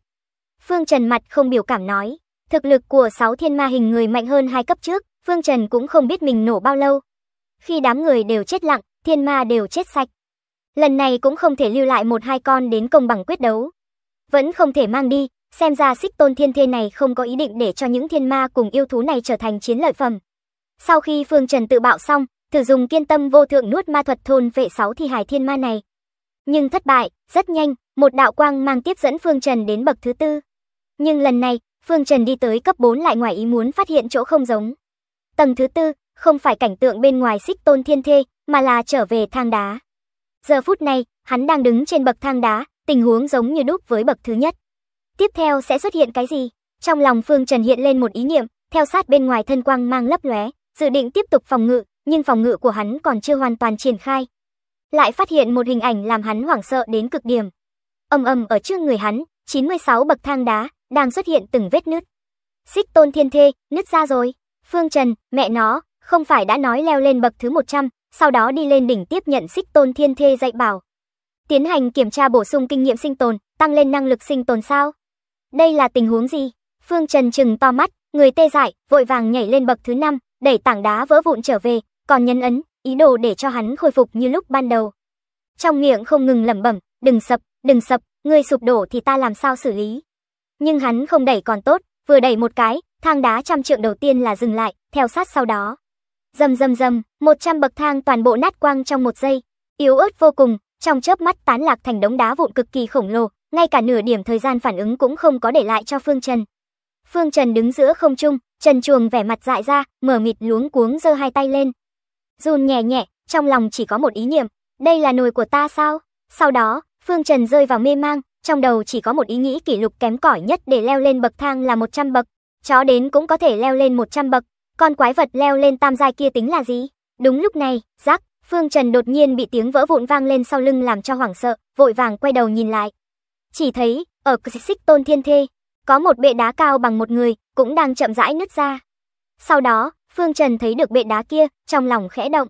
Phương Trần mặt không biểu cảm nói, thực lực của sáu thiên ma hình người mạnh hơn hai cấp trước, Phương Trần cũng không biết mình nổ bao lâu. Khi đám người đều chết lặng, thiên ma đều chết sạch. Lần này cũng không thể lưu lại một hai con đến công bằng quyết đấu. Vẫn không thể mang đi, xem ra xích tôn thiên thê này không có ý định để cho những thiên ma cùng yêu thú này trở thành chiến lợi phẩm. Sau khi Phương Trần tự bạo xong, thử dùng kiên tâm vô thượng nuốt ma thuật thôn vệ sáu thi hải thiên ma này. Nhưng thất bại, rất nhanh, một đạo quang mang tiếp dẫn Phương Trần đến bậc thứ tư. Nhưng lần này, Phương Trần đi tới cấp 4 lại ngoài ý muốn phát hiện chỗ không giống. Tầng thứ tư, không phải cảnh tượng bên ngoài xích tôn thiên thê, mà là trở về thang đá. Giờ phút này, hắn đang đứng trên bậc thang đá, tình huống giống như đúc với bậc thứ nhất. Tiếp theo sẽ xuất hiện cái gì? Trong lòng Phương Trần hiện lên một ý niệm, theo sát bên ngoài thân quang mang lấp lóe, dự định tiếp tục phòng ngự, nhưng phòng ngự của hắn còn chưa hoàn toàn triển khai. Lại phát hiện một hình ảnh làm hắn hoảng sợ đến cực điểm. Ầm ầm ở trước người hắn, 96 bậc thang đá đang xuất hiện từng vết nứt. Xích Tôn Thiên Thê, nứt ra rồi. Phương Trần, mẹ nó, không phải đã nói leo lên bậc thứ 100, sau đó đi lên đỉnh tiếp nhận Xích Tôn Thiên Thê dạy bảo. Tiến hành kiểm tra bổ sung kinh nghiệm sinh tồn, tăng lên năng lực sinh tồn sao? Đây là tình huống gì? Phương Trần trừng to mắt, người tê dại, vội vàng nhảy lên bậc thứ 5, đẩy tảng đá vỡ vụn trở về, còn nhấn ấn, ý đồ để cho hắn khôi phục như lúc ban đầu. Trong miệng không ngừng lẩm bẩm, đừng sập, đừng sập, ngươi sụp đổ thì ta làm sao xử lý. Nhưng hắn không đẩy còn tốt, vừa đẩy một cái, thang đá trăm trượng đầu tiên là dừng lại, theo sát sau đó. Dầm dầm dầm, trăm bậc thang toàn bộ nát quang trong một giây, yếu ớt vô cùng, trong chớp mắt tán lạc thành đống đá vụn cực kỳ khổng lồ, ngay cả nửa điểm thời gian phản ứng cũng không có để lại cho Phương Trần. Phương Trần đứng giữa không trung, Trần Chuồng vẻ mặt dại ra, mở mịt luống cuống giơ hai tay lên. Run nhẹ nhẹ, trong lòng chỉ có một ý niệm, đây là nồi của ta sao? Sau đó, Phương Trần rơi vào mê mang, trong đầu chỉ có một ý nghĩ kỷ lục kém cỏi nhất để leo lên bậc thang là 100 bậc. Chó đến cũng có thể leo lên 100 bậc, con quái vật leo lên tam giai kia tính là gì? Đúng lúc này, rắc, Phương Trần đột nhiên bị tiếng vỡ vụn vang lên sau lưng làm cho hoảng sợ, vội vàng quay đầu nhìn lại. Chỉ thấy, ở xích tôn thiên thê, có một bệ đá cao bằng một người, cũng đang chậm rãi nứt ra. Sau đó, Phương Trần thấy được bệ đá kia, trong lòng khẽ động.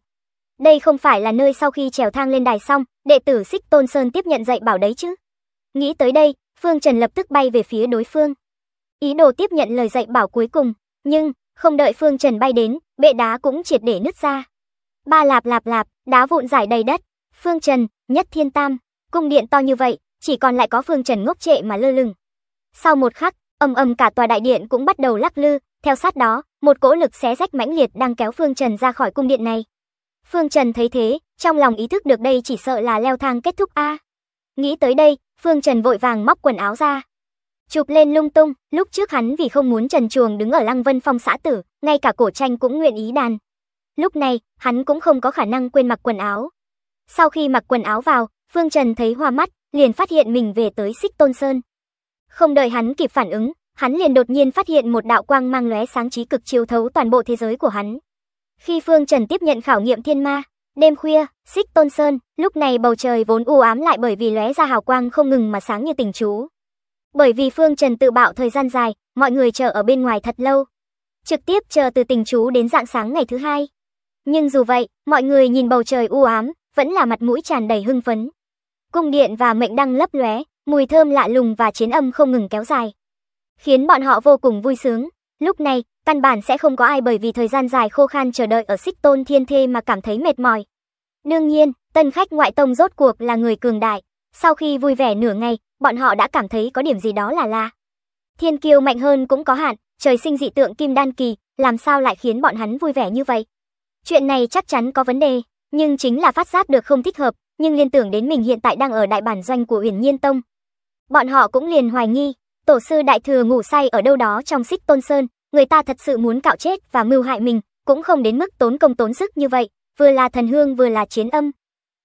Đây không phải là nơi sau khi trèo thang lên đài xong, đệ tử Xích Tôn Sơn tiếp nhận dạy bảo đấy chứ. Nghĩ tới đây, Phương Trần lập tức bay về phía đối phương. Ý đồ tiếp nhận lời dạy bảo cuối cùng, nhưng không đợi Phương Trần bay đến, bệ đá cũng triệt để nứt ra. Ba lạp lạp lạp, đá vụn rải đầy đất. Phương Trần, Nhất Thiên Tam, cung điện to như vậy, chỉ còn lại có Phương Trần ngốc trệ mà lơ lửng. Sau một khắc, ầm ầm cả tòa đại điện cũng bắt đầu lắc lư, theo sát đó, một cỗ lực xé rách mãnh liệt đang kéo Phương Trần ra khỏi cung điện này. Phương Trần thấy thế, trong lòng ý thức được đây chỉ sợ là leo thang kết thúc a. Nghĩ tới đây, Phương Trần vội vàng móc quần áo ra. Chụp lên lung tung, lúc trước hắn vì không muốn Trần Chuồng đứng ở Lăng Vân Phong xã tử, ngay cả cổ tranh cũng nguyện ý đàn. Lúc này, hắn cũng không có khả năng quên mặc quần áo. Sau khi mặc quần áo vào, Phương Trần thấy hoa mắt, liền phát hiện mình về tới Xích Tôn Sơn. Không đợi hắn kịp phản ứng, hắn liền đột nhiên phát hiện một đạo quang mang lóe sáng trí cực chiếu thấu toàn bộ thế giới của hắn. Khi Phương Trần tiếp nhận khảo nghiệm thiên ma, đêm khuya, xích tôn sơn, lúc này bầu trời vốn u ám lại bởi vì lóe ra hào quang không ngừng mà sáng như tình chú. Bởi vì Phương Trần tự bạo thời gian dài, mọi người chờ ở bên ngoài thật lâu. Trực tiếp chờ từ tình chú đến dạng sáng ngày thứ hai. Nhưng dù vậy, mọi người nhìn bầu trời u ám, vẫn là mặt mũi tràn đầy hưng phấn. Cung điện và mệnh đăng lấp lóe, mùi thơm lạ lùng và chiến âm không ngừng kéo dài. Khiến bọn họ vô cùng vui sướng, lúc này, căn bản sẽ không có ai bởi vì thời gian dài khô khan chờ đợi ở xích tôn thiên thê mà cảm thấy mệt mỏi. Đương nhiên, tân khách ngoại tông rốt cuộc là người cường đại. Sau khi vui vẻ nửa ngày, bọn họ đã cảm thấy có điểm gì đó là lạ. Thiên kiêu mạnh hơn cũng có hạn, trời sinh dị tượng kim đan kỳ, làm sao lại khiến bọn hắn vui vẻ như vậy? Chuyện này chắc chắn có vấn đề, nhưng chính là phát giác được không thích hợp, nhưng liên tưởng đến mình hiện tại đang ở đại bản doanh của Uyển Nhiên Tông, bọn họ cũng liền hoài nghi, tổ sư đại thừa ngủ say ở đâu đó trong xích tôn sơn, người ta thật sự muốn cạo chết và mưu hại mình, cũng không đến mức tốn công tốn sức như vậy, vừa là thần hương vừa là chiến âm.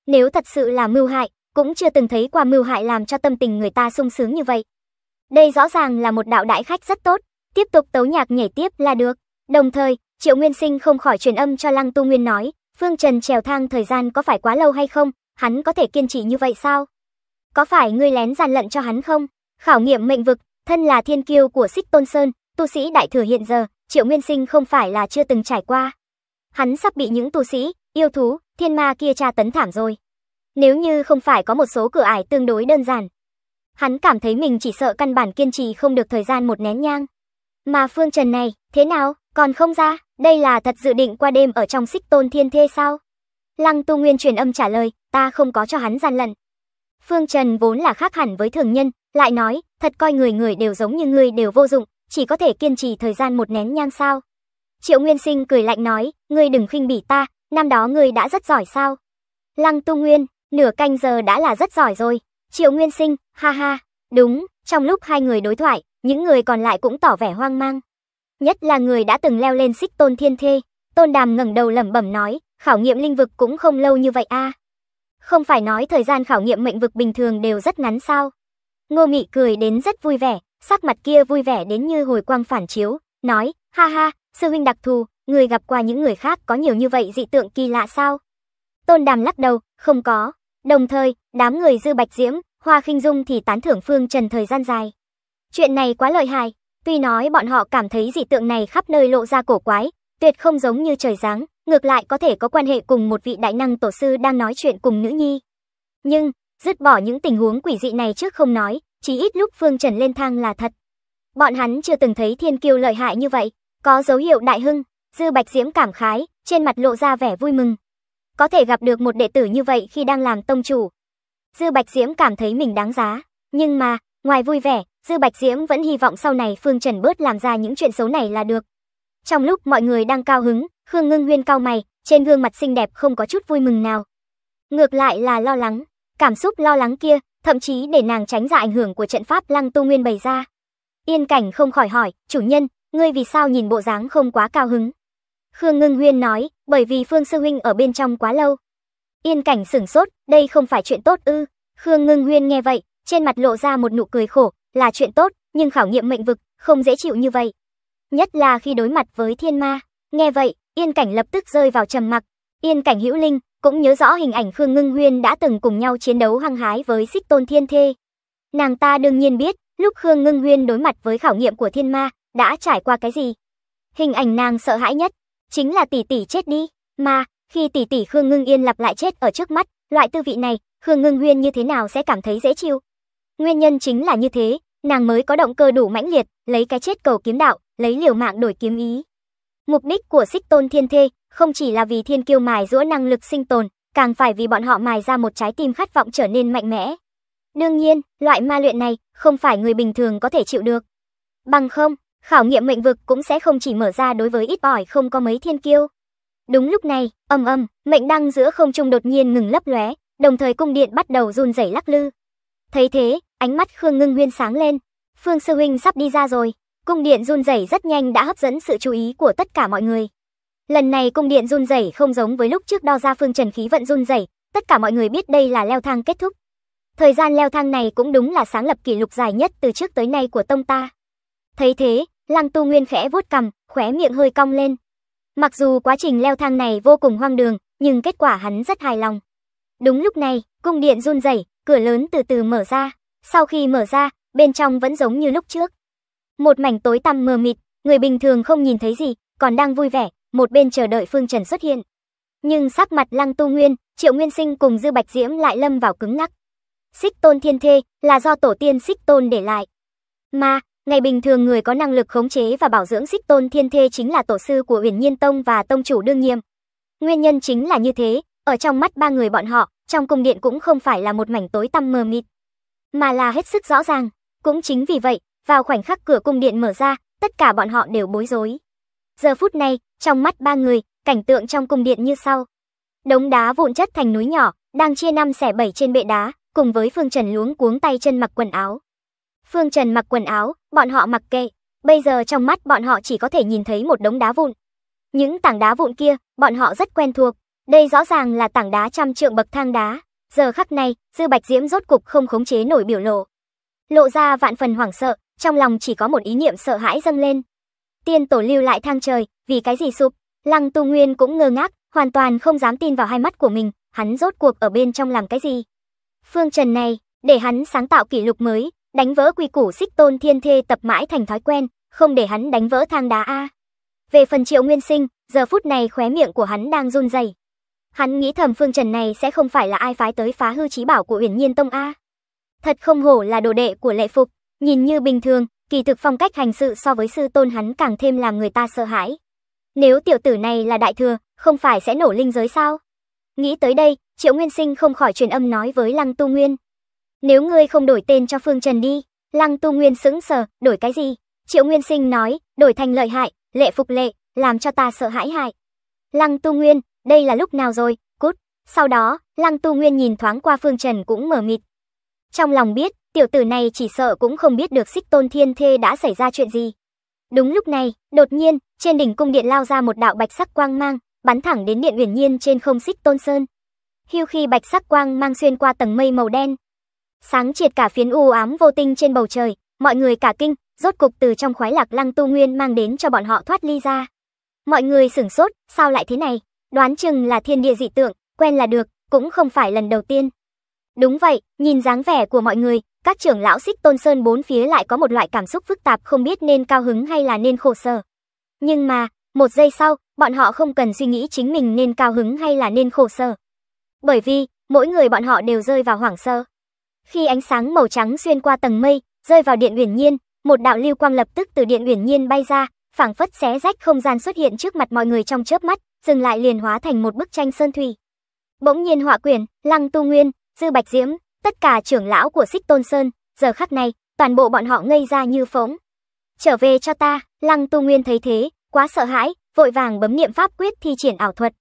Nếu thật sự là mưu hại, cũng chưa từng thấy qua mưu hại làm cho tâm tình người ta sung sướng như vậy. Đây rõ ràng là một đạo đại khách rất tốt, tiếp tục tấu nhạc nhảy tiếp là được. Đồng thời, Triệu Nguyên Sinh không khỏi truyền âm cho Lăng Tu Nguyên nói, Phương Trần trèo thang thời gian có phải quá lâu hay không, hắn có thể kiên trì như vậy sao? có phải ngươi lén gian lận cho hắn không? Khảo nghiệm mệnh vực, thân là thiên kiêu của Xích Tôn Sơn, tu sĩ đại thừa hiện giờ, Triệu Nguyên Sinh không phải là chưa từng trải qua. Hắn sắp bị những tu sĩ, yêu thú, thiên ma kia tra tấn thảm rồi. Nếu như không phải có một số cửa ải tương đối đơn giản, hắn cảm thấy mình chỉ sợ căn bản kiên trì không được thời gian một nén nhang. Mà Phương Trần này, thế nào, còn không ra, đây là thật dự định qua đêm ở trong xích tôn thiên thê sao? Lăng Tu Nguyên truyền âm trả lời, ta không có cho hắn gian lận, Phương Trần vốn là khác hẳn với thường nhân, lại nói, thật coi người người đều giống như người đều vô dụng, chỉ có thể kiên trì thời gian một nén nhang sao. Triệu Nguyên Sinh cười lạnh nói, ngươi đừng khinh bỉ ta, năm đó ngươi đã rất giỏi sao. Lăng Tu Nguyên, nửa canh giờ đã là rất giỏi rồi. Triệu Nguyên Sinh, ha ha, đúng, trong lúc hai người đối thoại, những người còn lại cũng tỏ vẻ hoang mang. Nhất là người đã từng leo lên xích tôn thiên thê, tôn đàm ngẩng đầu lẩm bẩm nói, khảo nghiệm linh vực cũng không lâu như vậy a. Không phải nói thời gian khảo nghiệm mệnh vực bình thường đều rất ngắn sao? Ngô Mị cười đến rất vui vẻ, sắc mặt kia vui vẻ đến như hồi quang phản chiếu, nói, ha ha, sư huynh đặc thù, người gặp qua những người khác có nhiều như vậy dị tượng kỳ lạ sao? Tôn Đàm lắc đầu, không có. Đồng thời, đám người Dư Bạch Diễm, Hoa Khinh Dung thì tán thưởng Phương Trần thời gian dài. Chuyện này quá lợi hại, tuy nói bọn họ cảm thấy dị tượng này khắp nơi lộ ra cổ quái, tuyệt không giống như trời giáng, ngược lại có thể có quan hệ cùng một vị đại năng tổ sư đang nói chuyện cùng nữ nhi. Nhưng, dứt bỏ những tình huống quỷ dị này trước không nói, chỉ ít lúc Phương Trần lên thang là thật. Bọn hắn chưa từng thấy thiên kiêu lợi hại như vậy, có dấu hiệu đại hưng, Dư Bạch Diễm cảm khái, trên mặt lộ ra vẻ vui mừng. Có thể gặp được một đệ tử như vậy khi đang làm tông chủ. Dư Bạch Diễm cảm thấy mình đáng giá, nhưng mà, ngoài vui vẻ, Dư Bạch Diễm vẫn hy vọng sau này Phương Trần bớt làm ra những chuyện xấu này là được. Trong lúc mọi người đang cao hứng, Khương Ngưng Huyên cao mày, trên gương mặt xinh đẹp không có chút vui mừng nào. Ngược lại là lo lắng, cảm xúc lo lắng kia, thậm chí để nàng tránh ra ảnh hưởng của trận pháp Lăng Tu Nguyên bày ra. Yên Cảnh không khỏi hỏi, "Chủ nhân, ngươi vì sao nhìn bộ dáng không quá cao hứng?" Khương Ngưng Huyên nói, "Bởi vì Phương sư huynh ở bên trong quá lâu." Yên Cảnh sửng sốt, "Đây không phải chuyện tốt ư?" Khương Ngưng Huyên nghe vậy, trên mặt lộ ra một nụ cười khổ, "Là chuyện tốt, nhưng khảo nghiệm mệnh vực không dễ chịu như vậy." Nhất là khi đối mặt với thiên ma. Nghe vậy, Yên Cảnh lập tức rơi vào trầm mặc. Yên Cảnh hữu linh, cũng nhớ rõ hình ảnh Khương Ngưng Huyên đã từng cùng nhau chiến đấu hăng hái với Xích Tôn Thiên Thê. Nàng ta đương nhiên biết, lúc Khương Ngưng Huyên đối mặt với khảo nghiệm của Thiên Ma, đã trải qua cái gì. Hình ảnh nàng sợ hãi nhất chính là tỷ tỷ chết đi, mà khi tỷ tỷ Khương Ngưng Yên lặp lại chết ở trước mắt, loại tư vị này, Khương Ngưng Huyên như thế nào sẽ cảm thấy dễ chịu. Nguyên nhân chính là như thế, nàng mới có động cơ đủ mãnh liệt, lấy cái chết cầu kiếm đạo, lấy liều mạng đổi kiếm ý. Mục đích của xích tôn thiên thê không chỉ là vì thiên kiêu mài giũa năng lực sinh tồn, càng phải vì bọn họ mài ra một trái tim khát vọng trở nên mạnh mẽ. Đương nhiên, loại ma luyện này không phải người bình thường có thể chịu được. Bằng không, khảo nghiệm mệnh vực cũng sẽ không chỉ mở ra đối với ít ỏi không có mấy thiên kiêu. Đúng lúc này, ầm ầm, mệnh đăng giữa không trung đột nhiên ngừng lấp lóe, đồng thời cung điện bắt đầu run rẩy lắc lư. Thấy thế, ánh mắt Khương Ngưng Nguyên sáng lên, Phương sư huynh sắp đi ra rồi. Cung điện run rẩy rất nhanh đã hấp dẫn sự chú ý của tất cả mọi người. Lần này cung điện run rẩy không giống với lúc trước đo ra phương trần khí vận run rẩy, tất cả mọi người biết đây là leo thang kết thúc. Thời gian leo thang này cũng đúng là sáng lập kỷ lục dài nhất từ trước tới nay của tông ta. Thấy thế, Lăng Tu Nguyên khẽ vuốt cằm, khóe miệng hơi cong lên. Mặc dù quá trình leo thang này vô cùng hoang đường, nhưng kết quả hắn rất hài lòng. Đúng lúc này, cung điện run rẩy, cửa lớn từ từ mở ra. Sau khi mở ra, bên trong vẫn giống như lúc trước, một mảnh tối tăm mờ mịt, người bình thường không nhìn thấy gì, còn đang vui vẻ, một bên chờ đợi Phương Trần xuất hiện. Nhưng sắc mặt Lăng Tu Nguyên, Triệu Nguyên Sinh cùng Dư Bạch Diễm lại lâm vào cứng ngắc. Xích Tôn Thiên Thê là do tổ tiên Xích Tôn để lại. Mà, ngày bình thường người có năng lực khống chế và bảo dưỡng Xích Tôn Thiên Thê chính là tổ sư của Huyền Nhiên Tông và tông chủ đương nhiệm. Nguyên nhân chính là như thế, ở trong mắt ba người bọn họ, trong cung điện cũng không phải là một mảnh tối tăm mờ mịt, mà là hết sức rõ ràng. Cũng chính vì vậy, vào khoảnh khắc cửa cung điện mở ra, tất cả bọn họ đều bối rối. Giờ phút này, trong mắt ba người, cảnh tượng trong cung điện như sau. Đống đá vụn chất thành núi nhỏ, đang chia năm xẻ bảy trên bệ đá, cùng với Phương Trần luống cuống tay chân mặc quần áo. Phương Trần mặc quần áo, bọn họ mặc kệ, bây giờ trong mắt bọn họ chỉ có thể nhìn thấy một đống đá vụn. Những tảng đá vụn kia, bọn họ rất quen thuộc, đây rõ ràng là tảng đá trăm trượng bậc thang đá. Giờ khắc này, Dư Bạch Diễm rốt cục không khống chế nổi biểu lộ. Lộ ra vạn phần hoảng sợ, trong lòng chỉ có một ý niệm sợ hãi dâng lên. Tiên tổ lưu lại thang trời, vì cái gì sụp? Lăng Tu Nguyên cũng ngơ ngác, hoàn toàn không dám tin vào hai mắt của mình, hắn rốt cuộc ở bên trong làm cái gì? Phương Trần này, để hắn sáng tạo kỷ lục mới, đánh vỡ quy củ xích tôn thiên thê tập mãi thành thói quen, không để hắn đánh vỡ thang đá A. Về phần triệu nguyên sinh, giờ phút này khóe miệng của hắn đang run rẩy. Hắn nghĩ thầm Phương Trần này sẽ không phải là ai phái tới phá hư trí bảo của Uyển Nhiên Tông A. Thật không hổ là đồ đệ của lệ phục, Nhìn như bình thường, kỳ thực phong cách hành sự so với sư tôn hắn càng thêm làm người ta sợ hãi. Nếu tiểu tử này là đại thừa, không phải sẽ nổ linh giới sao? Nghĩ tới đây, Triệu Nguyên Sinh không khỏi truyền âm nói với Lăng Tu Nguyên. Nếu ngươi không đổi tên cho Phương Trần đi, Lăng Tu Nguyên sững sờ, đổi cái gì? Triệu Nguyên Sinh nói, đổi thành lợi hại, lệ phục lệ, làm cho ta sợ hãi hại. Lăng Tu Nguyên, đây là lúc nào rồi, cút. Sau đó, Lăng Tu Nguyên nhìn thoáng qua Phương Trần cũng mở mịt. Trong lòng biết, tiểu tử này chỉ sợ cũng không biết được xích tôn thiên thê đã xảy ra chuyện gì. Đúng lúc này, đột nhiên, trên đỉnh cung điện lao ra một đạo bạch sắc quang mang, bắn thẳng đến điện uyển nhiên trên không xích tôn sơn. Hiu khi bạch sắc quang mang xuyên qua tầng mây màu đen. Sáng triệt cả phiến u ám vô tinh trên bầu trời, mọi người cả kinh, rốt cục từ trong khoái lạc lăng tu nguyên mang đến cho bọn họ thoát ly ra. Mọi người sửng sốt, sao lại thế này? Đoán chừng là thiên địa dị tượng, quen là được, cũng không phải lần đầu tiên. Đúng vậy, nhìn dáng vẻ của mọi người, các trưởng lão xích tôn sơn bốn phía lại có một loại cảm xúc phức tạp không biết nên cao hứng hay là nên khổ sở. Nhưng mà, một giây sau, bọn họ không cần suy nghĩ chính mình nên cao hứng hay là nên khổ sở. Bởi vì, mỗi người bọn họ đều rơi vào hoảng sơ. Khi ánh sáng màu trắng xuyên qua tầng mây, rơi vào điện uyển nhiên, một đạo lưu quang lập tức từ điện uyển nhiên bay ra, phảng phất xé rách không gian xuất hiện trước mặt mọi người trong chớp mắt, dừng lại liền hóa thành một bức tranh sơn thủy. Bỗng nhiên họa quyển, Lăng Tu Nguyên, Dư Bạch Diễm, tất cả trưởng lão của Xích Tôn Sơn, giờ khắc này, toàn bộ bọn họ ngây ra như phỗng. Trở về cho ta, Lăng Tu Nguyên thấy thế, quá sợ hãi, vội vàng bấm niệm pháp quyết thi triển ảo thuật.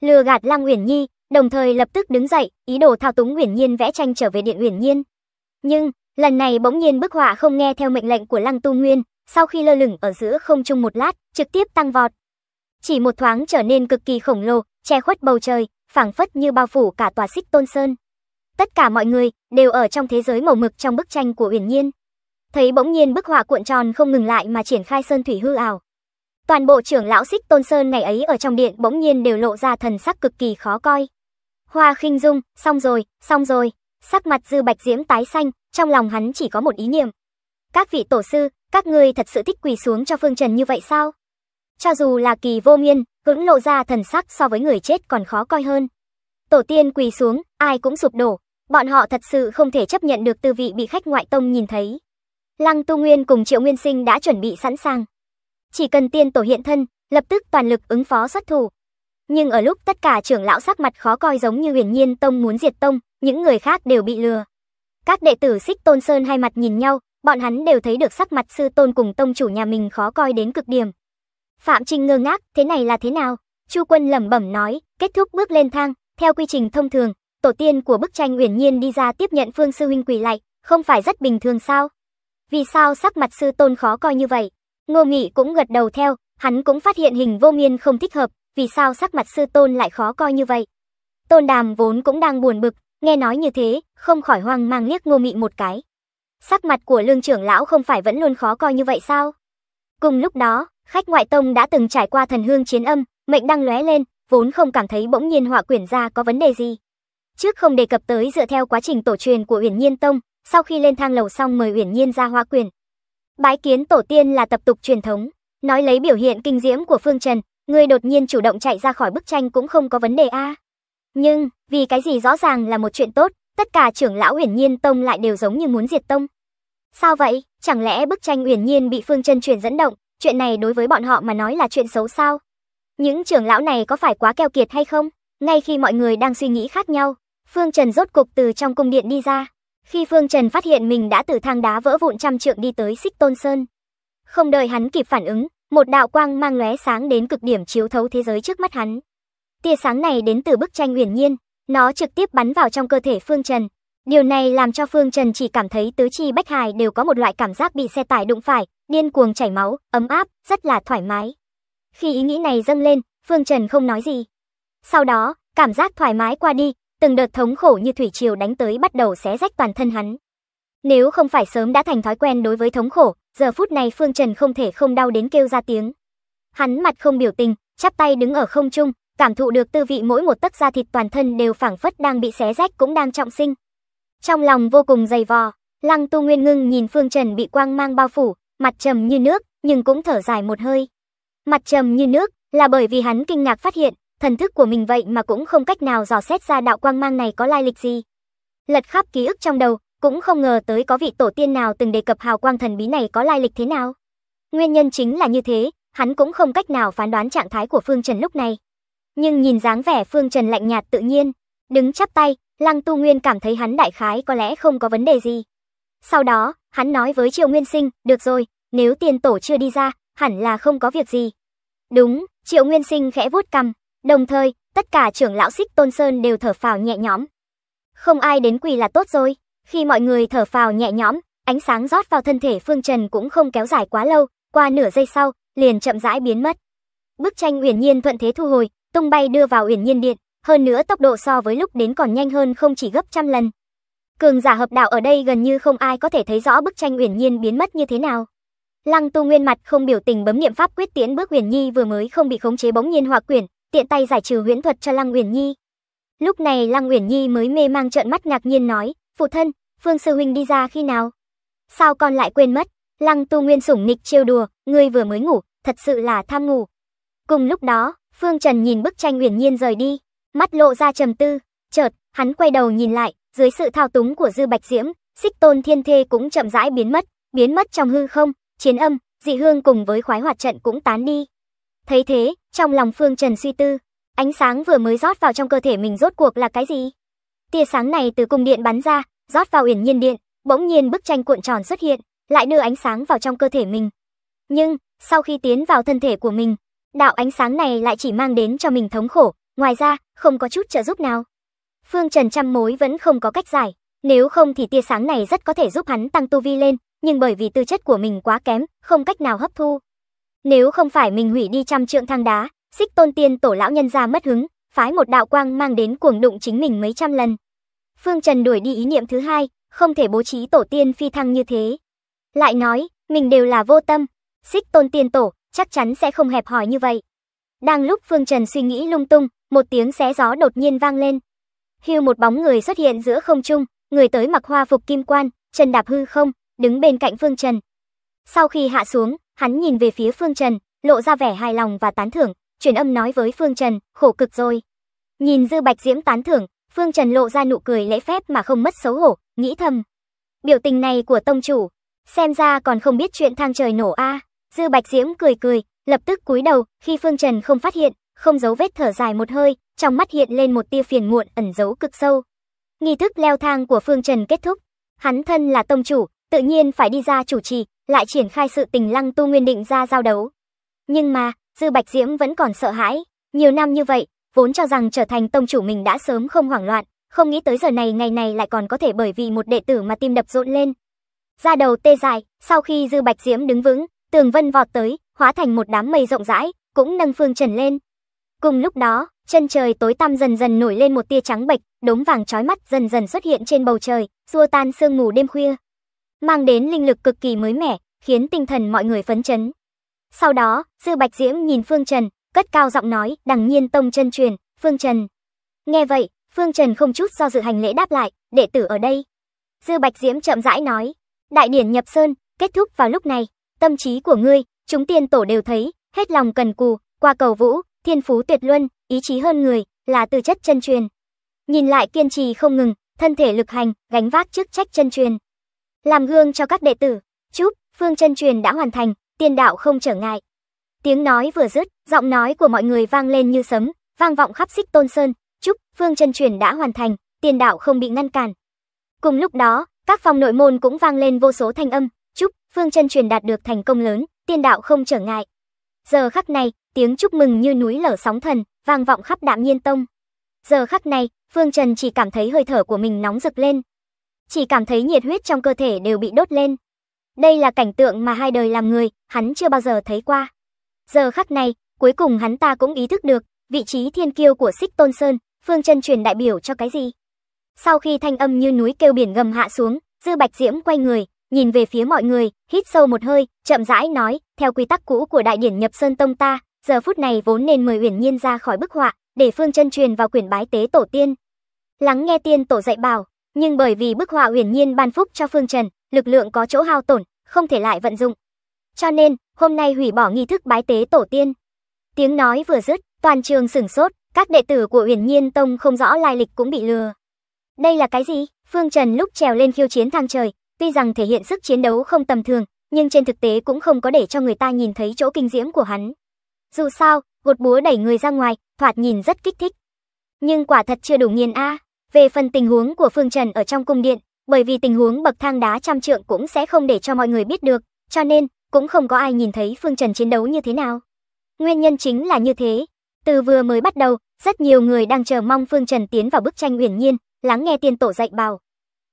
Lừa gạt Lăng Uyển Nhi, đồng thời lập tức đứng dậy, ý đồ thao túng Uyển Nhiên vẽ tranh trở về điện Uyển Nhiên. Nhưng, lần này bỗng nhiên bức họa không nghe theo mệnh lệnh của Lăng Tu Nguyên, sau khi lơ lửng ở giữa không trung một lát, trực tiếp tăng vọt. Chỉ một thoáng trở nên cực kỳ khổng lồ, che khuất bầu trời, phảng phất như bao phủ cả tòa Xích Tôn Sơn. Tất cả mọi người đều ở trong thế giới màu mực trong bức tranh của Uyển Nhiên. Thấy bỗng nhiên bức họa cuộn tròn không ngừng lại mà triển khai sơn thủy hư ảo. Toàn bộ trưởng lão Xích Tôn Sơn ngày ấy ở trong điện bỗng nhiên đều lộ ra thần sắc cực kỳ khó coi. Hoa Khinh Dung, xong rồi, xong rồi. Sắc mặt Dư Bạch Diễm tái xanh, trong lòng hắn chỉ có một ý niệm. Các vị tổ sư, các ngươi thật sự thích quỳ xuống cho Phương Trần như vậy sao? Cho dù là kỳ vô miên, cũng lộ ra thần sắc so với người chết còn khó coi hơn. Tổ tiên quỳ xuống, ai cũng sụp đổ, Bọn họ thật sự không thể chấp nhận được tư vị bị khách ngoại tông nhìn thấy. Lăng Tu Nguyên cùng Triệu Nguyên Sinh đã chuẩn bị sẵn sàng. Chỉ cần tiên tổ hiện thân, lập tức toàn lực ứng phó xuất thủ. Nhưng ở lúc tất cả trưởng lão sắc mặt khó coi giống như huyền nhiên tông muốn diệt tông, những người khác đều bị lừa. Các đệ tử xích tôn sơn hai mặt nhìn nhau, bọn hắn đều thấy được sắc mặt sư tôn cùng tông chủ nhà mình khó coi đến cực điểm. Phạm Trinh ngơ ngác, thế này là thế nào? Chu quân lẩm bẩm nói, kết thúc bước lên thang, theo quy trình thông thường, tổ tiên của bức tranh uyển nhiên đi ra tiếp nhận Phương Sư Huynh quỳ lại, không phải rất bình thường sao? Vì sao sắc mặt sư tôn khó coi như vậy? Ngô Nghị cũng gật đầu theo, hắn cũng phát hiện hình vô miên không thích hợp, vì sao sắc mặt sư tôn lại khó coi như vậy? Tôn đàm vốn cũng đang buồn bực, nghe nói như thế, không khỏi hoang mang liếc ngô mị một cái. Sắc mặt của lương trưởng lão không phải vẫn luôn khó coi như vậy sao? Cùng lúc đó, khách ngoại tông đã từng trải qua thần hương chiến âm, mệnh đang lóe lên, vốn không cảm thấy bỗng nhiên họa quyển ra có vấn đề gì. Trước không đề cập tới dựa theo quá trình tổ truyền của Uyển Nhiên Tông, sau khi lên thang lầu xong mời Uyển Nhiên ra hoa quyền. Bái kiến tổ tiên là tập tục truyền thống, nói lấy biểu hiện kinh diễm của Phương Trần, người đột nhiên chủ động chạy ra khỏi bức tranh cũng không có vấn đề a. Nhưng, vì cái gì rõ ràng là một chuyện tốt, tất cả trưởng lão Uyển Nhiên Tông lại đều giống như muốn diệt tông. Sao vậy? Chẳng lẽ bức tranh Uyển Nhiên bị Phương Trần truyền dẫn động, chuyện này đối với bọn họ mà nói là chuyện xấu sao? Những trưởng lão này có phải quá keo kiệt hay không? Ngay khi mọi người đang suy nghĩ khác nhau, Phương Trần rốt cục từ trong cung điện đi ra. Khi Phương Trần phát hiện mình đã từ thang đá vỡ vụn trăm trượng đi tới xích tôn sơn. Không đợi hắn kịp phản ứng, một đạo quang mang lóe sáng đến cực điểm chiếu thấu thế giới trước mắt hắn. Tia sáng này đến từ bức tranh uyển nhiên, nó trực tiếp bắn vào trong cơ thể Phương Trần. Điều này làm cho Phương Trần chỉ cảm thấy tứ chi bách hài đều có một loại cảm giác bị xe tải đụng phải, điên cuồng chảy máu, ấm áp, rất là thoải mái. Khi ý nghĩ này dâng lên, Phương Trần không nói gì. Sau đó, cảm giác thoải mái qua đi, Từng đợt thống khổ như thủy triều đánh tới bắt đầu xé rách toàn thân hắn. Nếu không phải sớm đã thành thói quen đối với thống khổ, giờ phút này Phương Trần không thể không đau đến kêu ra tiếng. Hắn mặt không biểu tình, chắp tay đứng ở không trung, cảm thụ được tư vị mỗi một tấc da thịt toàn thân đều phảng phất đang bị xé rách cũng đang trọng sinh. Trong lòng vô cùng dày vò, Lăng Tu Nguyên ngưng nhìn Phương Trần bị quang mang bao phủ, mặt trầm như nước, nhưng cũng thở dài một hơi. Mặt trầm như nước là bởi vì hắn kinh ngạc phát hiện, thần thức của mình vậy mà cũng không cách nào dò xét ra đạo quang mang này có lai lịch gì. Lật khắp ký ức trong đầu, cũng không ngờ tới có vị tổ tiên nào từng đề cập hào quang thần bí này có lai lịch thế nào. Nguyên nhân chính là như thế, hắn cũng không cách nào phán đoán trạng thái của Phương Trần lúc này. Nhưng nhìn dáng vẻ Phương Trần lạnh nhạt tự nhiên, đứng chắp tay, Lăng Tu Nguyên cảm thấy hắn đại khái có lẽ không có vấn đề gì. Sau đó, hắn nói với Triệu Nguyên Sinh, được rồi, nếu tiền tổ chưa đi ra, hẳn là không có việc gì. Đúng, Triệu Nguyên Sinh khẽ vuốt cằm, Đồng thời, tất cả trưởng lão xích tôn sơn đều thở phào nhẹ nhõm. Không ai đến quỳ là tốt rồi, khi mọi người thở phào nhẹ nhõm, ánh sáng rót vào thân thể phương trần cũng không kéo dài quá lâu, qua nửa giây sau, liền chậm rãi biến mất. Bức tranh uyển nhiên thuận thế thu hồi, tung bay đưa vào uyển nhiên điện, hơn nữa tốc độ so với lúc đến còn nhanh hơn không chỉ gấp trăm lần. Cường giả hợp đạo ở đây gần như không ai có thể thấy rõ bức tranh uyển nhiên biến mất như thế nào. Lăng Tu Nguyên mặt không biểu tình bấm niệm pháp quyết tiến bước Uyển Nhi vừa mới không bị khống chế bỗng nhiên hòa quyển, tiện tay giải trừ huyễn thuật cho Lăng Uyển Nhi. Lúc này Lăng Uyển Nhi mới mê mang trợn mắt ngạc nhiên nói, phụ thân, Phương Sư Huynh đi ra khi nào? Sao con lại quên mất? Lăng Tu Nguyên sủng nịch trêu đùa, ngươi vừa mới ngủ, thật sự là tham ngủ. Cùng lúc đó, Phương Trần nhìn bức tranh Uyển Nhiên rời đi, mắt lộ ra trầm tư, chợt, hắn quay đầu nhìn lại, dưới sự thao túng của Dư Bạch Diễm, Xích Tôn Thiên Thê cũng chậm rãi biến mất, biến mất trong hư không, chiến âm, dị hương cùng với khoái hoạt trận cũng tán đi. Thấy thế, trong lòng Phương Trần suy tư, ánh sáng vừa mới rót vào trong cơ thể mình rốt cuộc là cái gì? Tia sáng này từ cung điện bắn ra, rót vào uyển nhiên điện, bỗng nhiên bức tranh cuộn tròn xuất hiện, lại đưa ánh sáng vào trong cơ thể mình. Nhưng, sau khi tiến vào thân thể của mình, đạo ánh sáng này lại chỉ mang đến cho mình thống khổ, ngoài ra, không có chút trợ giúp nào. Phương Trần trăm mối vẫn không có cách giải, nếu không thì tia sáng này rất có thể giúp hắn tăng tu vi lên, nhưng bởi vì tư chất của mình quá kém, không cách nào hấp thu, nếu không phải mình hủy đi trăm trượng thang đá, xích tôn tiên tổ lão nhân ra mất hứng, phái một đạo quang mang đến cuồng đụng chính mình mấy trăm lần. Phương Trần đuổi đi ý niệm thứ hai, không thể bố trí tổ tiên phi thăng như thế. Lại nói, mình đều là vô tâm, xích tôn tiên tổ, chắc chắn sẽ không hẹp hòi như vậy. Đang lúc Phương Trần suy nghĩ lung tung, một tiếng xé gió đột nhiên vang lên. Hưu một bóng người xuất hiện giữa không trung, người tới mặc hoa phục kim quan, chân đạp hư không, đứng bên cạnh Phương Trần. Sau khi hạ xuống, Hắn nhìn về phía Phương Trần, lộ ra vẻ hài lòng và tán thưởng, truyền âm nói với Phương Trần, khổ cực rồi. Nhìn Dư Bạch Diễm tán thưởng, Phương Trần lộ ra nụ cười lễ phép mà không mất xấu hổ, nghĩ thầm. Biểu tình này của tông chủ, xem ra còn không biết chuyện thang trời nổ a. Dư Bạch Diễm cười cười, lập tức cúi đầu, khi Phương Trần không phát hiện, không giấu vết thở dài một hơi, trong mắt hiện lên một tia phiền muộn ẩn giấu cực sâu. Nghi thức leo thang của Phương Trần kết thúc, hắn thân là tông chủ, tự nhiên phải đi ra chủ trì, lại triển khai sự tình Lăng Tu Nguyên định ra giao đấu. Nhưng mà, Dư Bạch Diễm vẫn còn sợ hãi, nhiều năm như vậy, vốn cho rằng trở thành tông chủ mình đã sớm không hoảng loạn, không nghĩ tới giờ này ngày này lại còn có thể bởi vì một đệ tử mà tim đập rộn lên. Ra đầu tê dài sau khi Dư Bạch Diễm đứng vững, tường vân vọt tới, hóa thành một đám mây rộng rãi, cũng nâng phương trần lên. Cùng lúc đó, chân trời tối tăm dần dần nổi lên một tia trắng bệch, đốm vàng chói mắt dần dần xuất hiện trên bầu trời, xua tan sương mù đêm khuya mang đến linh lực cực kỳ mới mẻ, khiến tinh thần mọi người phấn chấn. Sau đó, Dư Bạch Diễm nhìn Phương Trần, cất cao giọng nói, "Đằng Nhiên Tông chân truyền, Phương Trần." Nghe vậy, Phương Trần không chút do dự hành lễ đáp lại, "Đệ tử ở đây." Dư Bạch Diễm chậm rãi nói, "Đại điển nhập sơn, kết thúc vào lúc này, tâm trí của ngươi, chúng tiên tổ đều thấy, hết lòng cần cù, qua cầu vũ, thiên phú tuyệt luân, ý chí hơn người, là từ chất chân truyền." Nhìn lại kiên trì không ngừng, thân thể lực hành, gánh vác chức trách chân truyền làm gương cho các đệ tử. Chúc, phương chân truyền đã hoàn thành, tiên đạo không trở ngại. Tiếng nói vừa dứt, giọng nói của mọi người vang lên như sấm, vang vọng khắp xích tôn sơn. Chúc, phương chân truyền đã hoàn thành, tiên đạo không bị ngăn cản. Cùng lúc đó, các phòng nội môn cũng vang lên vô số thanh âm. Chúc, phương chân truyền đạt được thành công lớn, tiên đạo không trở ngại. Giờ khắc này, tiếng chúc mừng như núi lở sóng thần, vang vọng khắp đạm nhiên tông. Giờ khắc này, Phương Trần chỉ cảm thấy hơi thở của mình nóng rực lên, chỉ cảm thấy nhiệt huyết trong cơ thể đều bị đốt lên. Đây là cảnh tượng mà hai đời làm người, hắn chưa bao giờ thấy qua. Giờ khắc này, cuối cùng hắn ta cũng ý thức được, vị trí thiên kiêu của Xích Tôn Sơn, phương chân truyền đại biểu cho cái gì. Sau khi thanh âm như núi kêu biển gầm hạ xuống, Dư Bạch Diễm quay người, nhìn về phía mọi người, hít sâu một hơi, chậm rãi nói, theo quy tắc cũ của đại điển nhập sơn tông ta, giờ phút này vốn nên mời Uyển Nhiên ra khỏi bức họa, để phương chân truyền vào quyển bái tế tổ tiên. Lắng nghe tiên tổ dạy bảo, nhưng bởi vì bức họa uyển nhiên ban phúc cho Phương Trần, lực lượng có chỗ hao tổn, không thể lại vận dụng. Cho nên, hôm nay hủy bỏ nghi thức bái tế tổ tiên. Tiếng nói vừa dứt, toàn trường sửng sốt, các đệ tử của Uyển Nhiên Tông không rõ lai lịch cũng bị lừa. Đây là cái gì? Phương Trần lúc trèo lên khiêu chiến thang trời, tuy rằng thể hiện sức chiến đấu không tầm thường, nhưng trên thực tế cũng không có để cho người ta nhìn thấy chỗ kinh diễm của hắn. Dù sao, gột búa đẩy người ra ngoài, thoạt nhìn rất kích thích. Nhưng quả thật chưa đủ nghiền a. À. Về phần tình huống của Phương Trần ở trong cung điện, bởi vì tình huống bậc thang đá trăm trượng cũng sẽ không để cho mọi người biết được, cho nên cũng không có ai nhìn thấy Phương Trần chiến đấu như thế nào. Nguyên nhân chính là như thế. Từ vừa mới bắt đầu, rất nhiều người đang chờ mong Phương Trần tiến vào bức tranh uyển nhiên, lắng nghe tiên tổ dạy bảo.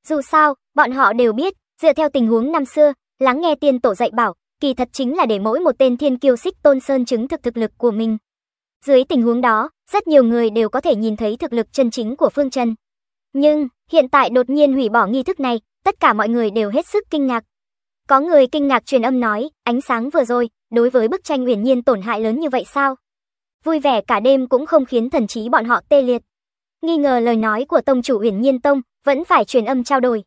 Dù sao, bọn họ đều biết, dựa theo tình huống năm xưa, lắng nghe tiên tổ dạy bảo, kỳ thật chính là để mỗi một tên thiên kiêu xích tôn sơn chứng thực thực lực của mình. Dưới tình huống đó, rất nhiều người đều có thể nhìn thấy thực lực chân chính của Phương Trần. Nhưng, hiện tại đột nhiên hủy bỏ nghi thức này, tất cả mọi người đều hết sức kinh ngạc. Có người kinh ngạc truyền âm nói, ánh sáng vừa rồi, đối với bức tranh uyển nhiên tổn hại lớn như vậy sao? Vui vẻ cả đêm cũng không khiến thần trí bọn họ tê liệt. Nghi ngờ lời nói của tông chủ uyển nhiên tông, vẫn phải truyền âm trao đổi.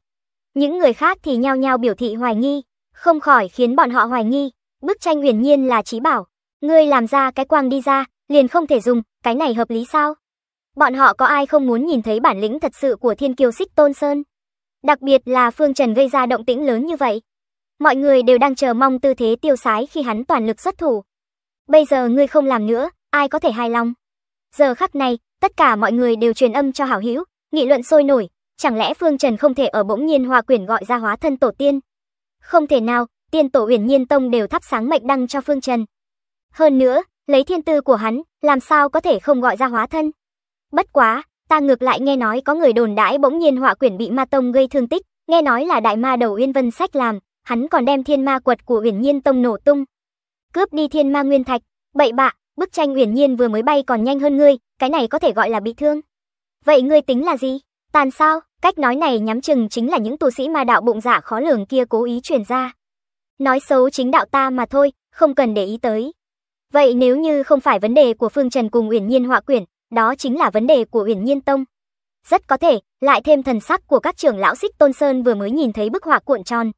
Những người khác thì nhao nhao biểu thị hoài nghi, không khỏi khiến bọn họ hoài nghi. Bức tranh uyển nhiên là trí bảo, ngươi làm ra cái quang đi ra, liền không thể dùng, cái này hợp lý sao? Bọn họ có ai không muốn nhìn thấy bản lĩnh thật sự của thiên Kiêu xích tôn sơn. Đặc biệt là Phương Trần gây ra động tĩnh lớn như vậy. Mọi người đều đang chờ mong tư thế tiêu sái khi hắn toàn lực xuất thủ. Bây giờ ngươi không làm nữa, ai có thể hài lòng. Giờ khắc này, tất cả mọi người đều truyền âm cho hảo hữu, nghị luận sôi nổi. Chẳng lẽ Phương Trần không thể ở bỗng nhiên hòa quyển gọi ra hóa thân tổ tiên? Không thể nào, tiên tổ uyển nhiên tông đều thắp sáng mệnh đăng cho Phương Trần. Hơn nữa, lấy thiên tư của hắn, làm sao có thể không gọi ra hóa thân? Bất quá, ta ngược lại nghe nói có người đồn đãi bỗng nhiên họa quyển bị ma tông gây thương tích, nghe nói là đại ma đầu Uyên Vân Sách làm, hắn còn đem thiên ma quật của Uyển Nhiên tông nổ tung. Cướp đi thiên ma nguyên thạch, bậy bạ, bức tranh Uyển Nhiên vừa mới bay còn nhanh hơn ngươi, cái này có thể gọi là bị thương. Vậy ngươi tính là gì? Tàn sao? Cách nói này nhắm chừng chính là những tu sĩ ma đạo bụng dạ khó lường kia cố ý truyền ra. Nói xấu chính đạo ta mà thôi, không cần để ý tới. Vậy nếu như không phải vấn đề của Phương Trần cùng Uyển Nhiên họa quyển, đó chính là vấn đề của Uyển Nhiên Tông. Rất có thể, lại thêm thần sắc của các trưởng lão xích Tôn Sơn vừa mới nhìn thấy bức họa cuộn tròn.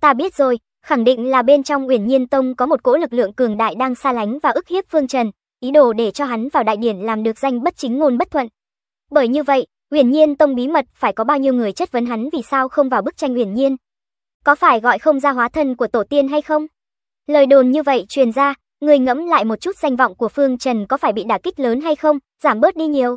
Ta biết rồi, khẳng định là bên trong Uyển Nhiên Tông có một cỗ lực lượng cường đại đang xa lánh và ức hiếp Phương Trần, ý đồ để cho hắn vào đại điển làm được danh bất chính ngôn bất thuận. Bởi như vậy, Uyển Nhiên Tông bí mật phải có bao nhiêu người chất vấn hắn vì sao không vào bức tranh Uyển Nhiên? Có phải gọi không ra hóa thân của tổ tiên hay không? Lời đồn như vậy truyền ra, người ngẫm lại một chút danh vọng của Phương Trần có phải bị đả kích lớn hay không? giảm bớt đi nhiều.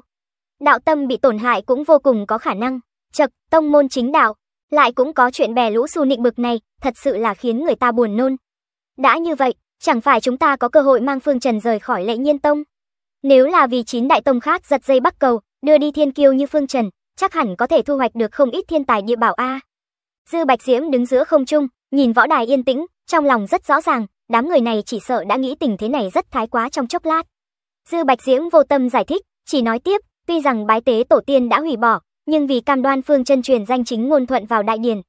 Đạo tâm bị tổn hại cũng vô cùng có khả năng. Chật, tông môn chính đạo, lại cũng có chuyện bè lũ su nịnh bực này, thật sự là khiến người ta buồn nôn. Đã như vậy, chẳng phải chúng ta có cơ hội mang Phương Trần rời khỏi lệ nhiên tông. Nếu là vì chín đại tông khác giật dây bắc cầu, đưa đi thiên kiêu như Phương Trần, chắc hẳn có thể thu hoạch được không ít thiên tài địa bảo A. Dư Bạch Diễm đứng giữa không trung, nhìn võ đài yên tĩnh, trong lòng rất rõ ràng, đám người này chỉ sợ đã nghĩ tình thế này rất thái quá trong chốc lát. Dư Bạch Diễm vô tâm giải thích, chỉ nói tiếp, tuy rằng bái tế tổ tiên đã hủy bỏ, nhưng vì cam đoan phương chân truyền danh chính ngôn thuận vào đại điển.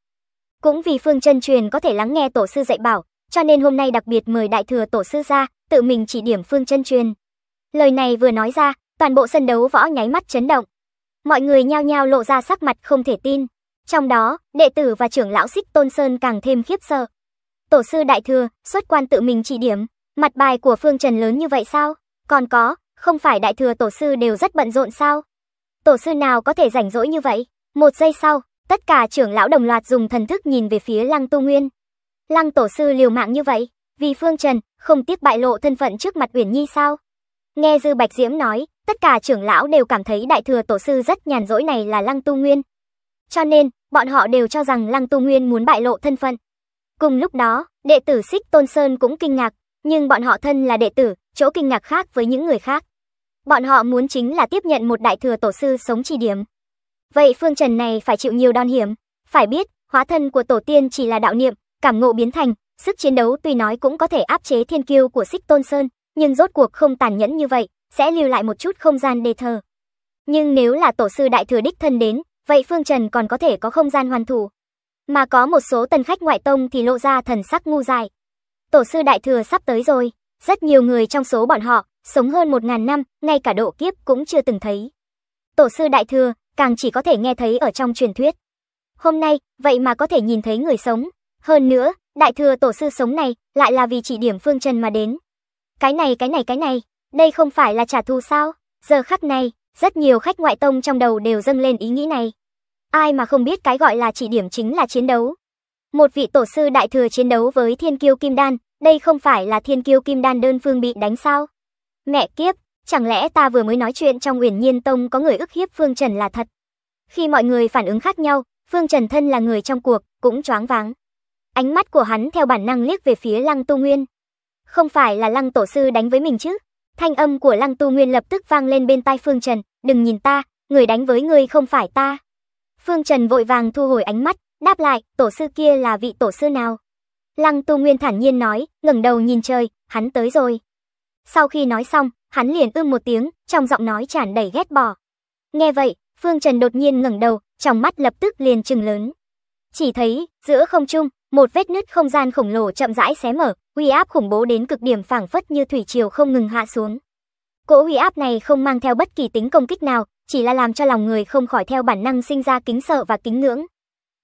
Cũng vì phương chân truyền có thể lắng nghe tổ sư dạy bảo, cho nên hôm nay đặc biệt mời đại thừa tổ sư ra, tự mình chỉ điểm phương chân truyền. Lời này vừa nói ra, toàn bộ sân đấu võ nháy mắt chấn động. Mọi người nhao nhao lộ ra sắc mặt không thể tin. Trong đó, đệ tử và trưởng lão Xích Tôn Sơn càng thêm khiếp sợ. Tổ sư đại thừa, xuất quan tự mình chỉ điểm, mặt bài của Phương Trần lớn như vậy sao? Còn có, không phải đại thừa tổ sư đều rất bận rộn sao? Tổ sư nào có thể rảnh rỗi như vậy? Một giây sau, tất cả trưởng lão đồng loạt dùng thần thức nhìn về phía Lăng Tu Nguyên. Lăng tổ sư liều mạng như vậy, vì Phương Trần không tiếc bại lộ thân phận trước mặt Uyển Nhi sao? Nghe Dư Bạch Diễm nói, tất cả trưởng lão đều cảm thấy đại thừa tổ sư rất nhàn rỗi này là Lăng Tu Nguyên. Cho nên, bọn họ đều cho rằng Lăng Tu Nguyên muốn bại lộ thân phận. Cùng lúc đó, đệ tử Xích Tôn Sơn cũng kinh ngạc, nhưng bọn họ thân là đệ tử, chỗ kinh ngạc khác với những người khác. Bọn họ muốn chính là tiếp nhận một đại thừa tổ sư sống chỉ điểm. Vậy phương trần này phải chịu nhiều đòn hiểm, phải biết, hóa thân của tổ tiên chỉ là đạo niệm, cảm ngộ biến thành, sức chiến đấu tuy nói cũng có thể áp chế thiên kiêu của Xích Tôn Sơn, nhưng rốt cuộc không tàn nhẫn như vậy, sẽ lưu lại một chút không gian đề thờ. Nhưng nếu là tổ sư đại thừa đích thân đến, vậy Phương Trần còn có thể có không gian hoàn thủ. Mà có một số tần khách ngoại tông thì lộ ra thần sắc ngu dài. Tổ sư đại thừa sắp tới rồi. Rất nhiều người trong số bọn họ, sống hơn 1.000 năm, ngay cả độ kiếp cũng chưa từng thấy. Tổ sư Đại Thừa, càng chỉ có thể nghe thấy ở trong truyền thuyết. Hôm nay, vậy mà có thể nhìn thấy người sống. Hơn nữa, Đại Thừa Tổ sư sống này, lại là vì chỉ điểm phương trần mà đến. Cái này cái này cái này, đây không phải là trả thù sao? Giờ khắc này, rất nhiều khách ngoại tông trong đầu đều dâng lên ý nghĩ này. Ai mà không biết cái gọi là chỉ điểm chính là chiến đấu. Một vị tổ sư đại thừa chiến đấu với thiên kiêu kim đan, đây không phải là thiên kiêu kim đan đơn phương bị đánh sao? Mẹ kiếp, chẳng lẽ ta vừa mới nói chuyện trong Uyển Nhiên Tông có người ức hiếp Phương Trần là thật? Khi mọi người phản ứng khác nhau, Phương Trần thân là người trong cuộc, cũng choáng váng. Ánh mắt của hắn theo bản năng liếc về phía Lăng Tu Nguyên. Không phải là Lăng Tổ Sư đánh với mình chứ? Thanh âm của Lăng Tu Nguyên lập tức vang lên bên tai Phương Trần, đừng nhìn ta, người đánh với ngươi không phải ta. Phương Trần vội vàng thu hồi ánh mắt, đáp lại, tổ sư kia là vị tổ sư nào? Lăng Tu Nguyên thản nhiên nói, ngẩng đầu nhìn trời, hắn tới rồi. Sau khi nói xong, hắn liền ưm một tiếng, trong giọng nói tràn đầy ghét bỏ. Nghe vậy, Phương Trần đột nhiên ngẩng đầu, trong mắt lập tức liền trừng lớn. Chỉ thấy, giữa không trung, một vết nứt không gian khổng lồ chậm rãi xé mở, uy áp khủng bố đến cực điểm phảng phất như thủy triều không ngừng hạ xuống. Cỗ uy áp này không mang theo bất kỳ tính công kích nào, chỉ là làm cho lòng người không khỏi theo bản năng sinh ra kính sợ và kính ngưỡng.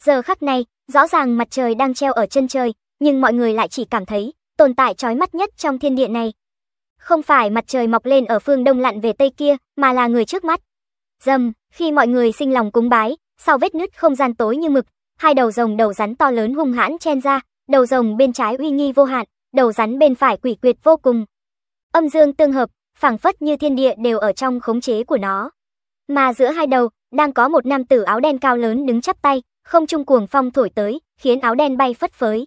Giờ khắc này, rõ ràng mặt trời đang treo ở chân trời, nhưng mọi người lại chỉ cảm thấy tồn tại chói mắt nhất trong thiên địa này. Không phải mặt trời mọc lên ở phương đông lặn về tây kia, mà là người trước mắt. Dầm, khi mọi người sinh lòng cúng bái, sau vết nứt không gian tối như mực, hai đầu rồng đầu rắn to lớn hung hãn chen ra, đầu rồng bên trái uy nghi vô hạn, đầu rắn bên phải quỷ quyệt vô cùng. Âm dương tương hợp, phảng phất như thiên địa đều ở trong khống chế của nó. Mà giữa hai đầu, đang có một nam tử áo đen cao lớn đứng chắp tay, không trung cuồng phong thổi tới, khiến áo đen bay phất phới.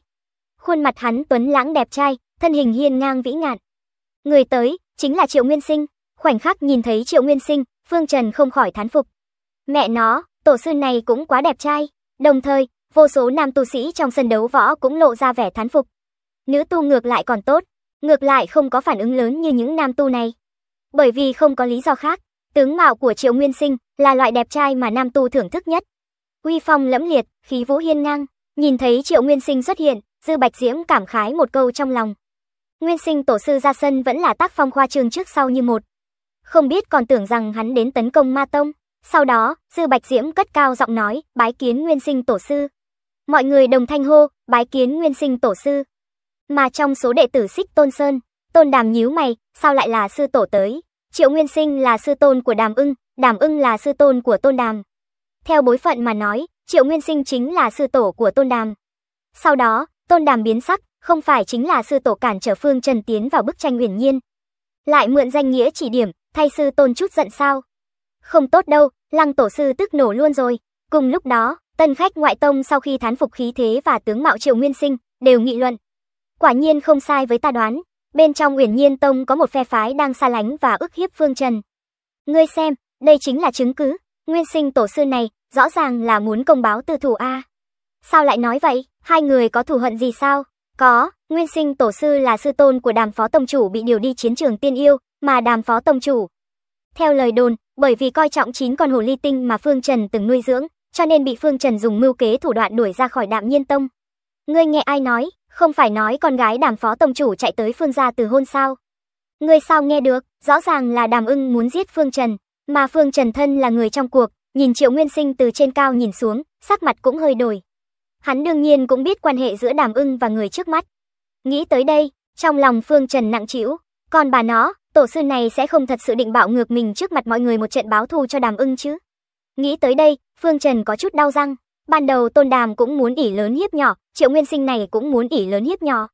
Khuôn mặt hắn tuấn lãng đẹp trai, thân hình hiên ngang vĩ ngạn. Người tới, chính là Triệu Nguyên Sinh. Khoảnh khắc nhìn thấy Triệu Nguyên Sinh, Phương Trần không khỏi thán phục. Mẹ nó, tổ sư này cũng quá đẹp trai. Đồng thời, vô số nam tu sĩ trong sân đấu võ cũng lộ ra vẻ thán phục. Nữ tu ngược lại còn tốt, ngược lại không có phản ứng lớn như những nam tu này. Bởi vì không có lý do khác, tướng mạo của Triệu Nguyên Sinh là loại đẹp trai mà nam tu thưởng thức nhất. quy phong lẫm liệt, khí vũ hiên ngang, nhìn thấy Triệu Nguyên Sinh xuất hiện, Dư Bạch Diễm cảm khái một câu trong lòng. Nguyên sinh tổ sư ra sân vẫn là tác phong khoa trương trước sau như một. Không biết còn tưởng rằng hắn đến tấn công ma tông. Sau đó, Dư Bạch Diễm cất cao giọng nói, bái kiến nguyên sinh tổ sư. Mọi người đồng thanh hô, bái kiến nguyên sinh tổ sư. Mà trong số đệ tử xích Tôn Sơn, Tôn Đàm nhíu mày, sao lại là sư tổ tới? Triệu Nguyên Sinh là sư tôn của Đàm ưng, Đàm ưng là sư tôn của Tôn Đàm. Theo bối phận mà nói, Triệu Nguyên Sinh chính là sư tổ của Tôn Đàm. Sau đó, Tôn Đàm biến sắc, không phải chính là sư tổ cản trở Phương Trần tiến vào bức tranh uyển nhiên. Lại mượn danh nghĩa chỉ điểm, thay sư Tôn chút giận sao? Không tốt đâu, Lăng tổ sư tức nổ luôn rồi. Cùng lúc đó, tân khách ngoại tông sau khi thán phục khí thế và tướng mạo Triệu Nguyên Sinh, đều nghị luận. Quả nhiên không sai với ta đoán, bên trong Uyển Nhiên Tông có một phe phái đang xa lánh và ức hiếp Phương Trần. Ngươi xem, đây chính là chứng cứ, Nguyên Sinh tổ sư này rõ ràng là muốn công báo tư thủ a. Sao lại nói vậy? Hai người có thù hận gì sao? Có, Nguyên Sinh tổ sư là sư tôn của Đàm Phó tổng Chủ bị điều đi chiến trường tiên yêu, mà Đàm Phó tổng Chủ. Theo lời đồn, bởi vì coi trọng chín con hồ ly tinh mà Phương Trần từng nuôi dưỡng, cho nên bị Phương Trần dùng mưu kế thủ đoạn đuổi ra khỏi đạm nhiên tông. Ngươi nghe ai nói, không phải nói con gái Đàm Phó tổng Chủ chạy tới Phương gia từ hôn sao? Ngươi sao nghe được, rõ ràng là Đàm ưng muốn giết Phương Trần, mà Phương Trần thân là người trong cuộc, nhìn Triệu Nguyên Sinh từ trên cao nhìn xuống, sắc mặt cũng hơi đổi. Hắn đương nhiên cũng biết quan hệ giữa đàm ưng và người trước mắt. Nghĩ tới đây, trong lòng Phương Trần nặng trĩu, còn bà nó, tổ sư này sẽ không thật sự định bạo ngược mình trước mặt mọi người một trận báo thù cho đàm ưng chứ. Nghĩ tới đây, Phương Trần có chút đau răng, ban đầu tôn đàm cũng muốn ỉ lớn hiếp nhỏ, triệu nguyên sinh này cũng muốn ỉ lớn hiếp nhỏ.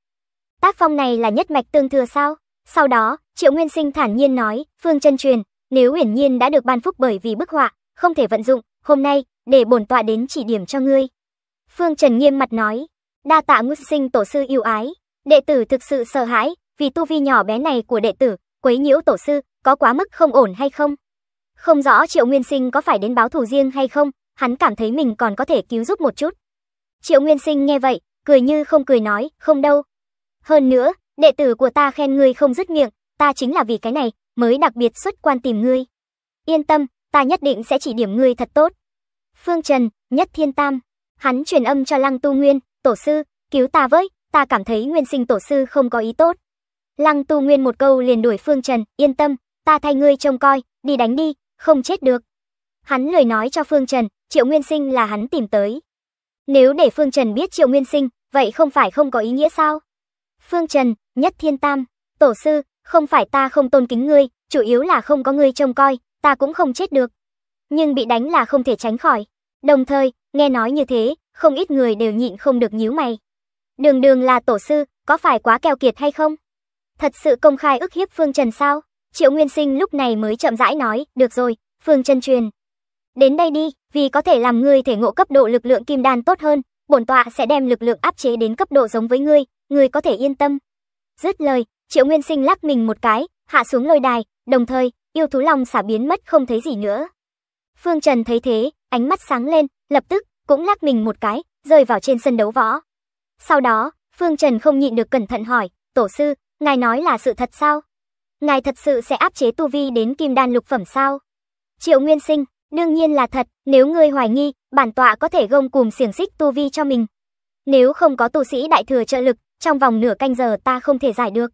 Tác phong này là nhất mạch tương thừa sao? Sau đó, triệu nguyên sinh thản nhiên nói, Phương Trần truyền, nếu hiển nhiên đã được ban phúc bởi vì bức họa, không thể vận dụng, hôm nay, để bổn tọa đến chỉ điểm cho ngươi. Phương Trần nghiêm mặt nói, đa tạ ngũ sinh tổ sư yêu ái, đệ tử thực sự sợ hãi, vì tu vi nhỏ bé này của đệ tử, quấy nhiễu tổ sư, có quá mức không ổn hay không? Không rõ Triệu Nguyên Sinh có phải đến báo thù riêng hay không, hắn cảm thấy mình còn có thể cứu giúp một chút. Triệu Nguyên Sinh nghe vậy, cười như không cười nói, không đâu. Hơn nữa, đệ tử của ta khen ngươi không dứt miệng, ta chính là vì cái này, mới đặc biệt xuất quan tìm ngươi. Yên tâm, ta nhất định sẽ chỉ điểm ngươi thật tốt. Phương Trần, Nhất Thiên Tam Hắn truyền âm cho Lăng Tu Nguyên, tổ sư, cứu ta với, ta cảm thấy nguyên sinh tổ sư không có ý tốt. Lăng Tu Nguyên một câu liền đuổi Phương Trần, yên tâm, ta thay ngươi trông coi, đi đánh đi, không chết được. Hắn lời nói cho Phương Trần, Triệu Nguyên Sinh là hắn tìm tới. Nếu để Phương Trần biết Triệu Nguyên Sinh, vậy không phải không có ý nghĩa sao? Phương Trần, nhất thiên tam, tổ sư, không phải ta không tôn kính ngươi, chủ yếu là không có ngươi trông coi, ta cũng không chết được. Nhưng bị đánh là không thể tránh khỏi. Đồng thời, Nghe nói như thế, không ít người đều nhịn không được nhíu mày. Đường đường là tổ sư, có phải quá keo kiệt hay không? Thật sự công khai ức hiếp Phương Trần sao? Triệu Nguyên Sinh lúc này mới chậm rãi nói, được rồi, Phương Trần truyền. Đến đây đi, vì có thể làm ngươi thể ngộ cấp độ lực lượng kim đan tốt hơn, bổn tọa sẽ đem lực lượng áp chế đến cấp độ giống với ngươi, ngươi có thể yên tâm. Dứt lời, Triệu Nguyên Sinh lắc mình một cái, hạ xuống lôi đài, đồng thời, yêu thú long xả biến mất không thấy gì nữa. Phương Trần thấy thế, ánh mắt sáng lên, lập tức, cũng lắc mình một cái, rơi vào trên sân đấu võ. Sau đó, Phương Trần không nhịn được cẩn thận hỏi, tổ sư, ngài nói là sự thật sao? Ngài thật sự sẽ áp chế tu vi đến kim đan lục phẩm sao? Triệu Nguyên Sinh, đương nhiên là thật, nếu ngươi hoài nghi, bản tọa có thể gông cùm xiềng xích tu vi cho mình. Nếu không có tu sĩ đại thừa trợ lực, trong vòng nửa canh giờ ta không thể giải được.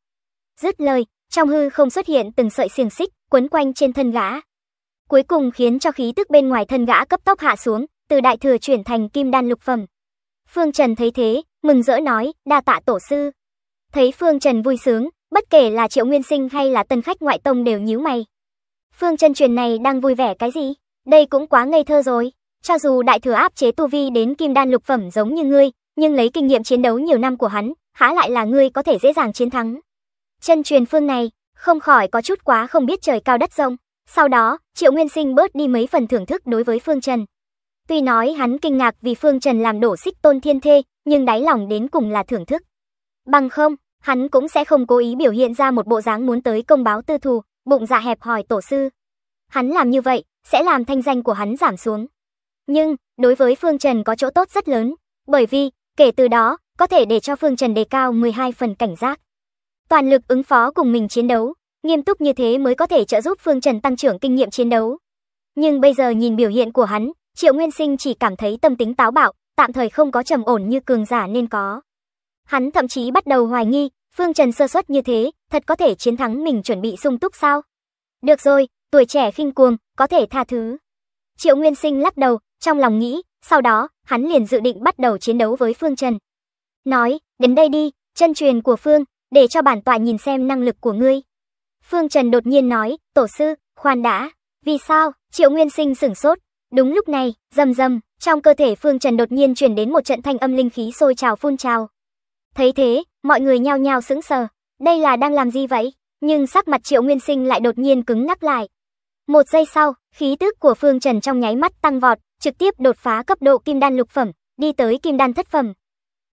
Dứt lời, trong hư không xuất hiện từng sợi xiềng xích quấn quanh trên thân gã cuối cùng khiến cho khí tức bên ngoài thân gã cấp tốc hạ xuống, từ đại thừa chuyển thành kim đan lục phẩm. Phương Trần thấy thế, mừng rỡ nói, đa tạ tổ sư. Thấy Phương Trần vui sướng, bất kể là Triệu Nguyên Sinh hay là tân khách ngoại tông đều nhíu mày. Phương Trần truyền này đang vui vẻ cái gì? Đây cũng quá ngây thơ rồi. Cho dù đại thừa áp chế tu vi đến kim đan lục phẩm giống như ngươi, nhưng lấy kinh nghiệm chiến đấu nhiều năm của hắn, há lại là ngươi có thể dễ dàng chiến thắng. Chân truyền phương này, không khỏi có chút quá không biết trời cao đất rộng. Sau đó, Triệu Nguyên Sinh bớt đi mấy phần thưởng thức đối với Phương Trần. Tuy nói hắn kinh ngạc vì Phương Trần làm đổ xích tôn thiên thê, nhưng đáy lòng đến cùng là thưởng thức. Bằng không, hắn cũng sẽ không cố ý biểu hiện ra một bộ dáng muốn tới công báo tư thù, bụng dạ hẹp hòi tổ sư. Hắn làm như vậy, sẽ làm thanh danh của hắn giảm xuống. Nhưng, đối với Phương Trần có chỗ tốt rất lớn, bởi vì, kể từ đó, có thể để cho Phương Trần đề cao 12 phần cảnh giác. Toàn lực ứng phó cùng mình chiến đấu, Nghiêm túc như thế mới có thể trợ giúp Phương Trần tăng trưởng kinh nghiệm chiến đấu. Nhưng bây giờ nhìn biểu hiện của hắn, Triệu Nguyên Sinh chỉ cảm thấy tâm tính táo bạo, tạm thời không có trầm ổn như cường giả nên có. Hắn thậm chí bắt đầu hoài nghi, Phương Trần sơ suất như thế, thật có thể chiến thắng mình chuẩn bị sung túc sao? Được rồi, tuổi trẻ khinh cuồng, có thể tha thứ. Triệu Nguyên Sinh lắc đầu, trong lòng nghĩ, sau đó, hắn liền dự định bắt đầu chiến đấu với Phương Trần. Nói, đến đây đi, chân truyền của Phương, để cho bản tọa nhìn xem năng lực của ngươi. Phương Trần đột nhiên nói, tổ sư, khoan đã, vì sao? Triệu Nguyên Sinh sửng sốt. Đúng lúc này, rầm rầm, trong cơ thể Phương Trần đột nhiên truyền đến một trận thanh âm linh khí sôi trào phun trào. Thấy thế, mọi người nhao nhao sững sờ, đây là đang làm gì vậy? Nhưng sắc mặt Triệu Nguyên Sinh lại đột nhiên cứng ngắc lại. Một giây sau, khí tức của Phương Trần trong nháy mắt tăng vọt, trực tiếp đột phá cấp độ kim đan lục phẩm, đi tới kim đan thất phẩm.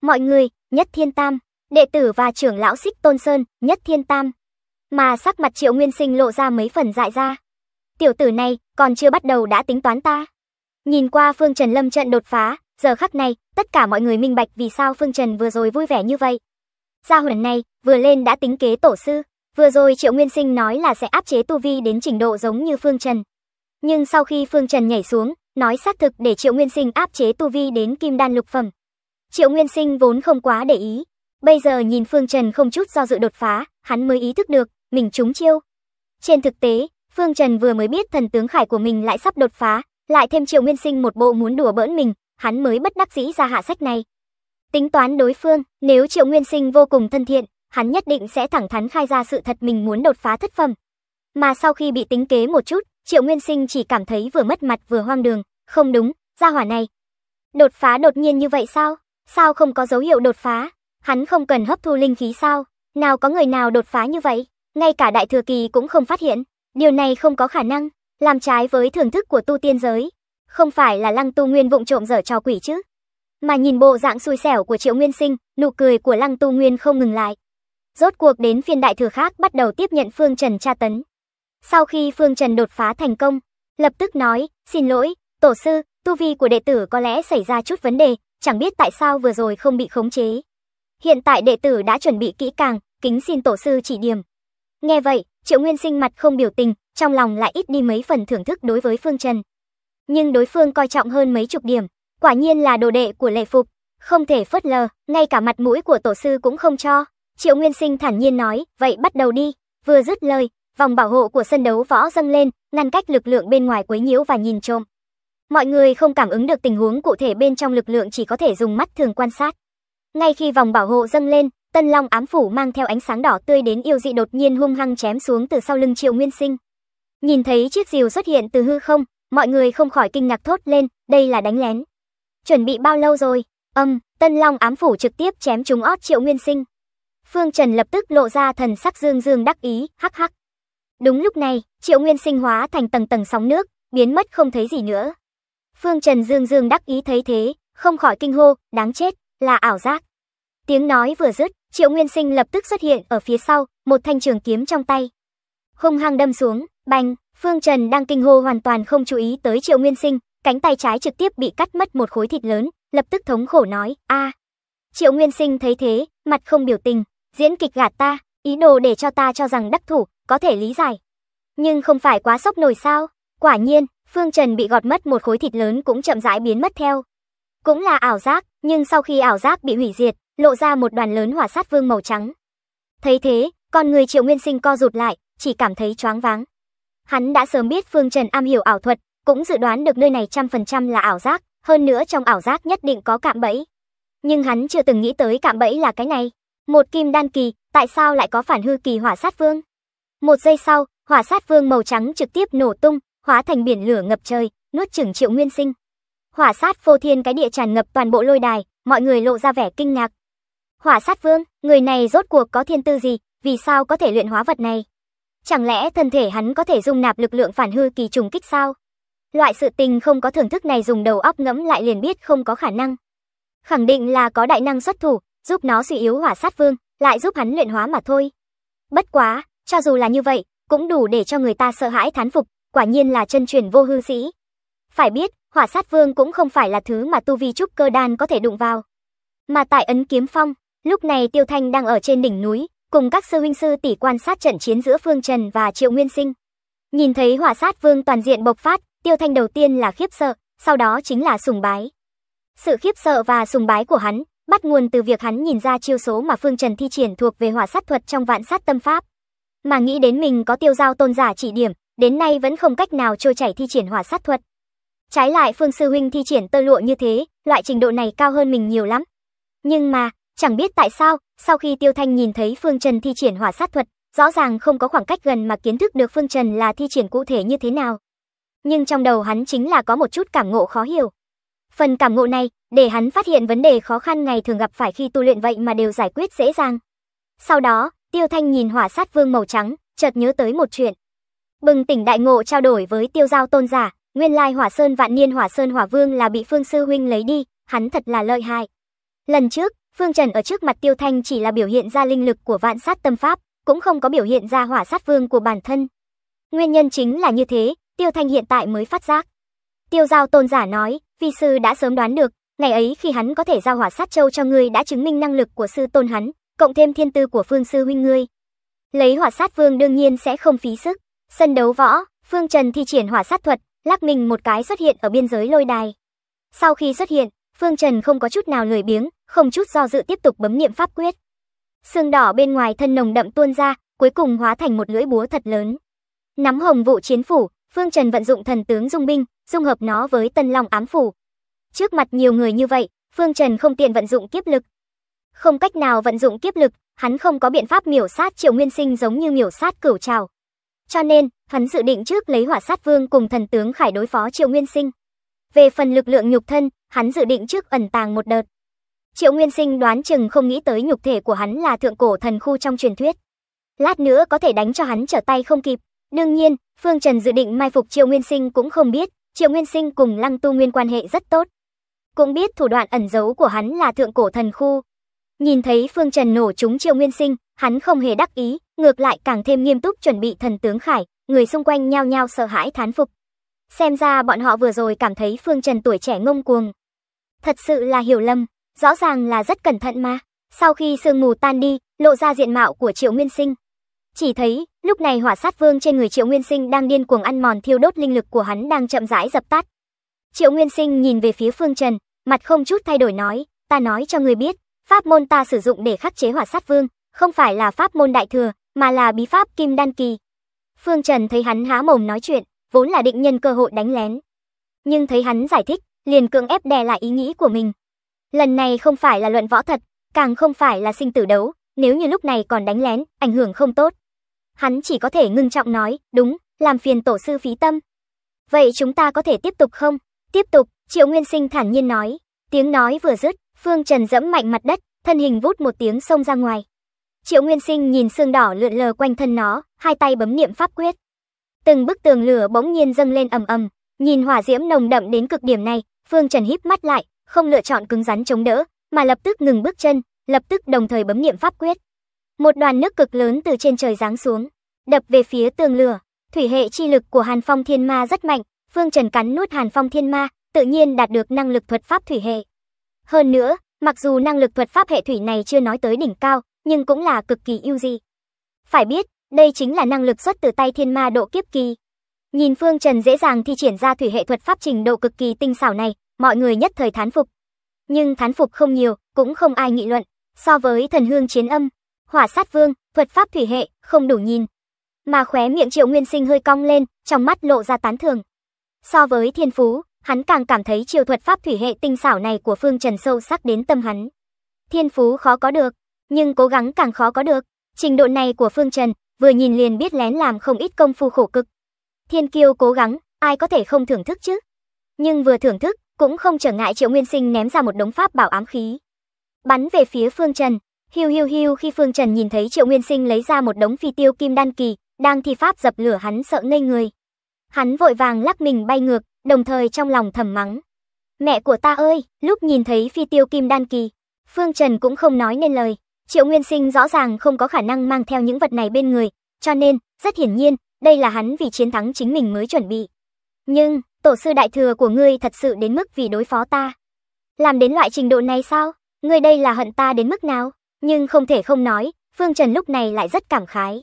Mọi người, Nhất Thiên Tam, đệ tử và trưởng lão Xích Tôn Sơn, Nhất Thiên Tam, mà sắc mặt Triệu Nguyên Sinh lộ ra mấy phần dại ra. Tiểu tử này, còn chưa bắt đầu đã tính toán ta. Nhìn qua Phương Trần lâm trận đột phá, giờ khắc này, tất cả mọi người minh bạch vì sao Phương Trần vừa rồi vui vẻ như vậy. Gia hồn này, vừa lên đã tính kế tổ sư, vừa rồi Triệu Nguyên Sinh nói là sẽ áp chế tu vi đến trình độ giống như Phương Trần. Nhưng sau khi Phương Trần nhảy xuống, nói xác thực để Triệu Nguyên Sinh áp chế tu vi đến kim đan lục phẩm. Triệu Nguyên Sinh vốn không quá để ý, bây giờ nhìn Phương Trần không chút do dự đột phá, hắn mới ý thức được mình trúng chiêu. Trên thực tế, Phương Trần vừa mới biết thần tướng khải của mình lại sắp đột phá, lại thêm Triệu Nguyên Sinh một bộ muốn đùa bỡn mình, hắn mới bất đắc dĩ ra hạ sách này. Tính toán đối phương, nếu Triệu Nguyên Sinh vô cùng thân thiện, hắn nhất định sẽ thẳng thắn khai ra sự thật mình muốn đột phá thất phẩm. Mà sau khi bị tính kế một chút, Triệu Nguyên Sinh chỉ cảm thấy vừa mất mặt vừa hoang đường, không đúng, gia hỏa này. Đột phá đột nhiên như vậy sao? Sao không có dấu hiệu đột phá? Hắn không cần hấp thu linh khí sao? Nào có người nào đột phá như vậy? ngay cả đại thừa kỳ cũng không phát hiện. Điều này không có khả năng, làm trái với thưởng thức của tu tiên giới. Không phải là Lăng Tu Nguyên vụng trộm dở trò quỷ chứ? Mà nhìn bộ dạng xui xẻo của Triệu Nguyên Sinh, nụ cười của Lăng Tu Nguyên không ngừng lại. Rốt cuộc đến phiên đại thừa khác bắt đầu tiếp nhận Phương Trần tra tấn. Sau khi Phương Trần đột phá thành công, lập tức nói, xin lỗi, tổ sư, tu vi của đệ tử có lẽ xảy ra chút vấn đề, chẳng biết tại sao vừa rồi không bị khống chế. Hiện tại đệ tử đã chuẩn bị kỹ càng, kính xin tổ sư chỉ điểm. Nghe vậy, Triệu Nguyên Sinh mặt không biểu tình, trong lòng lại ít đi mấy phần thưởng thức đối với Phương Trần. Nhưng đối phương coi trọng hơn mấy chục điểm, quả nhiên là đồ đệ của Lệ Phục, không thể phớt lờ, ngay cả mặt mũi của tổ sư cũng không cho. Triệu Nguyên Sinh thản nhiên nói, "Vậy bắt đầu đi." Vừa dứt lời, vòng bảo hộ của sân đấu võ dâng lên, ngăn cách lực lượng bên ngoài quấy nhiễu và nhìn trộm. Mọi người không cảm ứng được tình huống cụ thể bên trong lực lượng chỉ có thể dùng mắt thường quan sát. Ngay khi vòng bảo hộ dâng lên, Tân Long ám phủ mang theo ánh sáng đỏ tươi đến yêu dị đột nhiên hung hăng chém xuống từ sau lưng Triệu Nguyên Sinh. Nhìn thấy chiếc diều xuất hiện từ hư không, mọi người không khỏi kinh ngạc thốt lên, đây là đánh lén. Chuẩn bị bao lâu rồi? Âm, Tân Long ám phủ trực tiếp chém trúng ót Triệu Nguyên Sinh. Phương Trần lập tức lộ ra thần sắc dương dương đắc ý, hắc hắc. Đúng lúc này, Triệu Nguyên Sinh hóa thành tầng tầng sóng nước, biến mất không thấy gì nữa. Phương Trần dương dương đắc ý thấy thế, không khỏi kinh hô, đáng chết, là ảo giác. Tiếng nói vừa dứt, Triệu Nguyên Sinh lập tức xuất hiện ở phía sau, một thanh trường kiếm trong tay. Hung hăng đâm xuống, bành, Phương Trần đang kinh hô hoàn toàn không chú ý tới Triệu Nguyên Sinh, cánh tay trái trực tiếp bị cắt mất một khối thịt lớn, lập tức thống khổ nói, a Triệu Nguyên Sinh thấy thế, mặt không biểu tình, diễn kịch gạt ta, ý đồ để cho ta cho rằng đắc thủ, có thể lý giải. Nhưng không phải quá sốc nổi sao? Quả nhiên, Phương Trần bị gọt mất một khối thịt lớn cũng chậm rãi biến mất theo. Cũng là ảo giác, nhưng sau khi ảo giác bị hủy diệt, lộ ra một đoàn lớn hỏa sát vương màu trắng. Thấy thế, con người Triệu Nguyên Sinh co rụt lại, chỉ cảm thấy choáng váng. Hắn đã sớm biết Phương Trần am hiểu ảo thuật, cũng dự đoán được nơi này trăm phần trăm là ảo giác, hơn nữa trong ảo giác nhất định có cạm bẫy. Nhưng hắn chưa từng nghĩ tới cạm bẫy là cái này. Một kim đan kỳ, tại sao lại có phản hư kỳ hỏa sát vương? Một giây sau, hỏa sát vương màu trắng trực tiếp nổ tung, hóa thành biển lửa ngập trời, nuốt chửng Triệu Nguyên Sinh. Hỏa sát phô thiên cái địa tràn ngập toàn bộ lôi đài, mọi người lộ ra vẻ kinh ngạc, Hỏa sát vương, người này rốt cuộc có thiên tư gì, vì sao có thể luyện hóa vật này? Chẳng lẽ thân thể hắn có thể dung nạp lực lượng phản hư kỳ trùng kích sao? Loại sự tình không có thưởng thức này dùng đầu óc ngẫm lại liền biết không có khả năng. Khẳng định là có đại năng xuất thủ, giúp nó suy yếu hỏa sát vương, lại giúp hắn luyện hóa mà thôi. Bất quá, cho dù là như vậy, cũng đủ để cho người ta sợ hãi thán phục, quả nhiên là chân truyền vô hư sĩ. Phải biết, hỏa sát vương cũng không phải là thứ mà tu vi trúc cơ đan có thể đụng vào. Mà tại ấn kiếm phong, Lúc này Tiêu Thanh đang ở trên đỉnh núi, cùng các sư huynh sư tỷ quan sát trận chiến giữa Phương Trần và Triệu Nguyên Sinh. Nhìn thấy hỏa sát vương toàn diện bộc phát, Tiêu Thanh đầu tiên là khiếp sợ, sau đó chính là sùng bái. Sự khiếp sợ và sùng bái của hắn bắt nguồn từ việc hắn nhìn ra chiêu số mà Phương Trần thi triển thuộc về hỏa sát thuật trong vạn sát tâm pháp. Mà nghĩ đến mình có tiêu giao tôn giả chỉ điểm, đến nay vẫn không cách nào trôi chảy thi triển hỏa sát thuật. Trái lại Phương Sư Huynh thi triển tơ lụa như thế, loại trình độ này cao hơn mình nhiều lắm. Nhưng mà, Chẳng biết tại sao, sau khi Tiêu Thanh nhìn thấy Phương Trần thi triển hỏa sát thuật, rõ ràng không có khoảng cách gần mà kiến thức được Phương Trần là thi triển cụ thể như thế nào. Nhưng trong đầu hắn chính là có một chút cảm ngộ khó hiểu. Phần cảm ngộ này, để hắn phát hiện vấn đề khó khăn ngày thường gặp phải khi tu luyện vậy mà đều giải quyết dễ dàng. Sau đó, Tiêu Thanh nhìn hỏa sát vương màu trắng, chợt nhớ tới một chuyện. Bừng tỉnh đại ngộ trao đổi với tiêu giao tôn giả, nguyên lai hỏa sơn vạn niên hỏa sơn hỏa vương là bị phương sư huynh lấy đi, hắn thật là lợi hại. Lần trước, Phương Trần ở trước mặt Tiêu Thanh chỉ là biểu hiện ra linh lực của vạn sát tâm pháp, cũng không có biểu hiện ra hỏa sát vương của bản thân. Nguyên nhân chính là như thế, Tiêu Thanh hiện tại mới phát giác. Tiêu Giao tôn giả nói, vi sư đã sớm đoán được, ngày ấy khi hắn có thể giao hỏa sát châu cho ngươi đã chứng minh năng lực của sư tôn hắn, cộng thêm thiên tư của phương sư huynh ngươi. Lấy hỏa sát vương đương nhiên sẽ không phí sức. Sân đấu võ, Phương Trần thi triển hỏa sát thuật, lắc mình một cái xuất hiện ở biên giới lôi đài. Sau khi xuất hiện, Phương Trần không có chút nào lười biếng, không chút do dự tiếp tục bấm niệm pháp quyết. Xương đỏ bên ngoài thân nồng đậm tuôn ra, cuối cùng hóa thành một lưỡi búa thật lớn. Nắm hồng vụ chiến phủ, Phương Trần vận dụng thần tướng dung binh, dung hợp nó với tân long ám phủ. Trước mặt nhiều người như vậy, Phương Trần không tiện vận dụng kiếp lực. Không cách nào vận dụng kiếp lực, hắn không có biện pháp miểu sát triệu nguyên sinh giống như miểu sát cửu trào. Cho nên, hắn dự định trước lấy hỏa sát vương cùng thần tướng khải đối phó triệu nguyên sinh. Về phần lực lượng nhục thân, hắn dự định trước ẩn tàng một đợt. Triệu Nguyên Sinh đoán chừng không nghĩ tới nhục thể của hắn là thượng cổ thần khu trong truyền thuyết. Lát nữa có thể đánh cho hắn trở tay không kịp. Đương nhiên, Phương Trần dự định mai phục Triệu Nguyên Sinh cũng không biết, Triệu Nguyên Sinh cùng Lăng Tu Nguyên quan hệ rất tốt. Cũng biết thủ đoạn ẩn giấu của hắn là thượng cổ thần khu. Nhìn thấy Phương Trần nổ trúng Triệu Nguyên Sinh, hắn không hề đắc ý, ngược lại càng thêm nghiêm túc chuẩn bị thần tướng khải, người xung quanh nhao nhao sợ hãi thán phục. Xem ra bọn họ vừa rồi cảm thấy Phương Trần tuổi trẻ ngông cuồng. Thật sự là hiểu lầm rõ ràng là rất cẩn thận mà. Sau khi sương mù tan đi, lộ ra diện mạo của Triệu Nguyên Sinh. Chỉ thấy, lúc này hỏa sát vương trên người Triệu Nguyên Sinh đang điên cuồng ăn mòn thiêu đốt linh lực của hắn đang chậm rãi dập tắt. Triệu Nguyên Sinh nhìn về phía Phương Trần, mặt không chút thay đổi nói, ta nói cho người biết, pháp môn ta sử dụng để khắc chế hỏa sát vương, không phải là pháp môn đại thừa, mà là bí pháp kim đan kỳ. Phương Trần thấy hắn há mồm nói chuyện, vốn là định nhân cơ hội đánh lén. Nhưng thấy hắn giải thích, liền cưỡng ép đè lại ý nghĩ của mình, Lần này không phải là luận võ thật, càng không phải là sinh tử đấu, nếu như lúc này còn đánh lén, ảnh hưởng không tốt. Hắn chỉ có thể ngưng trọng nói, đúng, làm phiền tổ sư phí tâm. Vậy chúng ta có thể tiếp tục không? Tiếp tục, Triệu Nguyên Sinh thản nhiên nói. Tiếng nói vừa dứt, Phương Trần dẫm mạnh mặt đất, thân hình vút một tiếng xông ra ngoài. Triệu Nguyên Sinh nhìn xương đỏ lượn lờ quanh thân nó, hai tay bấm niệm pháp quyết. Từng bức tường lửa bỗng nhiên dâng lên ầm ầm, nhìn hỏa diễm nồng đậm đến cực điểm này, Phương Trần híp mắt lại, không lựa chọn cứng rắn chống đỡ, mà lập tức ngừng bước chân, lập tức đồng thời bấm niệm pháp quyết. Một đoàn nước cực lớn từ trên trời giáng xuống, đập về phía tường lửa, thủy hệ chi lực của Hàn Phong Thiên Ma rất mạnh, Phương Trần cắn nuốt Hàn Phong Thiên Ma, tự nhiên đạt được năng lực thuật pháp thủy hệ. Hơn nữa, mặc dù năng lực thuật pháp hệ thủy này chưa nói tới đỉnh cao, nhưng cũng là cực kỳ ưu dị. Phải biết, đây chính là năng lực xuất từ tay Thiên Ma độ kiếp kỳ. Nhìn Phương Trần dễ dàng thi triển ra thủy hệ thuật pháp trình độ cực kỳ tinh xảo này, mọi người nhất thời thán phục. Nhưng thán phục không nhiều, cũng không ai nghị luận, so với thần hương chiến âm, hỏa sát vương, thuật pháp thủy hệ, không đủ nhìn. Mà khóe miệng triệu nguyên sinh hơi cong lên, trong mắt lộ ra tán thường. So với thiên phú, hắn càng cảm thấy chiều thuật pháp thủy hệ tinh xảo này của Phương Trần sâu sắc đến tâm hắn. Thiên phú khó có được, nhưng cố gắng càng khó có được. Trình độ này của Phương Trần, vừa nhìn liền biết lén làm không ít công phu khổ cực. Thiên kiêu cố gắng, ai có thể không thưởng thức chứ? Nhưng vừa thưởng thức, cũng không trở ngại Triệu Nguyên Sinh ném ra một đống pháp bảo ám khí. Bắn về phía Phương Trần, hiu hiu hiu khi Phương Trần nhìn thấy Triệu Nguyên Sinh lấy ra một đống phi tiêu kim đan kỳ, đang thi pháp dập lửa hắn sợ ngây người. Hắn vội vàng lắc mình bay ngược, đồng thời trong lòng thầm mắng. Mẹ của ta ơi, lúc nhìn thấy phi tiêu kim đan kỳ, Phương Trần cũng không nói nên lời. Triệu Nguyên Sinh rõ ràng không có khả năng mang theo những vật này bên người, cho nên, rất hiển nhiên, đây là hắn vì chiến thắng chính mình mới chuẩn bị. Nhưng, tổ sư đại thừa của ngươi thật sự đến mức vì đối phó ta. Làm đến loại trình độ này sao? Ngươi đây là hận ta đến mức nào? Nhưng không thể không nói, Phương Trần lúc này lại rất cảm khái.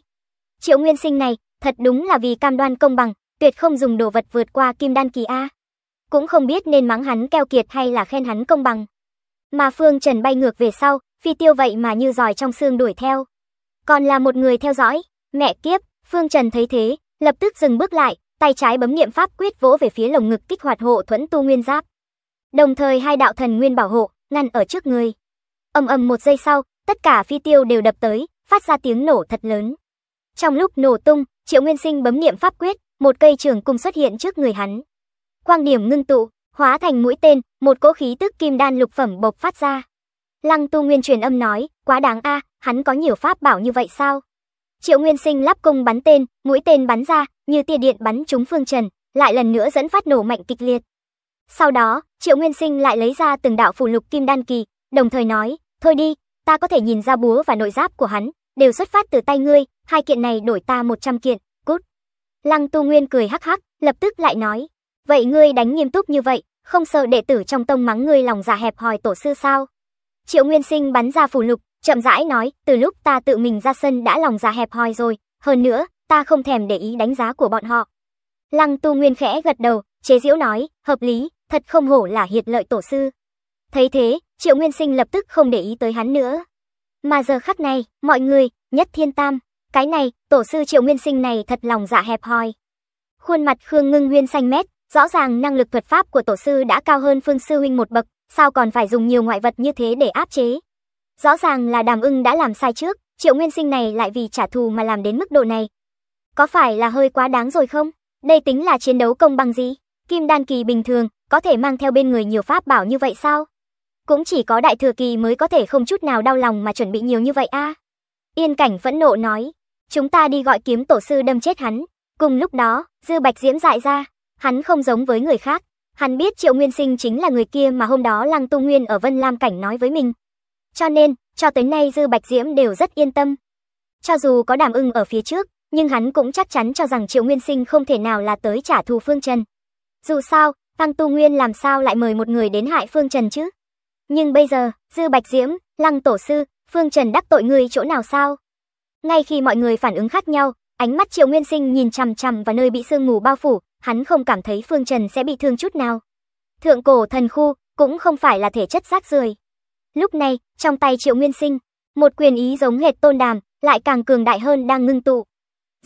Triệu Nguyên Sinh này, thật đúng là vì cam đoan công bằng, tuyệt không dùng đồ vật vượt qua kim đan kỳ A. Cũng không biết nên mắng hắn keo kiệt hay là khen hắn công bằng. Mà Phương Trần bay ngược về sau, phi tiêu vậy mà như giòi trong xương đuổi theo. Còn là một người theo dõi, mẹ kiếp, Phương Trần thấy thế, lập tức dừng bước lại, tay trái bấm niệm pháp quyết vỗ về phía lồng ngực kích hoạt hộ thuẫn tu nguyên giáp. Đồng thời hai đạo thần nguyên bảo hộ ngăn ở trước người. Ầm ầm một giây sau, tất cả phi tiêu đều đập tới, phát ra tiếng nổ thật lớn. Trong lúc nổ tung, Triệu Nguyên Sinh bấm niệm pháp quyết, một cây trường cung xuất hiện trước người hắn. Quang điểm ngưng tụ, hóa thành mũi tên, một cỗ khí tức kim đan lục phẩm bộc phát ra. Lăng Tu Nguyên truyền âm nói, quá đáng a, hắn có nhiều pháp bảo như vậy sao? Triệu Nguyên Sinh lắp cung bắn tên, mũi tên bắn ra, như tia điện bắn trúng Phương Trần, lại lần nữa dẫn phát nổ mạnh kịch liệt. Sau đó, Triệu Nguyên Sinh lại lấy ra từng đạo phù lục kim đan kỳ, đồng thời nói, thôi đi, ta có thể nhìn ra búa và nội giáp của hắn, đều xuất phát từ tay ngươi, hai kiện này đổi ta 100 kiện, cút. Lăng Tu Nguyên cười hắc hắc, lập tức lại nói, vậy ngươi đánh nghiêm túc như vậy, không sợ đệ tử trong tông mắng ngươi lòng giả dạ hẹp hòi tổ sư sao? Triệu Nguyên Sinh bắn ra phù lục, chậm rãi nói, từ lúc ta tự mình ra sân đã lòng giả dạ hẹp hòi rồi, hơn nữa, ta không thèm để ý đánh giá của bọn họ. Lăng tu nguyên khẽ gật đầu, chế diễu nói, hợp lý, thật không hổ là hiệt lợi tổ sư. Thấy thế, triệu nguyên sinh lập tức không để ý tới hắn nữa. Mà giờ khắc này, mọi người, nhất thiên tam, cái này, tổ sư triệu nguyên sinh này thật lòng dạ hẹp hòi. Khuôn mặt Khương Ngưng Nguyên xanh mét, rõ ràng năng lực thuật pháp của tổ sư đã cao hơn Phương Sư Huynh một bậc, sao còn phải dùng nhiều ngoại vật như thế để áp chế. Rõ ràng là đàm ưng đã làm sai trước, triệu nguyên sinh này lại vì trả thù mà làm đến mức độ này, có phải là hơi quá đáng rồi không? Đây tính là chiến đấu công bằng gì? Kim đan kỳ bình thường, có thể mang theo bên người nhiều pháp bảo như vậy sao? Cũng chỉ có đại thừa kỳ mới có thể không chút nào đau lòng mà chuẩn bị nhiều như vậy a. Yên cảnh phẫn nộ nói, chúng ta đi gọi kiếm tổ sư đâm chết hắn. Cùng lúc đó, Dư Bạch Diễm dại ra, hắn không giống với người khác. Hắn biết Triệu Nguyên Sinh chính là người kia mà hôm đó Lăng Tu Nguyên ở Vân Lam Cảnh nói với mình. Cho nên, cho tới nay Dư Bạch Diễm đều rất yên tâm. Cho dù có đàm ưng ở phía trước, nhưng hắn cũng chắc chắn cho rằng Triệu Nguyên Sinh không thể nào là tới trả thù Phương Trần. Dù sao, Tăng Tu Nguyên làm sao lại mời một người đến hại Phương Trần chứ? Nhưng bây giờ, Dư Bạch Diễm, Lăng Tổ Sư, Phương Trần đắc tội người chỗ nào sao? Ngay khi mọi người phản ứng khác nhau, ánh mắt Triệu Nguyên Sinh nhìn chằm chằm vào nơi bị sương mù bao phủ, hắn không cảm thấy Phương Trần sẽ bị thương chút nào. Thượng cổ thần khu cũng không phải là thể chất rác rưởi. Lúc này, trong tay Triệu Nguyên Sinh, một quyền ý giống hệt Tôn Đàm, lại càng cường đại hơn đang ngưng tụ.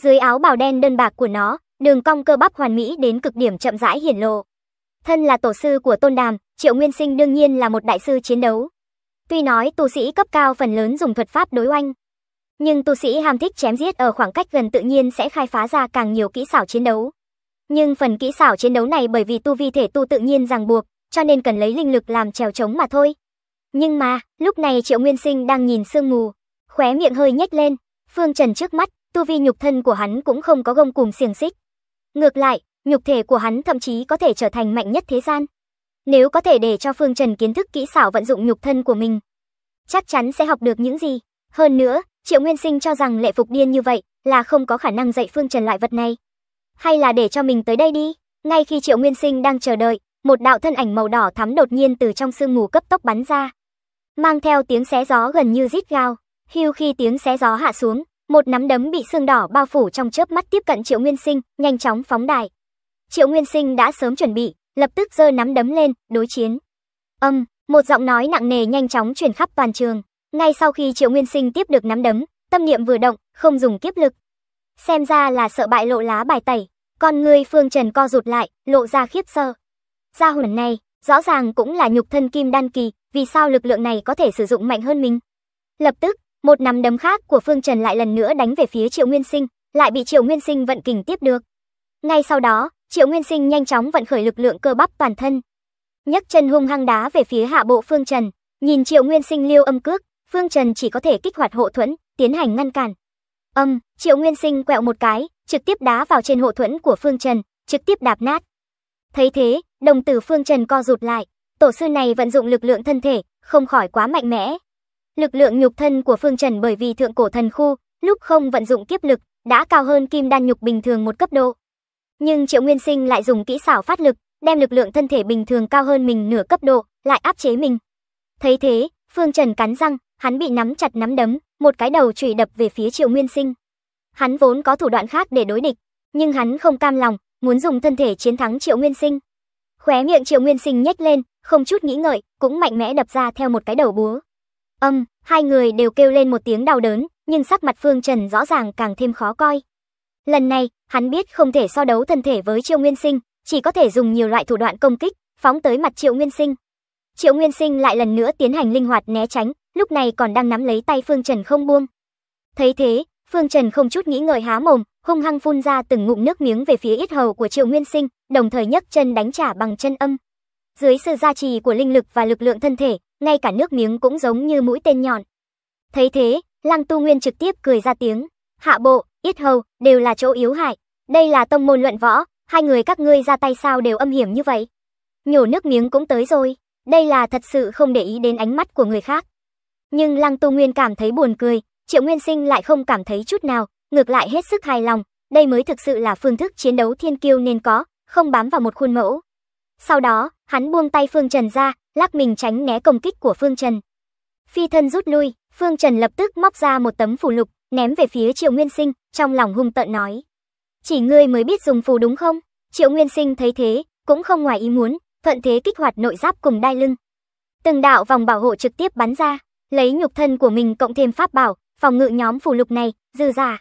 Dưới áo bào đen đơn bạc của nó, đường cong cơ bắp hoàn mỹ đến cực điểm chậm rãi hiển lộ. Thân là tổ sư của Tôn Đàm, Triệu Nguyên Sinh đương nhiên là một đại sư chiến đấu. Tuy nói tu sĩ cấp cao phần lớn dùng thuật pháp đối oanh, nhưng tu sĩ ham thích chém giết ở khoảng cách gần tự nhiên sẽ khai phá ra càng nhiều kỹ xảo chiến đấu. Nhưng phần kỹ xảo chiến đấu này bởi vì tu vi thể tu tự nhiên ràng buộc, cho nên cần lấy linh lực làm trèo chống mà thôi. Nhưng mà, lúc này Triệu Nguyên Sinh đang nhìn sương mù, khóe miệng hơi nhếch lên, phương trần trước mắt tu vi nhục thân của hắn cũng không có gông cùm xiềng xích. Ngược lại, nhục thể của hắn thậm chí có thể trở thành mạnh nhất thế gian. Nếu có thể để cho Phương Trần kiến thức kỹ xảo vận dụng nhục thân của mình, chắc chắn sẽ học được những gì. Hơn nữa, Triệu Nguyên Sinh cho rằng lệ phục điên như vậy là không có khả năng dạy Phương Trần lại vật này. Hay là để cho mình tới đây đi. Ngay khi Triệu Nguyên Sinh đang chờ đợi, một đạo thân ảnh màu đỏ thắm đột nhiên từ trong sương mù cấp tốc bắn ra. Mang theo tiếng xé gió gần như rít gào, hưu khi tiếng xé gió hạ xuống, một nắm đấm bị sương đỏ bao phủ trong chớp mắt tiếp cận Triệu Nguyên Sinh, nhanh chóng phóng đài Triệu Nguyên Sinh đã sớm chuẩn bị, lập tức giơ nắm đấm lên, đối chiến. Âm, một giọng nói nặng nề nhanh chóng truyền khắp toàn trường. Ngay sau khi Triệu Nguyên Sinh tiếp được nắm đấm, tâm niệm vừa động, không dùng kiếp lực. Xem ra là sợ bại lộ lá bài tẩy, con ngươi Phương Trần co rụt lại, lộ ra khiếp sợ. Gia hồn này, rõ ràng cũng là nhục thân kim đan kỳ, vì sao lực lượng này có thể sử dụng mạnh hơn mình? Lập tức, một nắm đấm khác của Phương Trần lại lần nữa đánh về phía Triệu Nguyên Sinh, lại bị Triệu Nguyên Sinh vận kình tiếp được. Ngay sau đó, Triệu Nguyên Sinh nhanh chóng vận khởi lực lượng cơ bắp toàn thân, nhấc chân hung hăng đá về phía hạ bộ Phương Trần, nhìn Triệu Nguyên Sinh liêu âm cước, Phương Trần chỉ có thể kích hoạt hộ thuẫn, tiến hành ngăn cản. Âm, Triệu Nguyên Sinh quẹo một cái, trực tiếp đá vào trên hộ thuẫn của Phương Trần, trực tiếp đạp nát. Thấy thế, đồng tử Phương Trần co rụt lại, tổ sư này vận dụng lực lượng thân thể, không khỏi quá mạnh mẽ, Lực lượng nhục thân của Phương Trần bởi vì thượng cổ thần khu, lúc không vận dụng kiếp lực, đã cao hơn kim đan nhục bình thường một cấp độ. Nhưng Triệu Nguyên Sinh lại dùng kỹ xảo phát lực, đem lực lượng thân thể bình thường cao hơn mình nửa cấp độ, lại áp chế mình. Thấy thế, Phương Trần cắn răng, hắn bị nắm chặt nắm đấm, một cái đầu chùy đập về phía Triệu Nguyên Sinh. Hắn vốn có thủ đoạn khác để đối địch, nhưng hắn không cam lòng, muốn dùng thân thể chiến thắng Triệu Nguyên Sinh. Khóe miệng Triệu Nguyên Sinh nhếch lên, không chút nghĩ ngợi, cũng mạnh mẽ đập ra theo một cái đầu búa. Âm, hai người đều kêu lên một tiếng đau đớn, nhưng sắc mặt Phương Trần rõ ràng càng thêm khó coi. Lần này, hắn biết không thể so đấu thân thể với Triệu Nguyên Sinh, chỉ có thể dùng nhiều loại thủ đoạn công kích, phóng tới mặt Triệu Nguyên Sinh. Triệu Nguyên Sinh lại lần nữa tiến hành linh hoạt né tránh, lúc này còn đang nắm lấy tay Phương Trần không buông. Thấy thế, Phương Trần không chút nghĩ ngợi há mồm, hung hăng phun ra từng ngụm nước miếng về phía yết hầu của Triệu Nguyên Sinh, đồng thời nhấc chân đánh trả bằng chân âm. Dưới sự gia trì của linh lực và lực lượng thân thể, ngay cả nước miếng cũng giống như mũi tên nhọn. Thấy thế, Lăng Tu Nguyên trực tiếp cười ra tiếng. Hạ bộ, yết hầu, đều là chỗ yếu hại. Đây là tông môn luận võ, hai người các ngươi ra tay sao đều âm hiểm như vậy. Nhổ nước miếng cũng tới rồi, đây là thật sự không để ý đến ánh mắt của người khác. Nhưng Lăng Tu Nguyên cảm thấy buồn cười, Triệu Nguyên Sinh lại không cảm thấy chút nào, ngược lại hết sức hài lòng, đây mới thực sự là phương thức chiến đấu thiên kiêu nên có, không bám vào một khuôn mẫu. Sau đó, hắn buông tay Phương Trần ra, lắc mình tránh né công kích của Phương Trần. Phi thân rút lui, Phương Trần lập tức móc ra một tấm phù lục, ném về phía Triệu Nguyên Sinh, trong lòng hung tợn nói. Chỉ ngươi mới biết dùng phù đúng không? Triệu Nguyên Sinh thấy thế, cũng không ngoài ý muốn, thuận thế kích hoạt nội giáp cùng đai lưng. Từng đạo vòng bảo hộ trực tiếp bắn ra, lấy nhục thân của mình cộng thêm pháp bảo, phòng ngự nhóm phù lục này, dư giả.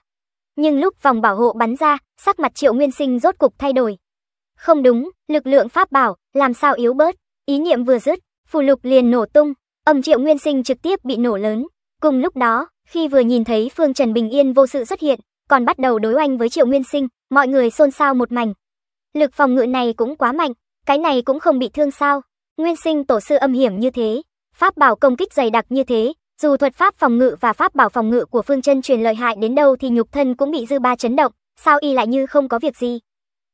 Nhưng lúc vòng bảo hộ bắn ra, sắc mặt Triệu Nguyên Sinh rốt cục thay đổi. Không đúng, lực lượng pháp bảo, làm sao yếu bớt? Ý niệm vừa dứt, phù lục liền nổ tung, âm triệu nguyên sinh trực tiếp bị nổ lớn. Cùng lúc đó, khi vừa nhìn thấy Phương Trần Bình Yên vô sự xuất hiện, còn bắt đầu đối oanh với triệu nguyên sinh, mọi người xôn xao một mảnh. Lực phòng ngự này cũng quá mạnh, cái này cũng không bị thương sao. Nguyên sinh tổ sư âm hiểm như thế, pháp bảo công kích dày đặc như thế, dù thuật pháp phòng ngự và pháp bảo phòng ngự của Phương trần truyền lợi hại đến đâu thì nhục thân cũng bị dư ba chấn động, sao y lại như không có việc gì?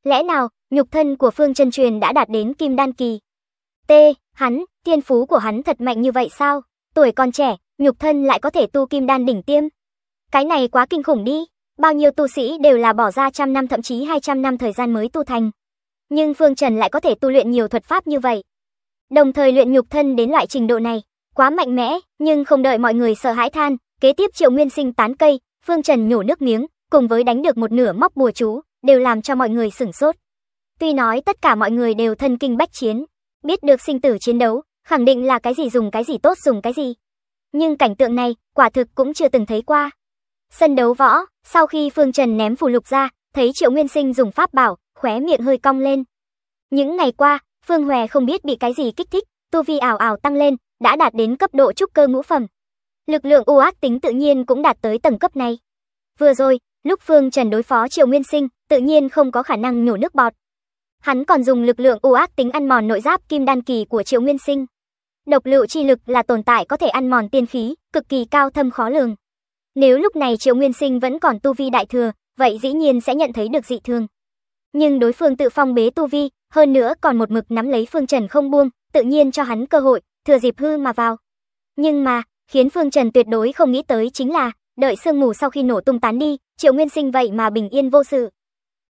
Lẽ nào, nhục thân của Phương chân truyền đã đạt đến kim đan kỳ. T, hắn, thiên phú của hắn thật mạnh như vậy sao? Tuổi còn trẻ, nhục thân lại có thể tu kim đan đỉnh tiêm. Cái này quá kinh khủng đi, bao nhiêu tu sĩ đều là bỏ ra trăm năm thậm chí hai trăm năm thời gian mới tu thành. Nhưng Phương Trần lại có thể tu luyện nhiều thuật pháp như vậy. Đồng thời luyện nhục thân đến loại trình độ này, quá mạnh mẽ, nhưng không đợi mọi người sợ hãi than, kế tiếp Triệu Nguyên Sinh tán cây, Phương Trần nhổ nước miếng, cùng với đánh được một nửa móc bùa chú, đều làm cho mọi người sửng sốt. Tuy nói tất cả mọi người đều thân kinh bách chiến, biết được sinh tử chiến đấu, khẳng định là cái gì dùng cái gì tốt dùng cái gì. Nhưng cảnh tượng này, quả thực cũng chưa từng thấy qua. Sân đấu võ, sau khi Phương Trần ném phù lục ra, thấy Triệu Nguyên Sinh dùng pháp bảo, khóe miệng hơi cong lên. Những ngày qua, Phương Hòe không biết bị cái gì kích thích, tu vi ảo ảo tăng lên, đã đạt đến cấp độ trúc cơ ngũ phẩm. Lực lượng u ác tính tự nhiên cũng đạt tới tầng cấp này. Vừa rồi, lúc Phương Trần đối phó Triệu Nguyên Sinh, tự nhiên không có khả năng nhổ nước bọt, Hắn còn dùng lực lượng u ác tính ăn mòn nội giáp kim đan kỳ của Triệu Nguyên Sinh. Độc lựu chi lực là tồn tại có thể ăn mòn tiên khí, cực kỳ cao thâm khó lường. Nếu lúc này Triệu Nguyên Sinh vẫn còn tu vi đại thừa, vậy dĩ nhiên sẽ nhận thấy được dị thường. Nhưng đối phương tự phong bế tu vi, hơn nữa còn một mực nắm lấy Phương Trần không buông, tự nhiên cho hắn cơ hội, thừa dịp hư mà vào. Nhưng mà, khiến Phương Trần tuyệt đối không nghĩ tới chính là, đợi sương mù sau khi nổ tung tán đi, Triệu Nguyên Sinh vậy mà bình yên vô sự.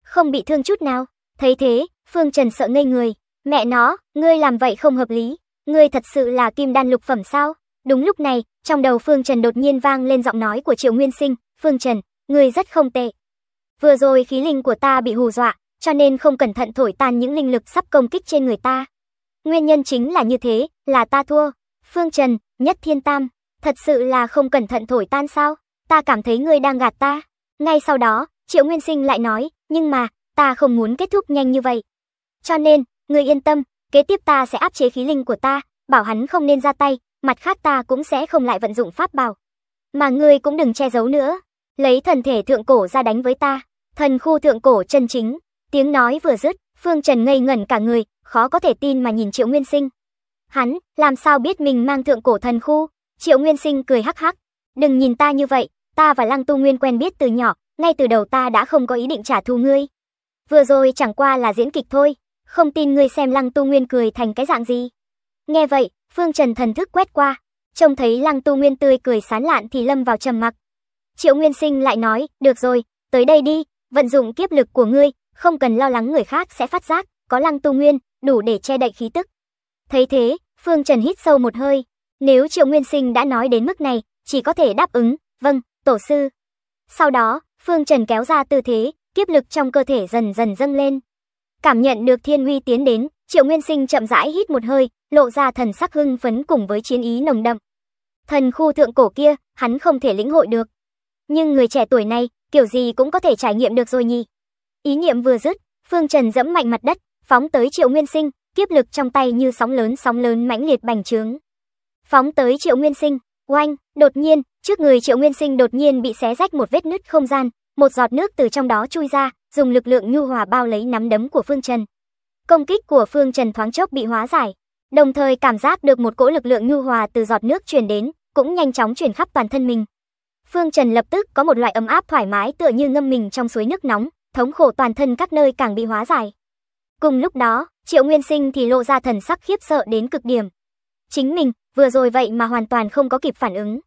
Không bị thương chút nào, thấy thế, Phương Trần sợ ngây người, mẹ nó, ngươi làm vậy không hợp lý, ngươi thật sự là kim đan lục phẩm sao? Đúng lúc này, trong đầu Phương Trần đột nhiên vang lên giọng nói của Triệu Nguyên Sinh, Phương Trần, ngươi rất không tệ. Vừa rồi khí linh của ta bị hù dọa, cho nên không cẩn thận thổi tan những linh lực sắp công kích trên người ta. Nguyên nhân chính là như thế, là ta thua. Phương Trần, nhất thiên tam, thật sự là không cẩn thận thổi tan sao? Ta cảm thấy ngươi đang gạt ta. Ngay sau đó, Triệu Nguyên Sinh lại nói, nhưng mà, ta không muốn kết thúc nhanh như vậy. Cho nên, ngươi yên tâm, kế tiếp ta sẽ áp chế khí linh của ta, bảo hắn không nên ra tay, mặt khác ta cũng sẽ không lại vận dụng pháp bảo. Mà ngươi cũng đừng che giấu nữa, lấy thần thể thượng cổ ra đánh với ta, thần khu thượng cổ chân chính. Tiếng nói vừa dứt, Phương Trần ngây ngẩn cả người, khó có thể tin mà nhìn Triệu Nguyên Sinh. Hắn, làm sao biết mình mang thượng cổ thần khu? Triệu Nguyên Sinh cười hắc hắc, đừng nhìn ta như vậy, ta và Lăng Tu Nguyên quen biết từ nhỏ, ngay từ đầu ta đã không có ý định trả thù ngươi. Vừa rồi chẳng qua là diễn kịch thôi, không tin ngươi xem Lăng Tu Nguyên cười thành cái dạng gì. Nghe vậy, Phương Trần thần thức quét qua, trông thấy Lăng Tu Nguyên tươi cười sán lạn thì lâm vào trầm mặc. Triệu Nguyên Sinh lại nói, được rồi, tới đây đi, vận dụng kiếp lực của ngươi, không cần lo lắng người khác sẽ phát giác, có Lăng Tu Nguyên, đủ để che đậy khí tức. Thấy thế, Phương Trần hít sâu một hơi, nếu Triệu Nguyên Sinh đã nói đến mức này, chỉ có thể đáp ứng, vâng, tổ sư. Sau đó, Phương Trần kéo ra tư thế, kiếp lực trong cơ thể dần dần dâng lên. Cảm nhận được thiên uy tiến đến, Triệu Nguyên Sinh chậm rãi hít một hơi, lộ ra thần sắc hưng phấn cùng với chiến ý nồng đậm. Thần khu thượng cổ kia, hắn không thể lĩnh hội được. Nhưng người trẻ tuổi này, kiểu gì cũng có thể trải nghiệm được rồi nhỉ. Ý niệm vừa dứt, Phương Trần dẫm mạnh mặt đất, phóng tới Triệu Nguyên Sinh, kiếp lực trong tay như sóng lớn sóng lớn mãnh liệt bành trướng. Phóng tới Triệu Nguyên Sinh, oanh, đột nhiên, trước người Triệu Nguyên Sinh đột nhiên bị xé rách một vết nứt không gian, một giọt nước từ trong đó chui ra, dùng lực lượng nhu hòa bao lấy nắm đấm của Phương Trần. Công kích của Phương Trần thoáng chốc bị hóa giải, đồng thời cảm giác được một cỗ lực lượng nhu hòa từ giọt nước truyền đến, cũng nhanh chóng truyền khắp toàn thân mình. Phương Trần lập tức có một loại ấm áp thoải mái tựa như ngâm mình trong suối nước nóng, thống khổ toàn thân các nơi càng bị hóa giải. Cùng lúc đó, Triệu Nguyên Sinh thì lộ ra thần sắc khiếp sợ đến cực điểm. Chính mình, vừa rồi vậy mà hoàn toàn không có kịp phản ứng.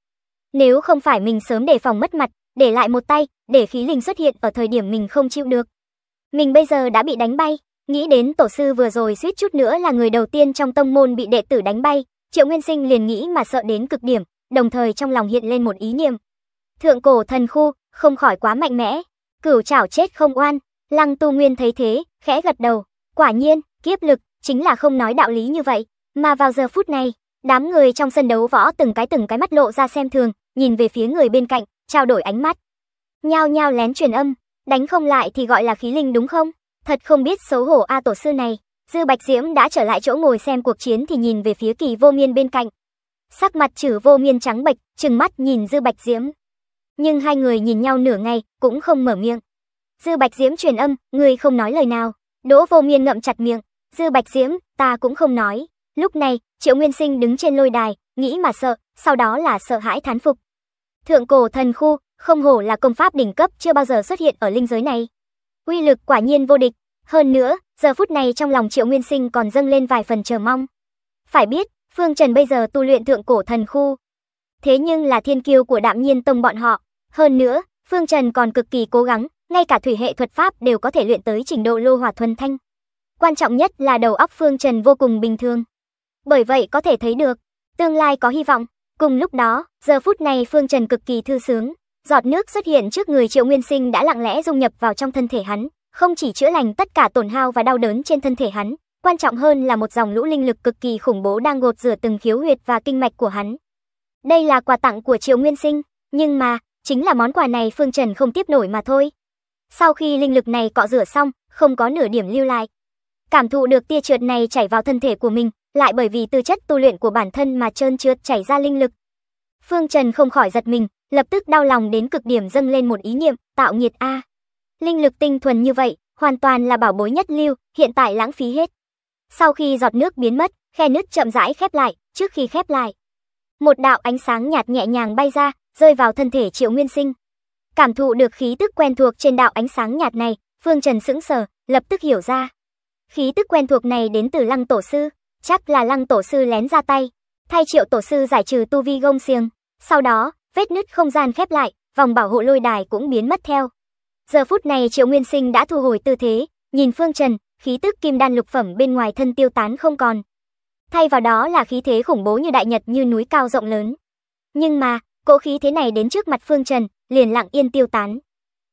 Nếu không phải mình sớm đề phòng mất mặt, để lại một tay, để khí linh xuất hiện ở thời điểm mình không chịu được. Mình bây giờ đã bị đánh bay, nghĩ đến tổ sư vừa rồi suýt chút nữa là người đầu tiên trong tông môn bị đệ tử đánh bay, Triệu Nguyên Sinh liền nghĩ mà sợ đến cực điểm, đồng thời trong lòng hiện lên một ý niệm. Thượng cổ thần khu, không khỏi quá mạnh mẽ, cửu chảo chết không oan, Lăng Tu Nguyên thấy thế, khẽ gật đầu, quả nhiên, kiếp lực chính là không nói đạo lý như vậy, mà vào giờ phút này, đám người trong sân đấu võ từng cái từng cái mắt lộ ra xem thường, nhìn về phía người bên cạnh, trao đổi ánh mắt. Nhao nhao lén truyền âm, đánh không lại thì gọi là khí linh đúng không? Thật không biết xấu hổ A tổ sư này. Dư Bạch Diễm đã trở lại chỗ ngồi xem cuộc chiến thì nhìn về phía kỳ vô miên bên cạnh. Sắc mặt chử vô miên trắng bệch, trừng mắt nhìn Dư Bạch Diễm. Nhưng hai người nhìn nhau nửa ngày, cũng không mở miệng. Dư Bạch Diễm truyền âm, người không nói lời nào. Đỗ vô miên ngậm chặt miệng. Dư Bạch Diễm, ta cũng không nói. Lúc này, Triệu Nguyên Sinh đứng trên lôi đài, nghĩ mà sợ, sau đó là sợ hãi thán phục, Thượng cổ thần khu, không hổ là công pháp đỉnh cấp chưa bao giờ xuất hiện ở linh giới này. Uy lực quả nhiên vô địch, hơn nữa, giờ phút này trong lòng Triệu Nguyên Sinh còn dâng lên vài phần chờ mong. Phải biết, Phương Trần bây giờ tu luyện thượng cổ thần khu. Thế nhưng là thiên kiêu của đạm nhiên tông bọn họ. Hơn nữa, Phương Trần còn cực kỳ cố gắng, ngay cả thủy hệ thuật pháp đều có thể luyện tới trình độ lô hỏa thuần thanh. Quan trọng nhất là đầu óc Phương Trần vô cùng bình thường. Bởi vậy có thể thấy được, tương lai có hy vọng. Cùng lúc đó, giờ phút này Phương Trần cực kỳ thư sướng, giọt nước xuất hiện trước người Triệu Nguyên Sinh đã lặng lẽ dung nhập vào trong thân thể hắn, không chỉ chữa lành tất cả tổn hao và đau đớn trên thân thể hắn, quan trọng hơn là một dòng lũ linh lực cực kỳ khủng bố đang gột rửa từng khiếu huyệt và kinh mạch của hắn. Đây là quà tặng của Triệu Nguyên Sinh, nhưng mà, chính là món quà này Phương Trần không tiếp nổi mà thôi. Sau khi linh lực này cọ rửa xong, không có nửa điểm lưu lại, cảm thụ được tia trượt này chảy vào thân thể của mình, lại bởi vì tư chất tu luyện của bản thân mà trơn trượt chảy ra linh lực. Phương Trần không khỏi giật mình, lập tức đau lòng đến cực điểm dâng lên một ý niệm, tạo nghiệt a. Linh lực tinh thuần như vậy, hoàn toàn là bảo bối nhất lưu, hiện tại lãng phí hết. Sau khi giọt nước biến mất, khe nứt chậm rãi khép lại, trước khi khép lại, một đạo ánh sáng nhạt nhẹ nhàng bay ra, rơi vào thân thể Triệu Nguyên Sinh. Cảm thụ được khí tức quen thuộc trên đạo ánh sáng nhạt này, Phương Trần sững sờ, lập tức hiểu ra. Khí tức quen thuộc này đến từ lăng tổ sư, chắc là lăng tổ sư lén ra tay, thay triệu tổ sư giải trừ tu vi gông xiềng. Sau đó, vết nứt không gian khép lại, vòng bảo hộ lôi đài cũng biến mất theo. Giờ phút này triệu nguyên sinh đã thu hồi tư thế, nhìn phương trần, khí tức kim đan lục phẩm bên ngoài thân tiêu tán không còn. Thay vào đó là khí thế khủng bố như đại nhật như núi cao rộng lớn. Nhưng mà, cỗ khí thế này đến trước mặt phương trần, liền lặng yên tiêu tán.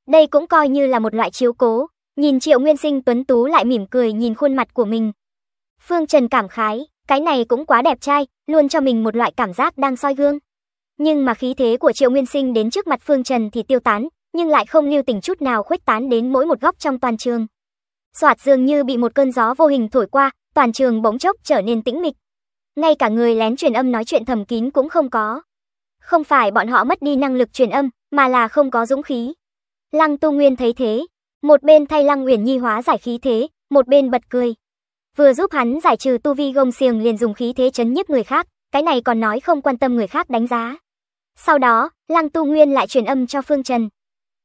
Đây cũng coi như là một loại chiếu cố, Nhìn Triệu Nguyên Sinh tuấn tú lại mỉm cười nhìn khuôn mặt của mình. Phương Trần cảm khái, cái này cũng quá đẹp trai, luôn cho mình một loại cảm giác đang soi gương. Nhưng mà khí thế của Triệu Nguyên Sinh đến trước mặt Phương Trần thì tiêu tán, nhưng lại không lưu tình chút nào khuếch tán đến mỗi một góc trong toàn trường. Soạt dường như bị một cơn gió vô hình thổi qua, toàn trường bỗng chốc trở nên tĩnh mịch. Ngay cả người lén truyền âm nói chuyện thầm kín cũng không có. Không phải bọn họ mất đi năng lực truyền âm, mà là không có dũng khí. Lăng Tu Nguyên thấy thế, một bên thay Lăng Uyển Nhi hóa giải khí thế, một bên bật cười. Vừa giúp hắn giải trừ tu vi gông xiềng liền dùng khí thế chấn nhiếp người khác, cái này còn nói không quan tâm người khác đánh giá. Sau đó, Lăng Tu Nguyên lại truyền âm cho Phương Trần.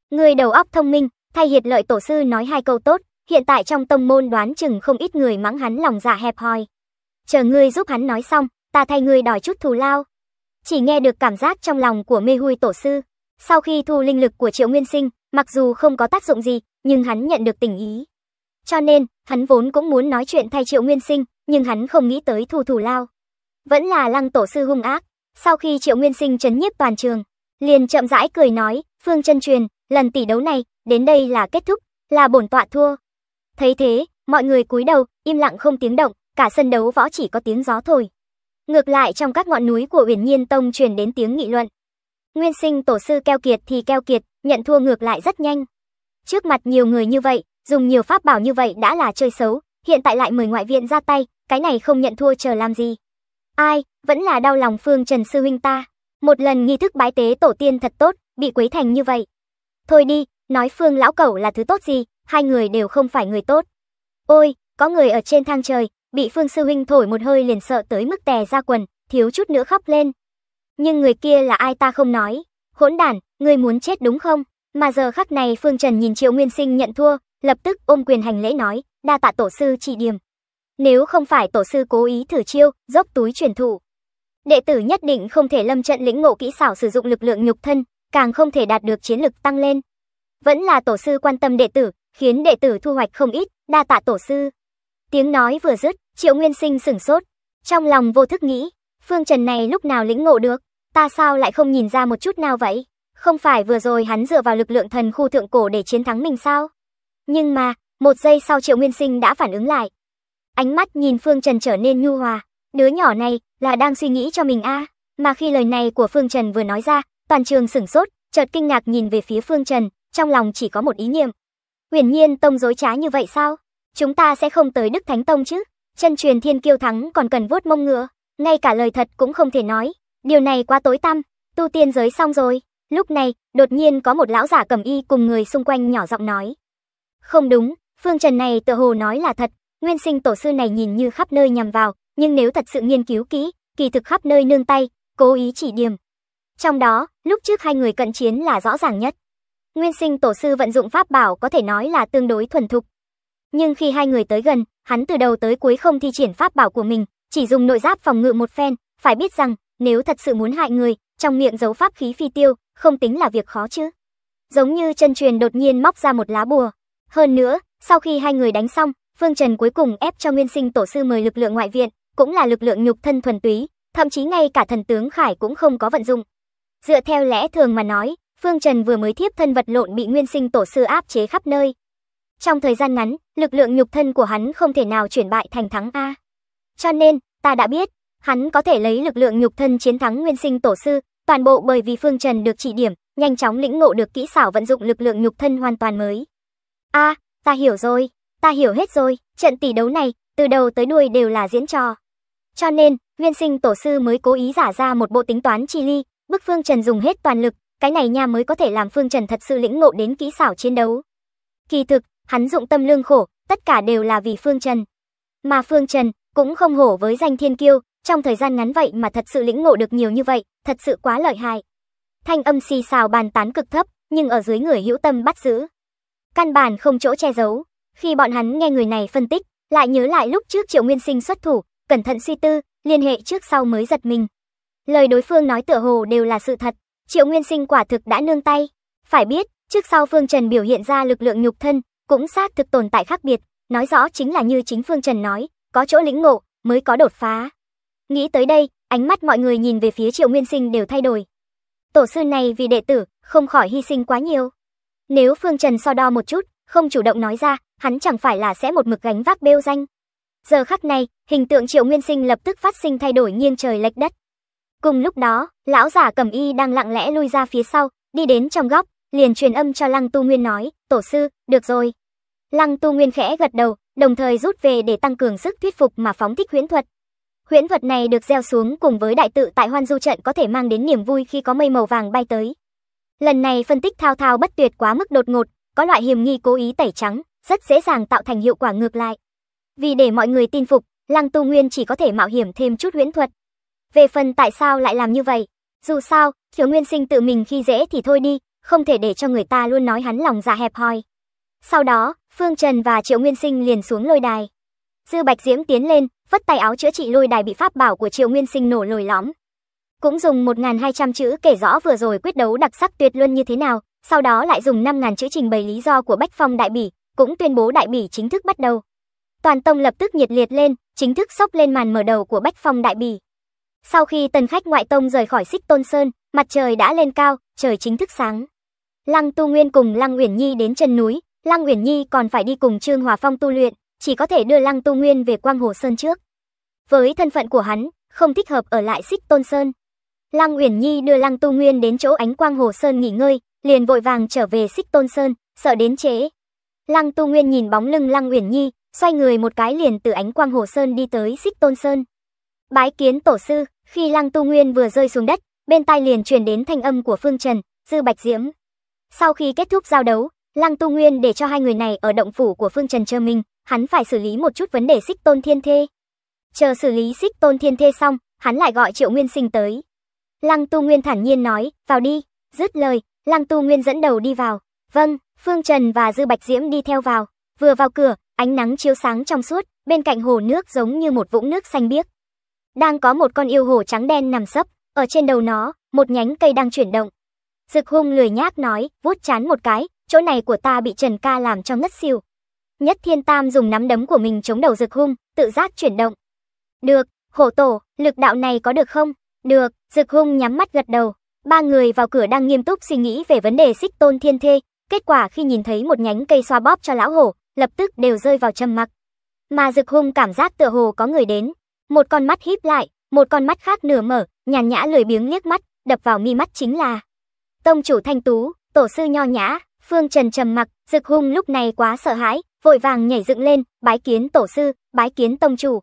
Người đầu óc thông minh, thay hiệt lợi tổ sư nói hai câu tốt, hiện tại trong tông môn đoán chừng không ít người mắng hắn lòng dạ hẹp hòi. Chờ ngươi giúp hắn nói xong, ta thay ngươi đòi chút thù lao. Chỉ nghe được cảm giác trong lòng của mê huy tổ sư. Sau khi thu linh lực của Triệu Nguyên Sinh, Mặc dù không có tác dụng gì, nhưng hắn nhận được tình ý. Cho nên, hắn vốn cũng muốn nói chuyện thay Triệu Nguyên Sinh, nhưng hắn không nghĩ tới Thù thủ Lao. Vẫn là lăng tổ sư hung ác. Sau khi Triệu Nguyên Sinh chấn nhiếp toàn trường, liền chậm rãi cười nói, "Phương chân truyền, lần tỷ đấu này, đến đây là kết thúc, là bổn tọa thua." Thấy thế, mọi người cúi đầu, im lặng không tiếng động, cả sân đấu võ chỉ có tiếng gió thôi. Ngược lại trong các ngọn núi của Uyển Nhiên Tông truyền đến tiếng nghị luận. Nguyên Sinh tổ sư keo kiệt thì keo kiệt, nhận thua ngược lại rất nhanh. Trước mặt nhiều người như vậy, dùng nhiều pháp bảo như vậy đã là chơi xấu, hiện tại lại mời ngoại viện ra tay, cái này không nhận thua chờ làm gì. Ai, vẫn là đau lòng Phương Trần Sư Huynh ta. Một lần nghi thức bái tế tổ tiên thật tốt, bị quấy thành như vậy. Thôi đi, nói Phương lão cẩu là thứ tốt gì, hai người đều không phải người tốt. Ôi, có người ở trên thang trời, bị Phương Sư Huynh thổi một hơi liền sợ tới mức tè ra quần, thiếu chút nữa khóc lên. Nhưng người kia là ai ta không nói. Hỗn đản, ngươi muốn chết đúng không? Mà giờ khắc này Phương Trần nhìn Triệu Nguyên Sinh nhận thua, lập tức ôm quyền hành lễ nói, đa tạ tổ sư chỉ điểm. Nếu không phải tổ sư cố ý thử chiêu, dốc túi truyền thụ, đệ tử nhất định không thể lâm trận lĩnh ngộ kỹ xảo sử dụng lực lượng nhục thân, càng không thể đạt được chiến lực tăng lên. Vẫn là tổ sư quan tâm đệ tử, khiến đệ tử thu hoạch không ít, đa tạ tổ sư. Tiếng nói vừa dứt, Triệu Nguyên Sinh sửng sốt, trong lòng vô thức nghĩ, Phương Trần này lúc nào lĩnh ngộ được, ta sao lại không nhìn ra một chút nào vậy? Không phải vừa rồi hắn dựa vào lực lượng thần khu thượng cổ để chiến thắng mình sao? Nhưng mà, một giây sau Triệu Nguyên Sinh đã phản ứng lại. Ánh mắt nhìn Phương Trần trở nên nhu hòa, đứa nhỏ này là đang suy nghĩ cho mình a, à. mà khi lời này của Phương Trần vừa nói ra, toàn trường sửng sốt, chợt kinh ngạc nhìn về phía Phương Trần, trong lòng chỉ có một ý niệm. Huyền Nhiên tông dối trá như vậy sao? Chúng ta sẽ không tới Đức Thánh Tông chứ? Chân truyền thiên kiêu thắng còn cần vuốt mông ngựa, ngay cả lời thật cũng không thể nói, điều này quá tối tăm, tu tiên giới xong rồi, Lúc này, đột nhiên có một lão giả cầm y cùng người xung quanh nhỏ giọng nói. Không đúng, phương trần này tự hồ nói là thật, nguyên sinh tổ sư này nhìn như khắp nơi nhằm vào, nhưng nếu thật sự nghiên cứu kỹ, kỳ thực khắp nơi nương tay, cố ý chỉ điểm. Trong đó, lúc trước hai người cận chiến là rõ ràng nhất. Nguyên sinh tổ sư vận dụng pháp bảo có thể nói là tương đối thuần thục. Nhưng khi hai người tới gần, hắn từ đầu tới cuối không thi triển pháp bảo của mình, chỉ dùng nội giáp phòng ngự một phen, phải biết rằng, nếu thật sự muốn hại người, trong miệng giấu pháp khí phi tiêu, không tính là việc khó chứ. Giống như chân truyền đột nhiên móc ra một lá bùa. Hơn nữa, sau khi hai người đánh xong, Phương Trần cuối cùng ép cho Nguyên Sinh tổ sư mời lực lượng ngoại viện, cũng là lực lượng nhục thân thuần túy, thậm chí ngay cả thần tướng Khải cũng không có vận dụng. Dựa theo lẽ thường mà nói, Phương Trần vừa mới thiếp thân vật lộn bị Nguyên Sinh tổ sư áp chế khắp nơi. Trong thời gian ngắn, lực lượng nhục thân của hắn không thể nào chuyển bại thành thắng a. Cho nên, ta đã biết, hắn có thể lấy lực lượng nhục thân chiến thắng Nguyên Sinh tổ sư, Toàn bộ bởi vì Phương Trần được chỉ điểm, nhanh chóng lĩnh ngộ được kỹ xảo vận dụng lực lượng nhục thân hoàn toàn mới. A, ta hiểu rồi, ta hiểu hết rồi, trận tỷ đấu này, từ đầu tới đuôi đều là diễn trò. Cho nên, Nguyên Sinh tổ sư mới cố ý giả ra một bộ tính toán chi ly, bức Phương Trần dùng hết toàn lực, cái này nha mới có thể làm Phương Trần thật sự lĩnh ngộ đến kỹ xảo chiến đấu. Kỳ thực, hắn dụng tâm lương khổ, tất cả đều là vì Phương Trần. Mà Phương Trần cũng không hổ với danh thiên kiêu, trong thời gian ngắn vậy mà thật sự lĩnh ngộ được nhiều như vậy, thật sự quá lợi hại. Thanh âm xì xào bàn tán cực thấp, nhưng ở dưới người hữu tâm bắt giữ. Căn bản không chỗ che giấu. Khi bọn hắn nghe người này phân tích, lại nhớ lại lúc trước Triệu Nguyên Sinh xuất thủ, cẩn thận suy tư, liên hệ trước sau mới giật mình. Lời đối phương nói tựa hồ đều là sự thật, Triệu Nguyên Sinh quả thực đã nương tay. Phải biết, trước sau Phương Trần biểu hiện ra lực lượng nhục thân, cũng xác thực tồn tại khác biệt, nói rõ chính là như chính Phương Trần nói, có chỗ lĩnh ngộ mới có đột phá. Nghĩ tới đây, ánh mắt mọi người nhìn về phía Triệu Nguyên Sinh đều thay đổi. Tổ sư này vì đệ tử, không khỏi hy sinh quá nhiều. Nếu Phương Trần so đo một chút, không chủ động nói ra, hắn chẳng phải là sẽ một mực gánh vác bêu danh. Giờ khắc này, hình tượng Triệu Nguyên Sinh lập tức phát sinh thay đổi nghiêng trời lệch đất. Cùng lúc đó, lão giả cầm y đang lặng lẽ lui ra phía sau, đi đến trong góc, liền truyền âm cho Lăng Tu Nguyên nói, tổ sư, được rồi. Lăng Tu Nguyên khẽ gật đầu, đồng thời rút về để tăng cường sức thuyết phục mà phóng thích huyễn thuật, Huyễn vật này được gieo xuống cùng với đại tự tại hoan du trận có thể mang đến niềm vui khi có mây màu vàng bay tới. Lần này phân tích thao thao bất tuyệt quá mức đột ngột, có loại hiểm nghi cố ý tẩy trắng, rất dễ dàng tạo thành hiệu quả ngược lại. Vì để mọi người tin phục, Lăng Tu Nguyên chỉ có thể mạo hiểm thêm chút huyễn thuật. Về phần tại sao lại làm như vậy, dù sao, Thiếu Nguyên Sinh tự mình khi dễ thì thôi đi, không thể để cho người ta luôn nói hắn lòng dạ hẹp hòi. Sau đó, Phương Trần và Triệu Nguyên Sinh liền xuống lôi đài. Dư Bạch Diễm tiến lên, vất tay áo chữa trị lôi đài bị pháp bảo của Triệu Nguyên Sinh nổ lồi lõm. Cũng dùng 1200 chữ kể rõ vừa rồi quyết đấu đặc sắc tuyệt luân như thế nào, sau đó lại dùng 5000 chữ trình bày lý do của Bách Phong đại bỉ, cũng tuyên bố đại bỉ chính thức bắt đầu. Toàn tông lập tức nhiệt liệt lên, chính thức sốc lên màn mở đầu của Bách Phong đại bỉ. Sau khi Tần Khách ngoại tông rời khỏi Xích Tôn Sơn, mặt trời đã lên cao, trời chính thức sáng. Lăng Tu Nguyên cùng Lăng Uyển Nhi đến chân núi, Lăng Uyển Nhi còn phải đi cùng Trương Hòa Phong tu luyện chỉ có thể đưa Lăng Tu Nguyên về Quang Hồ Sơn trước. Với thân phận của hắn, không thích hợp ở lại Xích Tôn Sơn. Lăng Uyển Nhi đưa Lăng Tu Nguyên đến chỗ ánh Quang Hồ Sơn nghỉ ngơi, liền vội vàng trở về Xích Tôn Sơn, sợ đến chế. Lăng Tu Nguyên nhìn bóng lưng Lăng Uyển Nhi, xoay người một cái liền từ ánh Quang Hồ Sơn đi tới Xích Tôn Sơn. Bái kiến tổ sư, khi Lăng Tu Nguyên vừa rơi xuống đất, bên tai liền truyền đến thanh âm của Phương Trần, Dư Bạch Diễm. Sau khi kết thúc giao đấu, Lăng Tu Nguyên để cho hai người này ở động phủ của Phương Trần chờ mình, hắn phải xử lý một chút vấn đề xích tôn thiên thê. Chờ xử lý xích tôn thiên thê xong, hắn lại gọi triệu nguyên sinh tới. Lăng tu nguyên thản nhiên nói, vào đi, dứt lời, lăng tu nguyên dẫn đầu đi vào. Vâng, Phương Trần và Dư Bạch Diễm đi theo vào. Vừa vào cửa, ánh nắng chiếu sáng trong suốt, bên cạnh hồ nước giống như một vũng nước xanh biếc. Đang có một con yêu hồ trắng đen nằm sấp, ở trên đầu nó, một nhánh cây đang chuyển động. Dực hung lười nhác nói, vuốt chán một cái, chỗ này của ta bị Trần ca làm cho ngất xỉu. Nhất Thiên Tam dùng nắm đấm của mình chống đầu Dực hung, tự giác chuyển động. Được, hổ tổ, lực đạo này có được không? Được, Dực hung nhắm mắt gật đầu. Ba người vào cửa đang nghiêm túc suy nghĩ về vấn đề xích tôn thiên thê. Kết quả khi nhìn thấy một nhánh cây xoa bóp cho lão hổ, lập tức đều rơi vào trầm mặc. Mà Dực hung cảm giác tựa hồ có người đến. Một con mắt híp lại, một con mắt khác nửa mở, nhàn nhã lười biếng liếc mắt, đập vào mi mắt chính là Tông chủ Thanh Tú, tổ sư nho nhã, Phương Trần trầm mặc, Dực Hung lúc này quá sợ hãi, vội vàng nhảy dựng lên, bái kiến tổ sư, bái kiến tông chủ.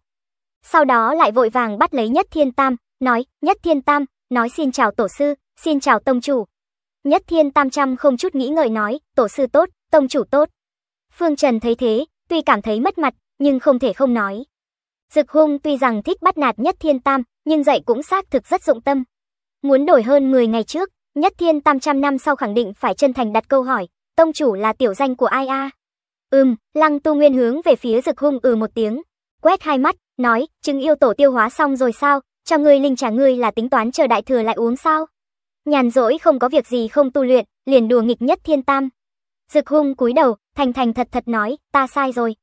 Sau đó lại vội vàng bắt lấy Nhất Thiên Tam, nói, Nhất Thiên Tam, nói xin chào tổ sư, xin chào tông chủ. Nhất Thiên Tam trăm không chút nghĩ ngợi nói, tổ sư tốt, tông chủ tốt. Phương Trần thấy thế, tuy cảm thấy mất mặt, nhưng không thể không nói. Dực hung tuy rằng thích bắt nạt Nhất Thiên Tam, nhưng dạy cũng xác thực rất dụng tâm. Muốn đổi hơn 10 ngày trước, Nhất Thiên Tam trăm năm sau khẳng định phải chân thành đặt câu hỏi, tông chủ là tiểu danh của ai a? Ừm, Lăng Tu Nguyên hướng về phía Dực Hung ừ một tiếng, quét hai mắt, nói, "Trứng yêu tổ tiêu hóa xong rồi sao, cho ngươi linh trà ngươi là tính toán chờ đại thừa lại uống sao?" Nhàn rỗi không có việc gì không tu luyện, liền đùa nghịch nhất thiên tam. Dực Hung cúi đầu, thành thành thật thật nói, "Ta sai rồi."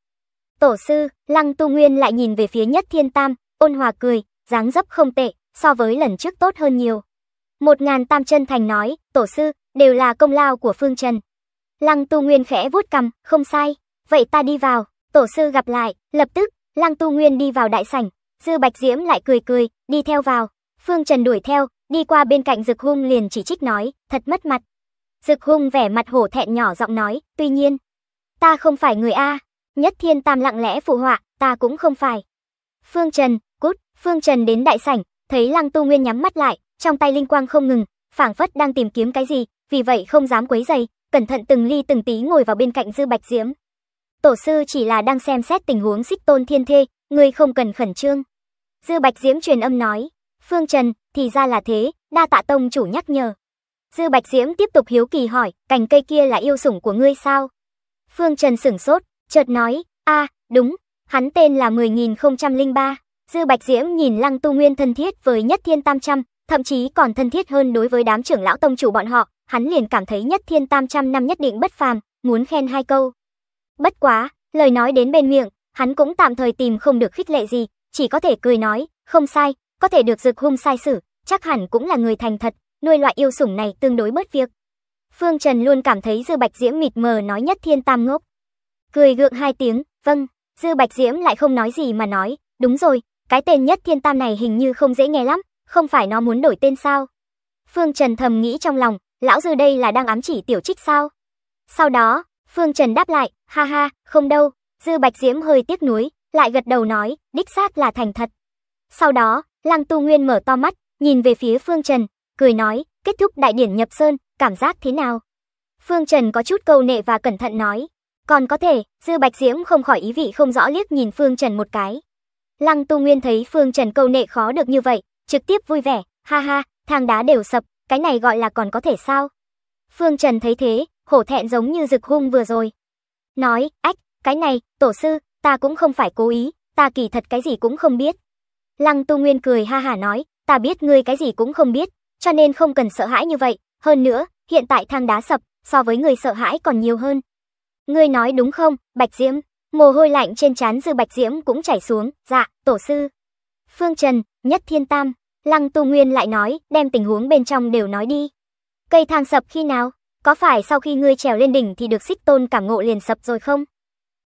Tổ sư, Lăng Tu Nguyên lại nhìn về phía Nhất Thiên Tam, ôn hòa cười, dáng dấp không tệ, so với lần trước tốt hơn nhiều. Một ngàn tam chân thành nói, tổ sư, đều là công lao của Phương Trần, Lăng Tu Nguyên khẽ vuốt cầm, không sai, vậy ta đi vào, tổ sư gặp lại, lập tức, Lăng Tu Nguyên đi vào đại sảnh, Dư Bạch Diễm lại cười cười, đi theo vào, Phương Trần đuổi theo, đi qua bên cạnh Dực Hung liền chỉ trích nói, thật mất mặt. Dực Hung vẻ mặt hổ thẹn nhỏ giọng nói, tuy nhiên, ta không phải người A, Nhất Thiên Tam lặng lẽ phụ họa, ta cũng không phải. Phương Trần, cút, Phương Trần đến đại sảnh, thấy Lăng Tu Nguyên nhắm mắt lại, trong tay linh quang không ngừng, phảng phất đang tìm kiếm cái gì, vì vậy không dám quấy rầy, cẩn thận từng ly từng tí ngồi vào bên cạnh Dư Bạch Diễm. Tổ sư chỉ là đang xem xét tình huống xích tôn thiên thê, ngươi không cần khẩn trương. Dư Bạch Diễm truyền âm nói, Phương Trần, thì ra là thế, đa tạ tông chủ nhắc nhở. Dư Bạch Diễm tiếp tục hiếu kỳ hỏi, cành cây kia là yêu sủng của ngươi sao? Phương Trần sửng sốt, chợt nói, a đúng, hắn tên là mười nghìn không trăm linh ba Dư Bạch Diễm nhìn Lăng Tu Nguyên thân thiết với Nhất Thiên Tam Trăm, thậm chí còn thân thiết hơn đối với đám trưởng lão tông chủ bọn họ, hắn liền cảm thấy nhất thiên tam trăm năm nhất định bất phàm, muốn khen hai câu. Bất quá, lời nói đến bên miệng, hắn cũng tạm thời tìm không được khích lệ gì, chỉ có thể cười nói, không sai, có thể được dực hung sai xử, chắc hẳn cũng là người thành thật, nuôi loại yêu sủng này tương đối bớt việc. Phương Trần luôn cảm thấy Dư Bạch Diễm mịt mờ nói nhất thiên tam ngốc. Cười gượng hai tiếng, vâng, Dư Bạch Diễm lại không nói gì mà nói, đúng rồi, cái tên nhất thiên tam này hình như không dễ nghe lắm, không phải nó muốn đổi tên sao. Phương Trần thầm nghĩ trong lòng, lão dư đây là đang ám chỉ tiểu trích sao? Sau đó, Phương Trần đáp lại, ha ha, không đâu, dư bạch diễm hơi tiếc nuối, lại gật đầu nói, đích xác là thành thật. Sau đó, Lăng Tu Nguyên mở to mắt, nhìn về phía Phương Trần, cười nói, kết thúc đại điển nhập sơn, cảm giác thế nào? Phương Trần có chút câu nệ và cẩn thận nói, còn có thể, Dư Bạch Diễm không khỏi ý vị không rõ liếc nhìn Phương Trần một cái. Lăng Tu Nguyên thấy Phương Trần câu nệ khó được như vậy, trực tiếp vui vẻ, ha ha, thang đá đều sập, cái này gọi là còn có thể sao? Phương Trần thấy thế, hổ thẹn giống như rực hung vừa rồi. Nói, ách, cái này, tổ sư, ta cũng không phải cố ý, ta kỳ thật cái gì cũng không biết. Lăng Tu Nguyên cười ha hả nói, ta biết ngươi cái gì cũng không biết, cho nên không cần sợ hãi như vậy, hơn nữa, hiện tại thang đá sập, so với người sợ hãi còn nhiều hơn. Ngươi nói đúng không, Bạch Diễm? Mồ hôi lạnh trên trán Dư Bạch Diễm cũng chảy xuống, dạ, tổ sư. Phương Trần, Nhất Thiên Tam, Lăng Tu Nguyên lại nói, đem tình huống bên trong đều nói đi. Cây thang sập khi nào? Có phải sau khi ngươi trèo lên đỉnh thì được xích tôn cảm ngộ liền sập rồi không?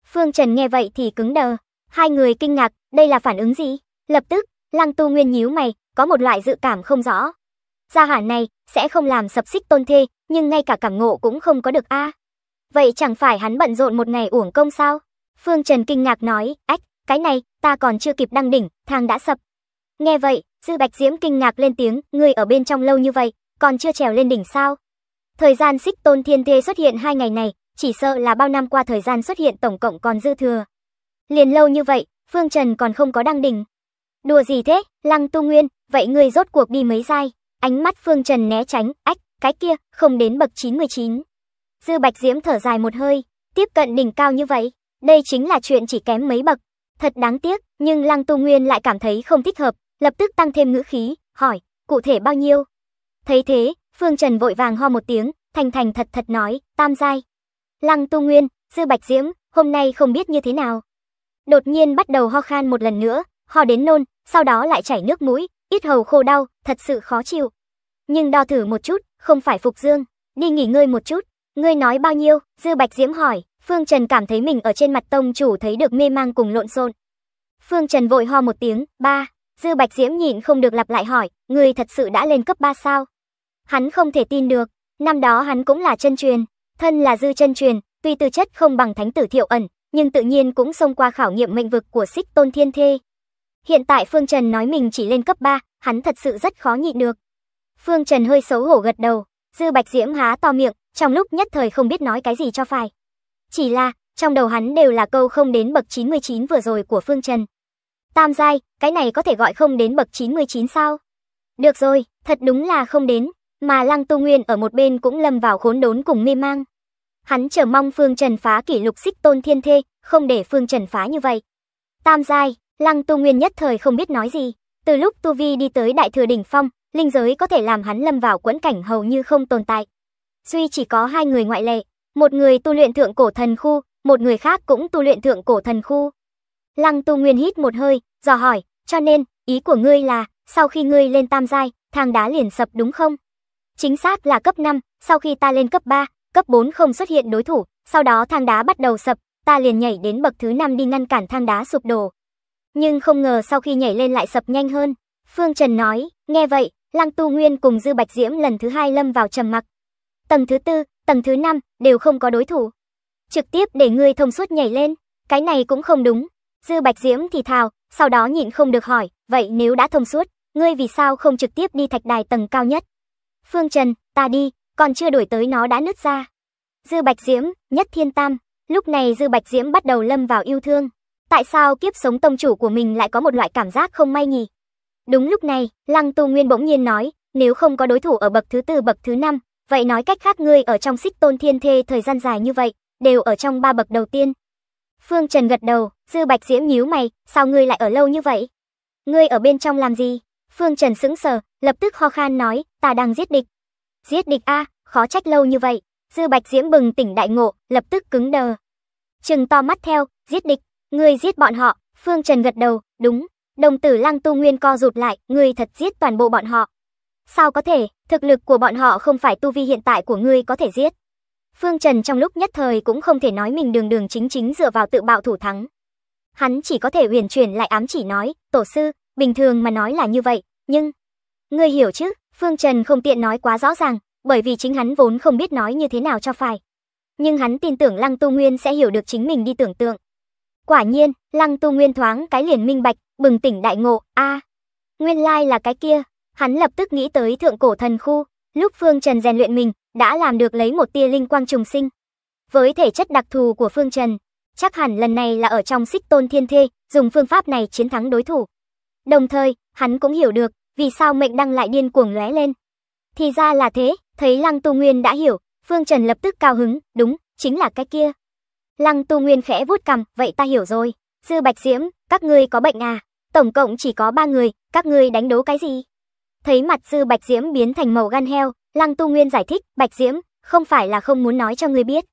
Phương Trần nghe vậy thì cứng đờ. Hai người kinh ngạc, đây là phản ứng gì? Lập tức, Lăng Tu Nguyên nhíu mày, có một loại dự cảm không rõ. Gia hỏa này, sẽ không làm sập xích tôn thê, nhưng ngay cả cảm ngộ cũng không có được a Vậy chẳng phải hắn bận rộn một ngày uổng công sao? Phương Trần kinh ngạc nói, ách, cái này, ta còn chưa kịp đăng đỉnh, thang đã sập. Nghe vậy, Dư Bạch Diễm kinh ngạc lên tiếng, ngươi ở bên trong lâu như vậy, còn chưa trèo lên đỉnh sao? Thời gian xích tôn thiên thê xuất hiện hai ngày này, chỉ sợ là bao năm qua thời gian xuất hiện tổng cộng còn dư thừa. Liền lâu như vậy, Phương Trần còn không có đăng đỉnh. Đùa gì thế, Lăng Tu Nguyên, vậy ngươi rốt cuộc đi mấy giai? Ánh mắt Phương Trần né tránh, ách, cái kia, không đến bậc 919. Dư Bạch Diễm thở dài một hơi, tiếp cận đỉnh cao như vậy, đây chính là chuyện chỉ kém mấy bậc. Thật đáng tiếc, nhưng Lăng Tu Nguyên lại cảm thấy không thích hợp, lập tức tăng thêm ngữ khí, hỏi, cụ thể bao nhiêu? Thấy thế, Phương Trần vội vàng ho một tiếng, thành thành thật thật nói, tam giai. Lăng Tu Nguyên, Dư Bạch Diễm, hôm nay không biết như thế nào. Đột nhiên bắt đầu ho khan một lần nữa, ho đến nôn, sau đó lại chảy nước mũi, ít hầu khô đau, thật sự khó chịu. Nhưng đo thử một chút, không phải phục dương, đi nghỉ ngơi một chút. Ngươi nói bao nhiêu? Dư Bạch Diễm hỏi, Phương Trần cảm thấy mình ở trên mặt tông chủ thấy được mê mang cùng lộn xộn. Phương Trần vội ho một tiếng, ba. Dư Bạch Diễm nhịn không được lặp lại hỏi, người thật sự đã lên cấp 3 sao? Hắn không thể tin được, năm đó hắn cũng là chân truyền, thân là dư chân truyền, tuy tư chất không bằng thánh tử thiệu ẩn, nhưng tự nhiên cũng xông qua khảo nghiệm mệnh vực của xích tôn thiên thê. Hiện tại Phương Trần nói mình chỉ lên cấp 3, hắn thật sự rất khó nhịn được. Phương Trần hơi xấu hổ gật đầu, Dư Bạch Diễm há to miệng, trong lúc nhất thời không biết nói cái gì cho phải. Chỉ là, trong đầu hắn đều là câu không đến bậc 99 vừa rồi của Phương Trần, Tam giai, cái này có thể gọi không đến bậc 99 sao? Được rồi, thật đúng là không đến, mà Lăng Tu Nguyên ở một bên cũng lâm vào khốn đốn cùng mê mang. Hắn chờ mong Phương Trần phá kỷ lục xích tôn thiên thê, không để Phương Trần phá như vậy. Tam giai, Lăng Tu Nguyên nhất thời không biết nói gì, từ lúc Tu Vi đi tới Đại Thừa Đỉnh Phong, linh giới có thể làm hắn lâm vào quẫn cảnh hầu như không tồn tại. Duy chỉ có hai người ngoại lệ, một người tu luyện thượng cổ thần khu, một người khác cũng tu luyện thượng cổ thần khu. Lăng Tu Nguyên hít một hơi, dò hỏi, cho nên, ý của ngươi là, sau khi ngươi lên tam giai, thang đá liền sập đúng không? Chính xác là cấp 5, sau khi ta lên cấp 3, cấp 4 không xuất hiện đối thủ, sau đó thang đá bắt đầu sập, ta liền nhảy đến bậc thứ 5 đi ngăn cản thang đá sụp đổ. Nhưng không ngờ sau khi nhảy lên lại sập nhanh hơn. Phương Trần nói, nghe vậy, Lăng Tu Nguyên cùng Dư Bạch Diễm lần thứ hai lâm vào trầm mặc. Tầng thứ tư, tầng thứ năm đều không có đối thủ. Trực tiếp để ngươi thông suốt nhảy lên, cái này cũng không đúng, Dư Bạch Diễm thì thào, sau đó nhịn không được hỏi, vậy nếu đã thông suốt, ngươi vì sao không trực tiếp đi thạch đài tầng cao nhất? Phương Trần, ta đi, còn chưa đổi tới nó đã nứt ra. Dư Bạch Diễm, nhất thiên tam, lúc này Dư Bạch Diễm bắt đầu lâm vào yêu thương. Tại sao kiếp sống tông chủ của mình lại có một loại cảm giác không may nhỉ? Đúng lúc này, Lăng Tu Nguyên bỗng nhiên nói, nếu không có đối thủ ở bậc thứ tư bậc thứ năm, vậy nói cách khác ngươi ở trong xích tôn thiên thê thời gian dài như vậy, đều ở trong ba bậc đầu tiên, Phương Trần gật đầu, Dư Bạch Diễm nhíu mày, sao ngươi lại ở lâu như vậy? Ngươi ở bên trong làm gì? Phương Trần sững sờ, lập tức ho khan nói, ta đang giết địch. Giết địch a, khó trách lâu như vậy. Dư Bạch Diễm bừng tỉnh đại ngộ, lập tức cứng đờ. Trừng to mắt theo, giết địch, ngươi giết bọn họ, Phương Trần gật đầu, đúng. Đồng tử Lăng Tu Nguyên co rụt lại, ngươi thật giết toàn bộ bọn họ. Sao có thể, thực lực của bọn họ không phải tu vi hiện tại của ngươi có thể giết. Phương Trần trong lúc nhất thời cũng không thể nói mình đường đường chính chính dựa vào tự bạo thủ thắng. Hắn chỉ có thể huyền chuyển lại ám chỉ nói, tổ sư, bình thường mà nói là như vậy, nhưng... Ngươi hiểu chứ, Phương Trần không tiện nói quá rõ ràng, bởi vì chính hắn vốn không biết nói như thế nào cho phải. Nhưng hắn tin tưởng Lăng Tu Nguyên sẽ hiểu được chính mình đi tưởng tượng. Quả nhiên, Lăng Tu Nguyên thoáng cái liền minh bạch, bừng tỉnh đại ngộ, a nguyên lai like là cái kia. Hắn lập tức nghĩ tới thượng cổ thần khu, lúc Phương Trần rèn luyện mình, đã làm được lấy một tia linh quang trùng sinh. Với thể chất đặc thù của Phương Trần, chắc hẳn lần này là ở trong xích tôn thiên thê, dùng phương pháp này chiến thắng đối thủ. Đồng thời, hắn cũng hiểu được, vì sao mệnh đăng lại điên cuồng lóe lên. Thì ra là thế, thấy Lăng Tu Nguyên đã hiểu, Phương Trần lập tức cao hứng, đúng, chính là cái kia. Lăng Tu Nguyên khẽ vuốt cằm, vậy ta hiểu rồi. Dư Bạch Diễm, các ngươi có bệnh à? Tổng cộng chỉ có ba người, các ngươi đánh đố cái gì? Thấy mặt Dư Bạch Diễm biến thành màu gan heo, Lăng Tu Nguyên giải thích, Bạch Diễm, không phải là không muốn nói cho ngươi biết.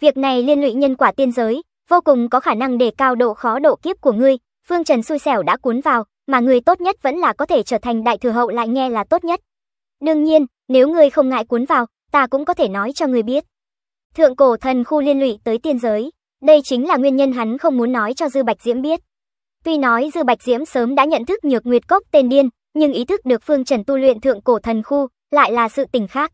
Việc này liên lụy nhân quả tiên giới, vô cùng có khả năng đề cao độ khó độ kiếp của ngươi, Phương Trần xui xẻo đã cuốn vào, mà ngươi tốt nhất vẫn là có thể trở thành đại thừa hậu lại nghe là tốt nhất. Đương nhiên, nếu ngươi không ngại cuốn vào, ta cũng có thể nói cho ngươi biết. Thượng cổ thần khu liên lụy tới tiên giới, đây chính là nguyên nhân hắn không muốn nói cho Dư Bạch Diễm biết. Tuy nói Dư Bạch Diễm sớm đã nhận thức Nhược Nguyệt Cốc tên điên, nhưng ý thức được Phương Trần tu luyện thượng cổ thần khu, lại là sự tình khác.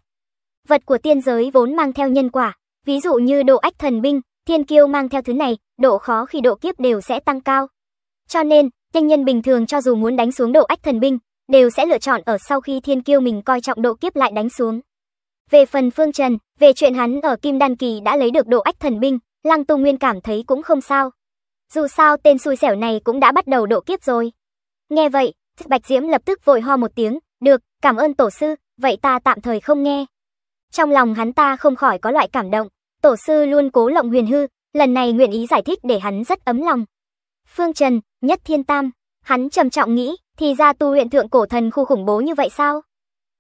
Vật của tiên giới vốn mang theo nhân quả, ví dụ như độ ách thần binh, thiên kiêu mang theo thứ này, độ khó khi độ kiếp đều sẽ tăng cao. Cho nên, nhân nhân bình thường cho dù muốn đánh xuống độ ách thần binh, đều sẽ lựa chọn ở sau khi thiên kiêu mình coi trọng độ kiếp lại đánh xuống. Về phần Phương Trần, về chuyện hắn ở Kim Đan Kỳ đã lấy được độ ách thần binh, Lăng Tùng Nguyên cảm thấy cũng không sao. Dù sao tên xui xẻo này cũng đã bắt đầu độ kiếp rồi. Nghe vậy, Bạch Diễm lập tức vội ho một tiếng, được, cảm ơn tổ sư, vậy ta tạm thời không nghe. Trong lòng hắn ta không khỏi có loại cảm động, tổ sư luôn cố lộng huyền hư, lần này nguyện ý giải thích để hắn rất ấm lòng. Phương Trần, nhất thiên tam, hắn trầm trọng nghĩ, thì ra tu luyện thượng cổ thần khu khủng bố như vậy sao?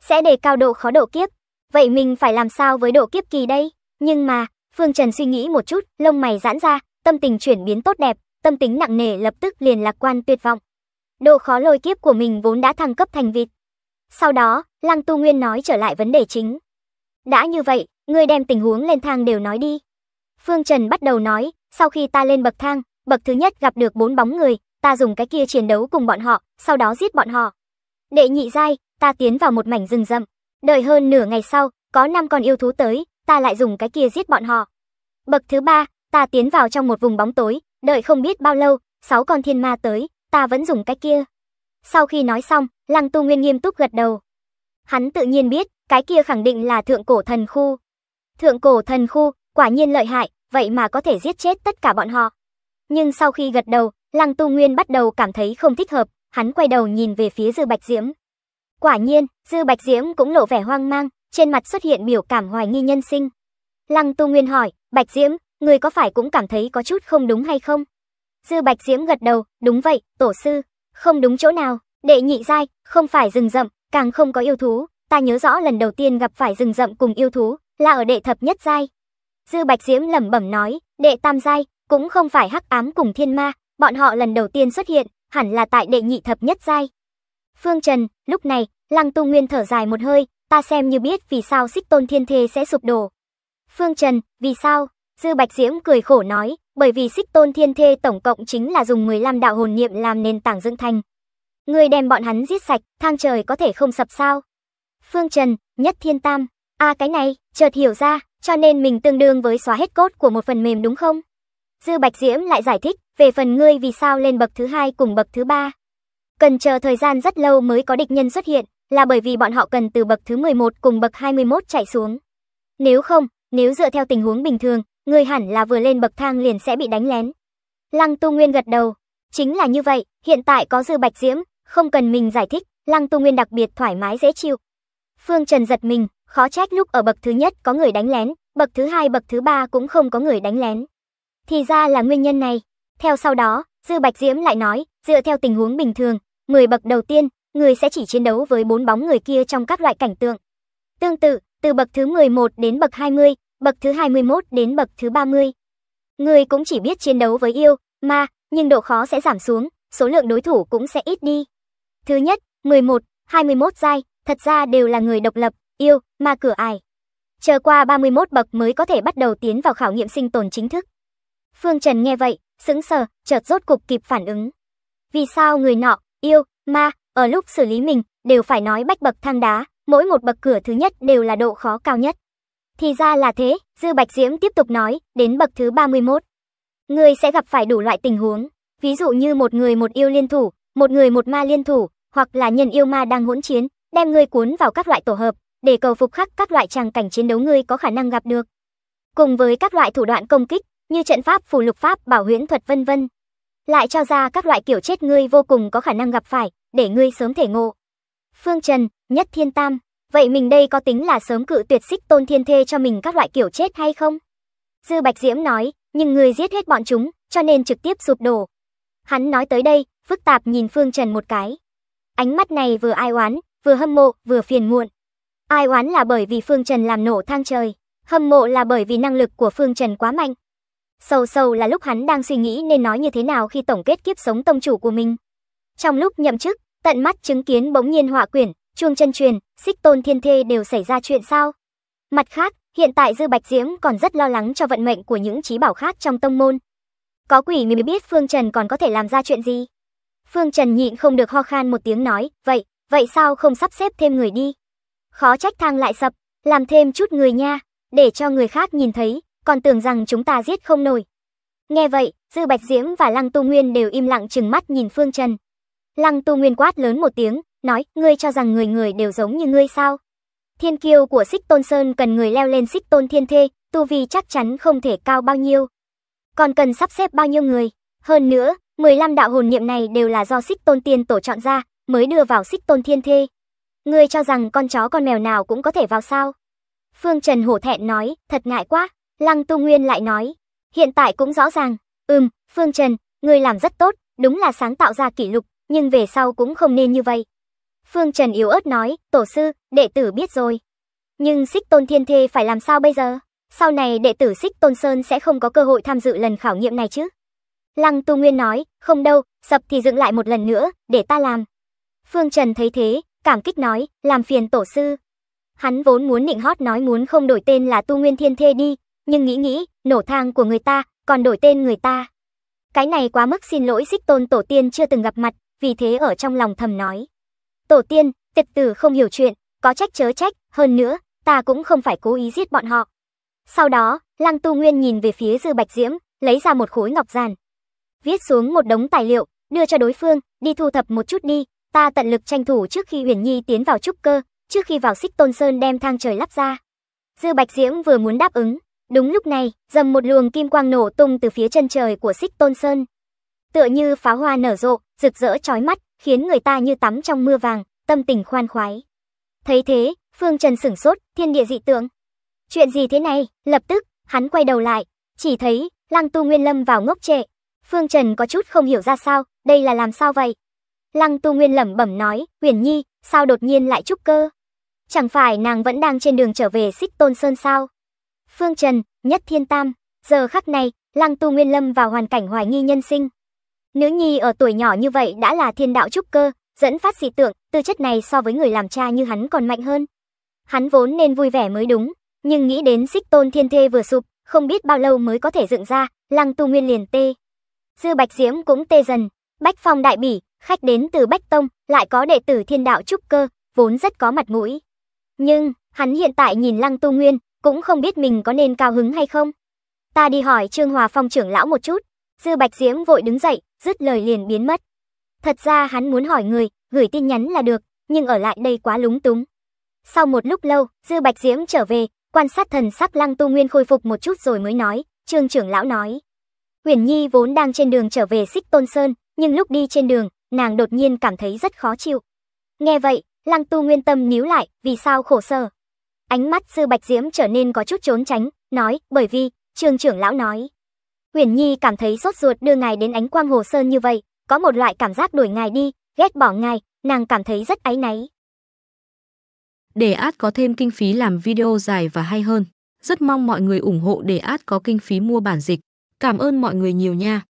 Sẽ để cao độ khó độ kiếp, vậy mình phải làm sao với độ kiếp kỳ đây? Nhưng mà, Phương Trần suy nghĩ một chút, lông mày giãn ra, tâm tình chuyển biến tốt đẹp, tâm tính nặng nề lập tức liền lạc quan tuyệt vọng. Độ khó lôi kiếp của mình vốn đã thăng cấp thành vịt, sau đó, Lăng Tu Nguyên nói trở lại vấn đề chính. Đã như vậy, ngươi đem tình huống lên thang đều nói đi. Phương Trần bắt đầu nói, sau khi ta lên bậc thang, bậc thứ nhất gặp được bốn bóng người, ta dùng cái kia chiến đấu cùng bọn họ, sau đó giết bọn họ. Đệ nhị giai, ta tiến vào một mảnh rừng rậm, đợi hơn nửa ngày sau, có năm con yêu thú tới, ta lại dùng cái kia giết bọn họ. Bậc thứ ba, ta tiến vào trong một vùng bóng tối, đợi không biết bao lâu, sáu con thiên ma tới, ta vẫn dùng cái kia. Sau khi nói xong, Lăng Tu Nguyên nghiêm túc gật đầu. Hắn tự nhiên biết, cái kia khẳng định là thượng cổ thần khu. Thượng cổ thần khu, quả nhiên lợi hại, vậy mà có thể giết chết tất cả bọn họ. Nhưng sau khi gật đầu, Lăng Tu Nguyên bắt đầu cảm thấy không thích hợp, hắn quay đầu nhìn về phía Dư Bạch Diễm. Quả nhiên, Dư Bạch Diễm cũng lộ vẻ hoang mang, trên mặt xuất hiện biểu cảm hoài nghi nhân sinh. Lăng Tu Nguyên hỏi, Bạch Diễm, người có phải cũng cảm thấy có chút không đúng hay không? Dư Bạch Diễm gật đầu, đúng vậy, tổ sư, không đúng chỗ nào. Đệ nhị giai, không phải rừng rậm, càng không có yêu thú, ta nhớ rõ lần đầu tiên gặp phải rừng rậm cùng yêu thú là ở đệ thập nhất giai. Dư Bạch Diễm lẩm bẩm nói, đệ tam giai cũng không phải hắc ám cùng thiên ma, bọn họ lần đầu tiên xuất hiện, hẳn là tại đệ nhị thập nhất giai. Phương Trần, lúc này, Lăng Tu Nguyên thở dài một hơi, ta xem như biết vì sao Xích Tôn Thiên Thê sẽ sụp đổ. Phương Trần, vì sao? Dư Bạch Diễm cười khổ nói, bởi vì Xích Tôn Thiên Thê tổng cộng chính là dùng 15 đạo hồn niệm làm nền tảng dựng thành, Người đem bọn hắn giết sạch, thang trời có thể không sập sao. Phương Trần, nhất thiên tam. a à, cái này, chợt hiểu ra, cho nên mình tương đương với xóa hết cốt của một phần mềm đúng không? Dư Bạch Diễm lại giải thích về phần ngươi vì sao lên bậc thứ hai cùng bậc thứ ba. Cần chờ thời gian rất lâu mới có địch nhân xuất hiện, là bởi vì bọn họ cần từ bậc thứ 11 cùng bậc 21 chạy xuống. Nếu không, nếu dựa theo tình huống bình thường, ngươi hẳn là vừa lên bậc thang liền sẽ bị đánh lén. Lăng Tu Nguyên gật đầu, chính là như vậy, hiện tại có Dư Bạch Diễm, không cần mình giải thích, Lăng tu Nguyên đặc biệt thoải mái dễ chịu. Phương Trần giật mình, khó trách lúc ở bậc thứ nhất có người đánh lén, bậc thứ hai bậc thứ ba cũng không có người đánh lén. Thì ra là nguyên nhân này. Theo sau đó, Dư Bạch Diễm lại nói, dựa theo tình huống bình thường, 10 bậc đầu tiên, người sẽ chỉ chiến đấu với bốn bóng người kia trong các loại cảnh tượng. Tương tự, từ bậc thứ 11 đến bậc 20, bậc thứ 21 đến bậc thứ 30. Người cũng chỉ biết chiến đấu với yêu, ma, nhưng độ khó sẽ giảm xuống, số lượng đối thủ cũng sẽ ít đi. Thứ nhất, 11, 21 giai, thật ra đều là người độc lập, yêu, ma cửa ải. Chờ qua 31 bậc mới có thể bắt đầu tiến vào khảo nghiệm sinh tồn chính thức. Phương Trần nghe vậy, sững sờ, chợt rốt cục kịp phản ứng. Vì sao người nọ, yêu, ma, ở lúc xử lý mình, đều phải nói bách bậc thang đá, mỗi một bậc cửa thứ nhất đều là độ khó cao nhất. Thì ra là thế, Dư Bạch Diễm tiếp tục nói, đến bậc thứ 31. Người sẽ gặp phải đủ loại tình huống, ví dụ như một người một yêu liên thủ, một người một ma liên thủ, hoặc là nhân yêu ma đang hỗn chiến, đem ngươi cuốn vào các loại tổ hợp, để cầu phục khắc các loại tràng cảnh chiến đấu ngươi có khả năng gặp được. Cùng với các loại thủ đoạn công kích, như trận pháp, phù lục pháp, bảo huyễn thuật vân vân. Lại cho ra các loại kiểu chết ngươi vô cùng có khả năng gặp phải, để ngươi sớm thể ngộ. Phương Trần, Nhất Thiên Tam, vậy mình đây có tính là sớm cự tuyệt xích tôn thiên thê cho mình các loại kiểu chết hay không? Dư Bạch Diễm nói, nhưng ngươi giết hết bọn chúng, cho nên trực tiếp sụp đổ. Hắn nói tới đây, phức tạp nhìn Phương Trần một cái. Ánh mắt này vừa ai oán, vừa hâm mộ, vừa phiền muộn. Ai oán là bởi vì Phương Trần làm nổ thang trời, hâm mộ là bởi vì năng lực của Phương Trần quá mạnh. Sâu sâu là lúc hắn đang suy nghĩ nên nói như thế nào khi tổng kết kiếp sống tông chủ của mình. Trong lúc nhậm chức, tận mắt chứng kiến bỗng nhiên họa quyển, chuông chân truyền, xích tôn thiên thê đều xảy ra chuyện sao. Mặt khác, hiện tại Dư Bạch Diễm còn rất lo lắng cho vận mệnh của những trí bảo khác trong tông môn. Có quỷ mới biết Phương Trần còn có thể làm ra chuyện gì. Phương Trần nhịn không được ho khan một tiếng nói, vậy, vậy sao không sắp xếp thêm người đi? Khó trách thang lại sập, làm thêm chút người nha, để cho người khác nhìn thấy, còn tưởng rằng chúng ta giết không nổi. Nghe vậy, Dư Bạch Diễm và Lăng Tu Nguyên đều im lặng chừng mắt nhìn Phương Trần. Lăng Tu Nguyên quát lớn một tiếng, nói, ngươi cho rằng người người đều giống như ngươi sao? Thiên kiêu của Xích Tôn Sơn cần người leo lên Xích Tôn Thiên Thê, tu vi chắc chắn không thể cao bao nhiêu. Còn cần sắp xếp bao nhiêu người? Hơn nữa, 15 đạo hồn niệm này đều là do xích tôn tiên tổ chọn ra, mới đưa vào xích tôn thiên thê. Ngươi cho rằng con chó con mèo nào cũng có thể vào sao? Phương Trần hổ thẹn nói, thật ngại quá. Lăng Tu Nguyên lại nói, hiện tại cũng rõ ràng. Ừm, Phương Trần, ngươi làm rất tốt, đúng là sáng tạo ra kỷ lục, nhưng về sau cũng không nên như vậy. Phương Trần yếu ớt nói, tổ sư, đệ tử biết rồi. Nhưng xích tôn thiên thê phải làm sao bây giờ? Sau này đệ tử xích tôn sơn sẽ không có cơ hội tham dự lần khảo nghiệm này chứ? Lăng Tu Nguyên nói, không đâu, sập thì dựng lại một lần nữa, để ta làm. Phương Trần thấy thế, cảm kích nói, làm phiền tổ sư. Hắn vốn muốn nịnh hót nói muốn không đổi tên là Tu Nguyên Thiên Thê đi, nhưng nghĩ nghĩ, nổ thang của người ta, còn đổi tên người ta. Cái này quá mức xin lỗi xích tôn tổ tiên chưa từng gặp mặt, vì thế ở trong lòng thầm nói. Tổ tiên, tịch tử không hiểu chuyện, có trách chớ trách, hơn nữa, ta cũng không phải cố ý giết bọn họ. Sau đó, Lăng Tu Nguyên nhìn về phía Dư Bạch Diễm, lấy ra một khối ngọc giàn viết xuống một đống tài liệu, đưa cho đối phương, đi thu thập một chút đi, ta tận lực tranh thủ trước khi Huyền Nhi tiến vào trúc cơ, trước khi vào xích tôn sơn đem thang trời lắp ra. Dư Bạch Diễm vừa muốn đáp ứng, đúng lúc này, dầm một luồng kim quang nổ tung từ phía chân trời của xích tôn sơn. Tựa như pháo hoa nở rộ, rực rỡ chói mắt, khiến người ta như tắm trong mưa vàng, tâm tình khoan khoái. Thấy thế, Phương Trần sửng sốt, thiên địa dị tượng. Chuyện gì thế này? Lập tức, hắn quay đầu lại, chỉ thấy Lăng Tu Nguyên Lâm vào ngốc trệ, Phương Trần có chút không hiểu ra sao, đây là làm sao vậy? Lăng Tu Nguyên lẩm bẩm nói, Huyền Nhi, sao đột nhiên lại trúc cơ? Chẳng phải nàng vẫn đang trên đường trở về xích tôn sơn sao? Phương Trần, Nhất Thiên Tam, giờ khắc này, Lăng Tu Nguyên lâm vào hoàn cảnh hoài nghi nhân sinh. Nữ nhi ở tuổi nhỏ như vậy đã là thiên đạo trúc cơ, dẫn phát dị tượng, tư chất này so với người làm cha như hắn còn mạnh hơn. Hắn vốn nên vui vẻ mới đúng, nhưng nghĩ đến xích tôn thiên thê vừa sụp, không biết bao lâu mới có thể dựng ra, Lăng Tu Nguyên liền tê. Dư Bạch Diễm cũng tê dần. Bách Phong đại bỉ, khách đến từ Bách Tông, lại có đệ tử thiên đạo trúc cơ, vốn rất có mặt mũi. Nhưng, hắn hiện tại nhìn Lăng Tu Nguyên, cũng không biết mình có nên cao hứng hay không. Ta đi hỏi Trương Hòa Phong trưởng lão một chút. Dư Bạch Diễm vội đứng dậy, dứt lời liền biến mất. Thật ra hắn muốn hỏi người, gửi tin nhắn là được, nhưng ở lại đây quá lúng túng. Sau một lúc lâu, Dư Bạch Diễm trở về, quan sát thần sắc Lăng Tu Nguyên khôi phục một chút rồi mới nói, Trương trưởng lão nói. Huyền Nhi vốn đang trên đường trở về Xích Tôn Sơn, nhưng lúc đi trên đường, nàng đột nhiên cảm thấy rất khó chịu. Nghe vậy, Lăng Tu Nguyên Tâm níu lại, vì sao khổ sở? Ánh mắt Sư Bạch Diễm trở nên có chút trốn tránh, nói, bởi vì, trường trưởng lão nói. Huyền Nhi cảm thấy sốt ruột đưa ngài đến ánh quang hồ sơn như vậy, có một loại cảm giác đuổi ngài đi, ghét bỏ ngài, nàng cảm thấy rất áy náy. Để át có thêm kinh phí làm video dài và hay hơn, rất mong mọi người ủng hộ để át có kinh phí mua bản dịch. Cảm ơn mọi người nhiều nha.